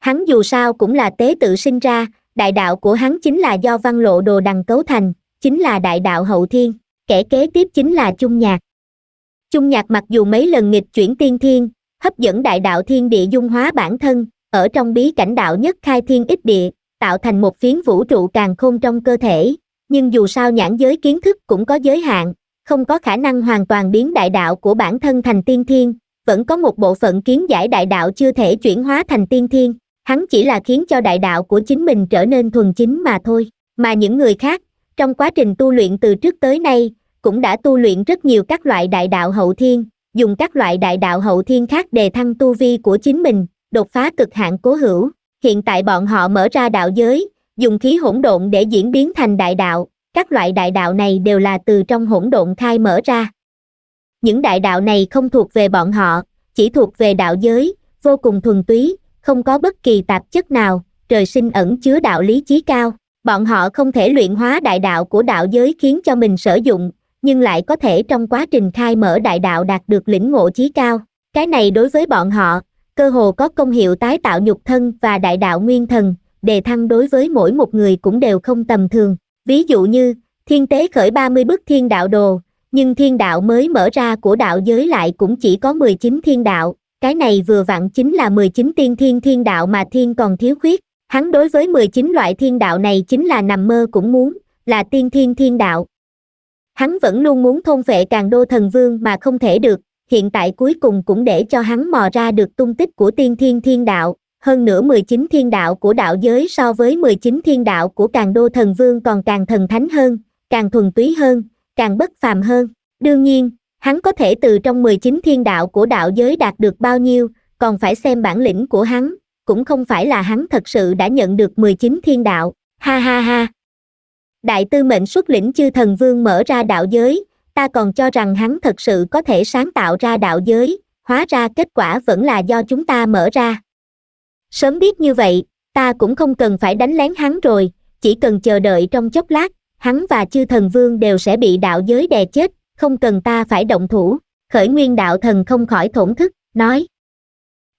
hắn dù sao cũng là tế tự sinh ra đại đạo của hắn chính là do văn lộ đồ đằng cấu thành chính là đại đạo hậu thiên kẻ kế tiếp chính là chung nhạc chung nhạc mặc dù mấy lần nghịch chuyển tiên thiên hấp dẫn đại đạo thiên địa dung hóa bản thân ở trong bí cảnh đạo nhất khai thiên ít địa tạo thành một phiến vũ trụ càng khôn trong cơ thể nhưng dù sao nhãn giới kiến thức cũng có giới hạn không có khả năng hoàn toàn biến đại đạo của bản thân thành tiên thiên vẫn có một bộ phận kiến giải đại đạo chưa thể chuyển hóa thành tiên thiên hắn chỉ là khiến cho đại đạo của chính mình trở nên thuần chính mà thôi mà những người khác trong quá trình tu luyện từ trước tới nay cũng đã tu luyện rất nhiều các loại đại đạo hậu thiên dùng các loại đại đạo hậu thiên khác để thăng tu vi của chính mình đột phá cực hạn cố hữu hiện tại bọn họ mở ra đạo giới dùng khí hỗn độn để diễn biến thành đại đạo các loại đại đạo này đều là từ trong hỗn độn khai mở ra những đại đạo này không thuộc về bọn họ chỉ thuộc về đạo giới vô cùng thuần túy không có bất kỳ tạp chất nào trời sinh ẩn chứa đạo lý trí cao bọn họ không thể luyện hóa đại đạo của đạo giới khiến cho mình sử dụng nhưng lại có thể trong quá trình khai mở đại đạo đạt được lĩnh ngộ trí cao cái này đối với bọn họ cơ hồ có công hiệu tái tạo nhục thân và đại đạo nguyên thần đề thăng đối với mỗi một người cũng đều không tầm thường ví dụ như thiên tế khởi 30 bức thiên đạo đồ nhưng thiên đạo mới mở ra của đạo giới lại cũng chỉ có 19 thiên đạo, cái này vừa vặn chính là 19 tiên thiên thiên đạo mà thiên còn thiếu khuyết, hắn đối với 19 loại thiên đạo này chính là nằm mơ cũng muốn, là tiên thiên thiên đạo. Hắn vẫn luôn muốn thôn vệ càng đô thần vương mà không thể được, hiện tại cuối cùng cũng để cho hắn mò ra được tung tích của tiên thiên thiên đạo, hơn nữa 19 thiên đạo của đạo giới so với 19 thiên đạo của càng đô thần vương còn càng thần thánh hơn, càng thuần túy hơn, càng bất phàm hơn đương nhiên hắn có thể từ trong mười chín thiên đạo của đạo giới đạt được bao nhiêu còn phải xem bản lĩnh của hắn cũng không phải là hắn thật sự đã nhận được mười chín thiên đạo ha ha ha đại tư mệnh xuất lĩnh chư thần vương mở ra đạo giới ta còn cho rằng hắn thật sự có thể sáng tạo ra đạo giới hóa ra kết quả vẫn là do chúng ta mở ra sớm biết như vậy ta cũng không cần phải đánh lén hắn rồi chỉ cần chờ đợi trong chốc lát hắn và chư thần vương đều sẽ bị đạo giới đè chết không cần ta phải động thủ khởi nguyên đạo thần không khỏi thổn thức nói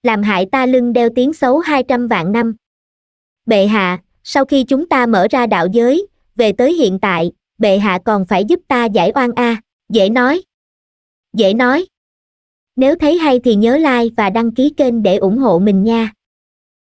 làm hại ta lưng đeo tiếng xấu hai trăm vạn năm bệ hạ sau khi chúng ta mở ra đạo giới về tới hiện tại bệ hạ còn phải giúp ta giải oan a à. dễ nói dễ nói nếu thấy hay thì nhớ like và đăng ký kênh để ủng hộ mình nha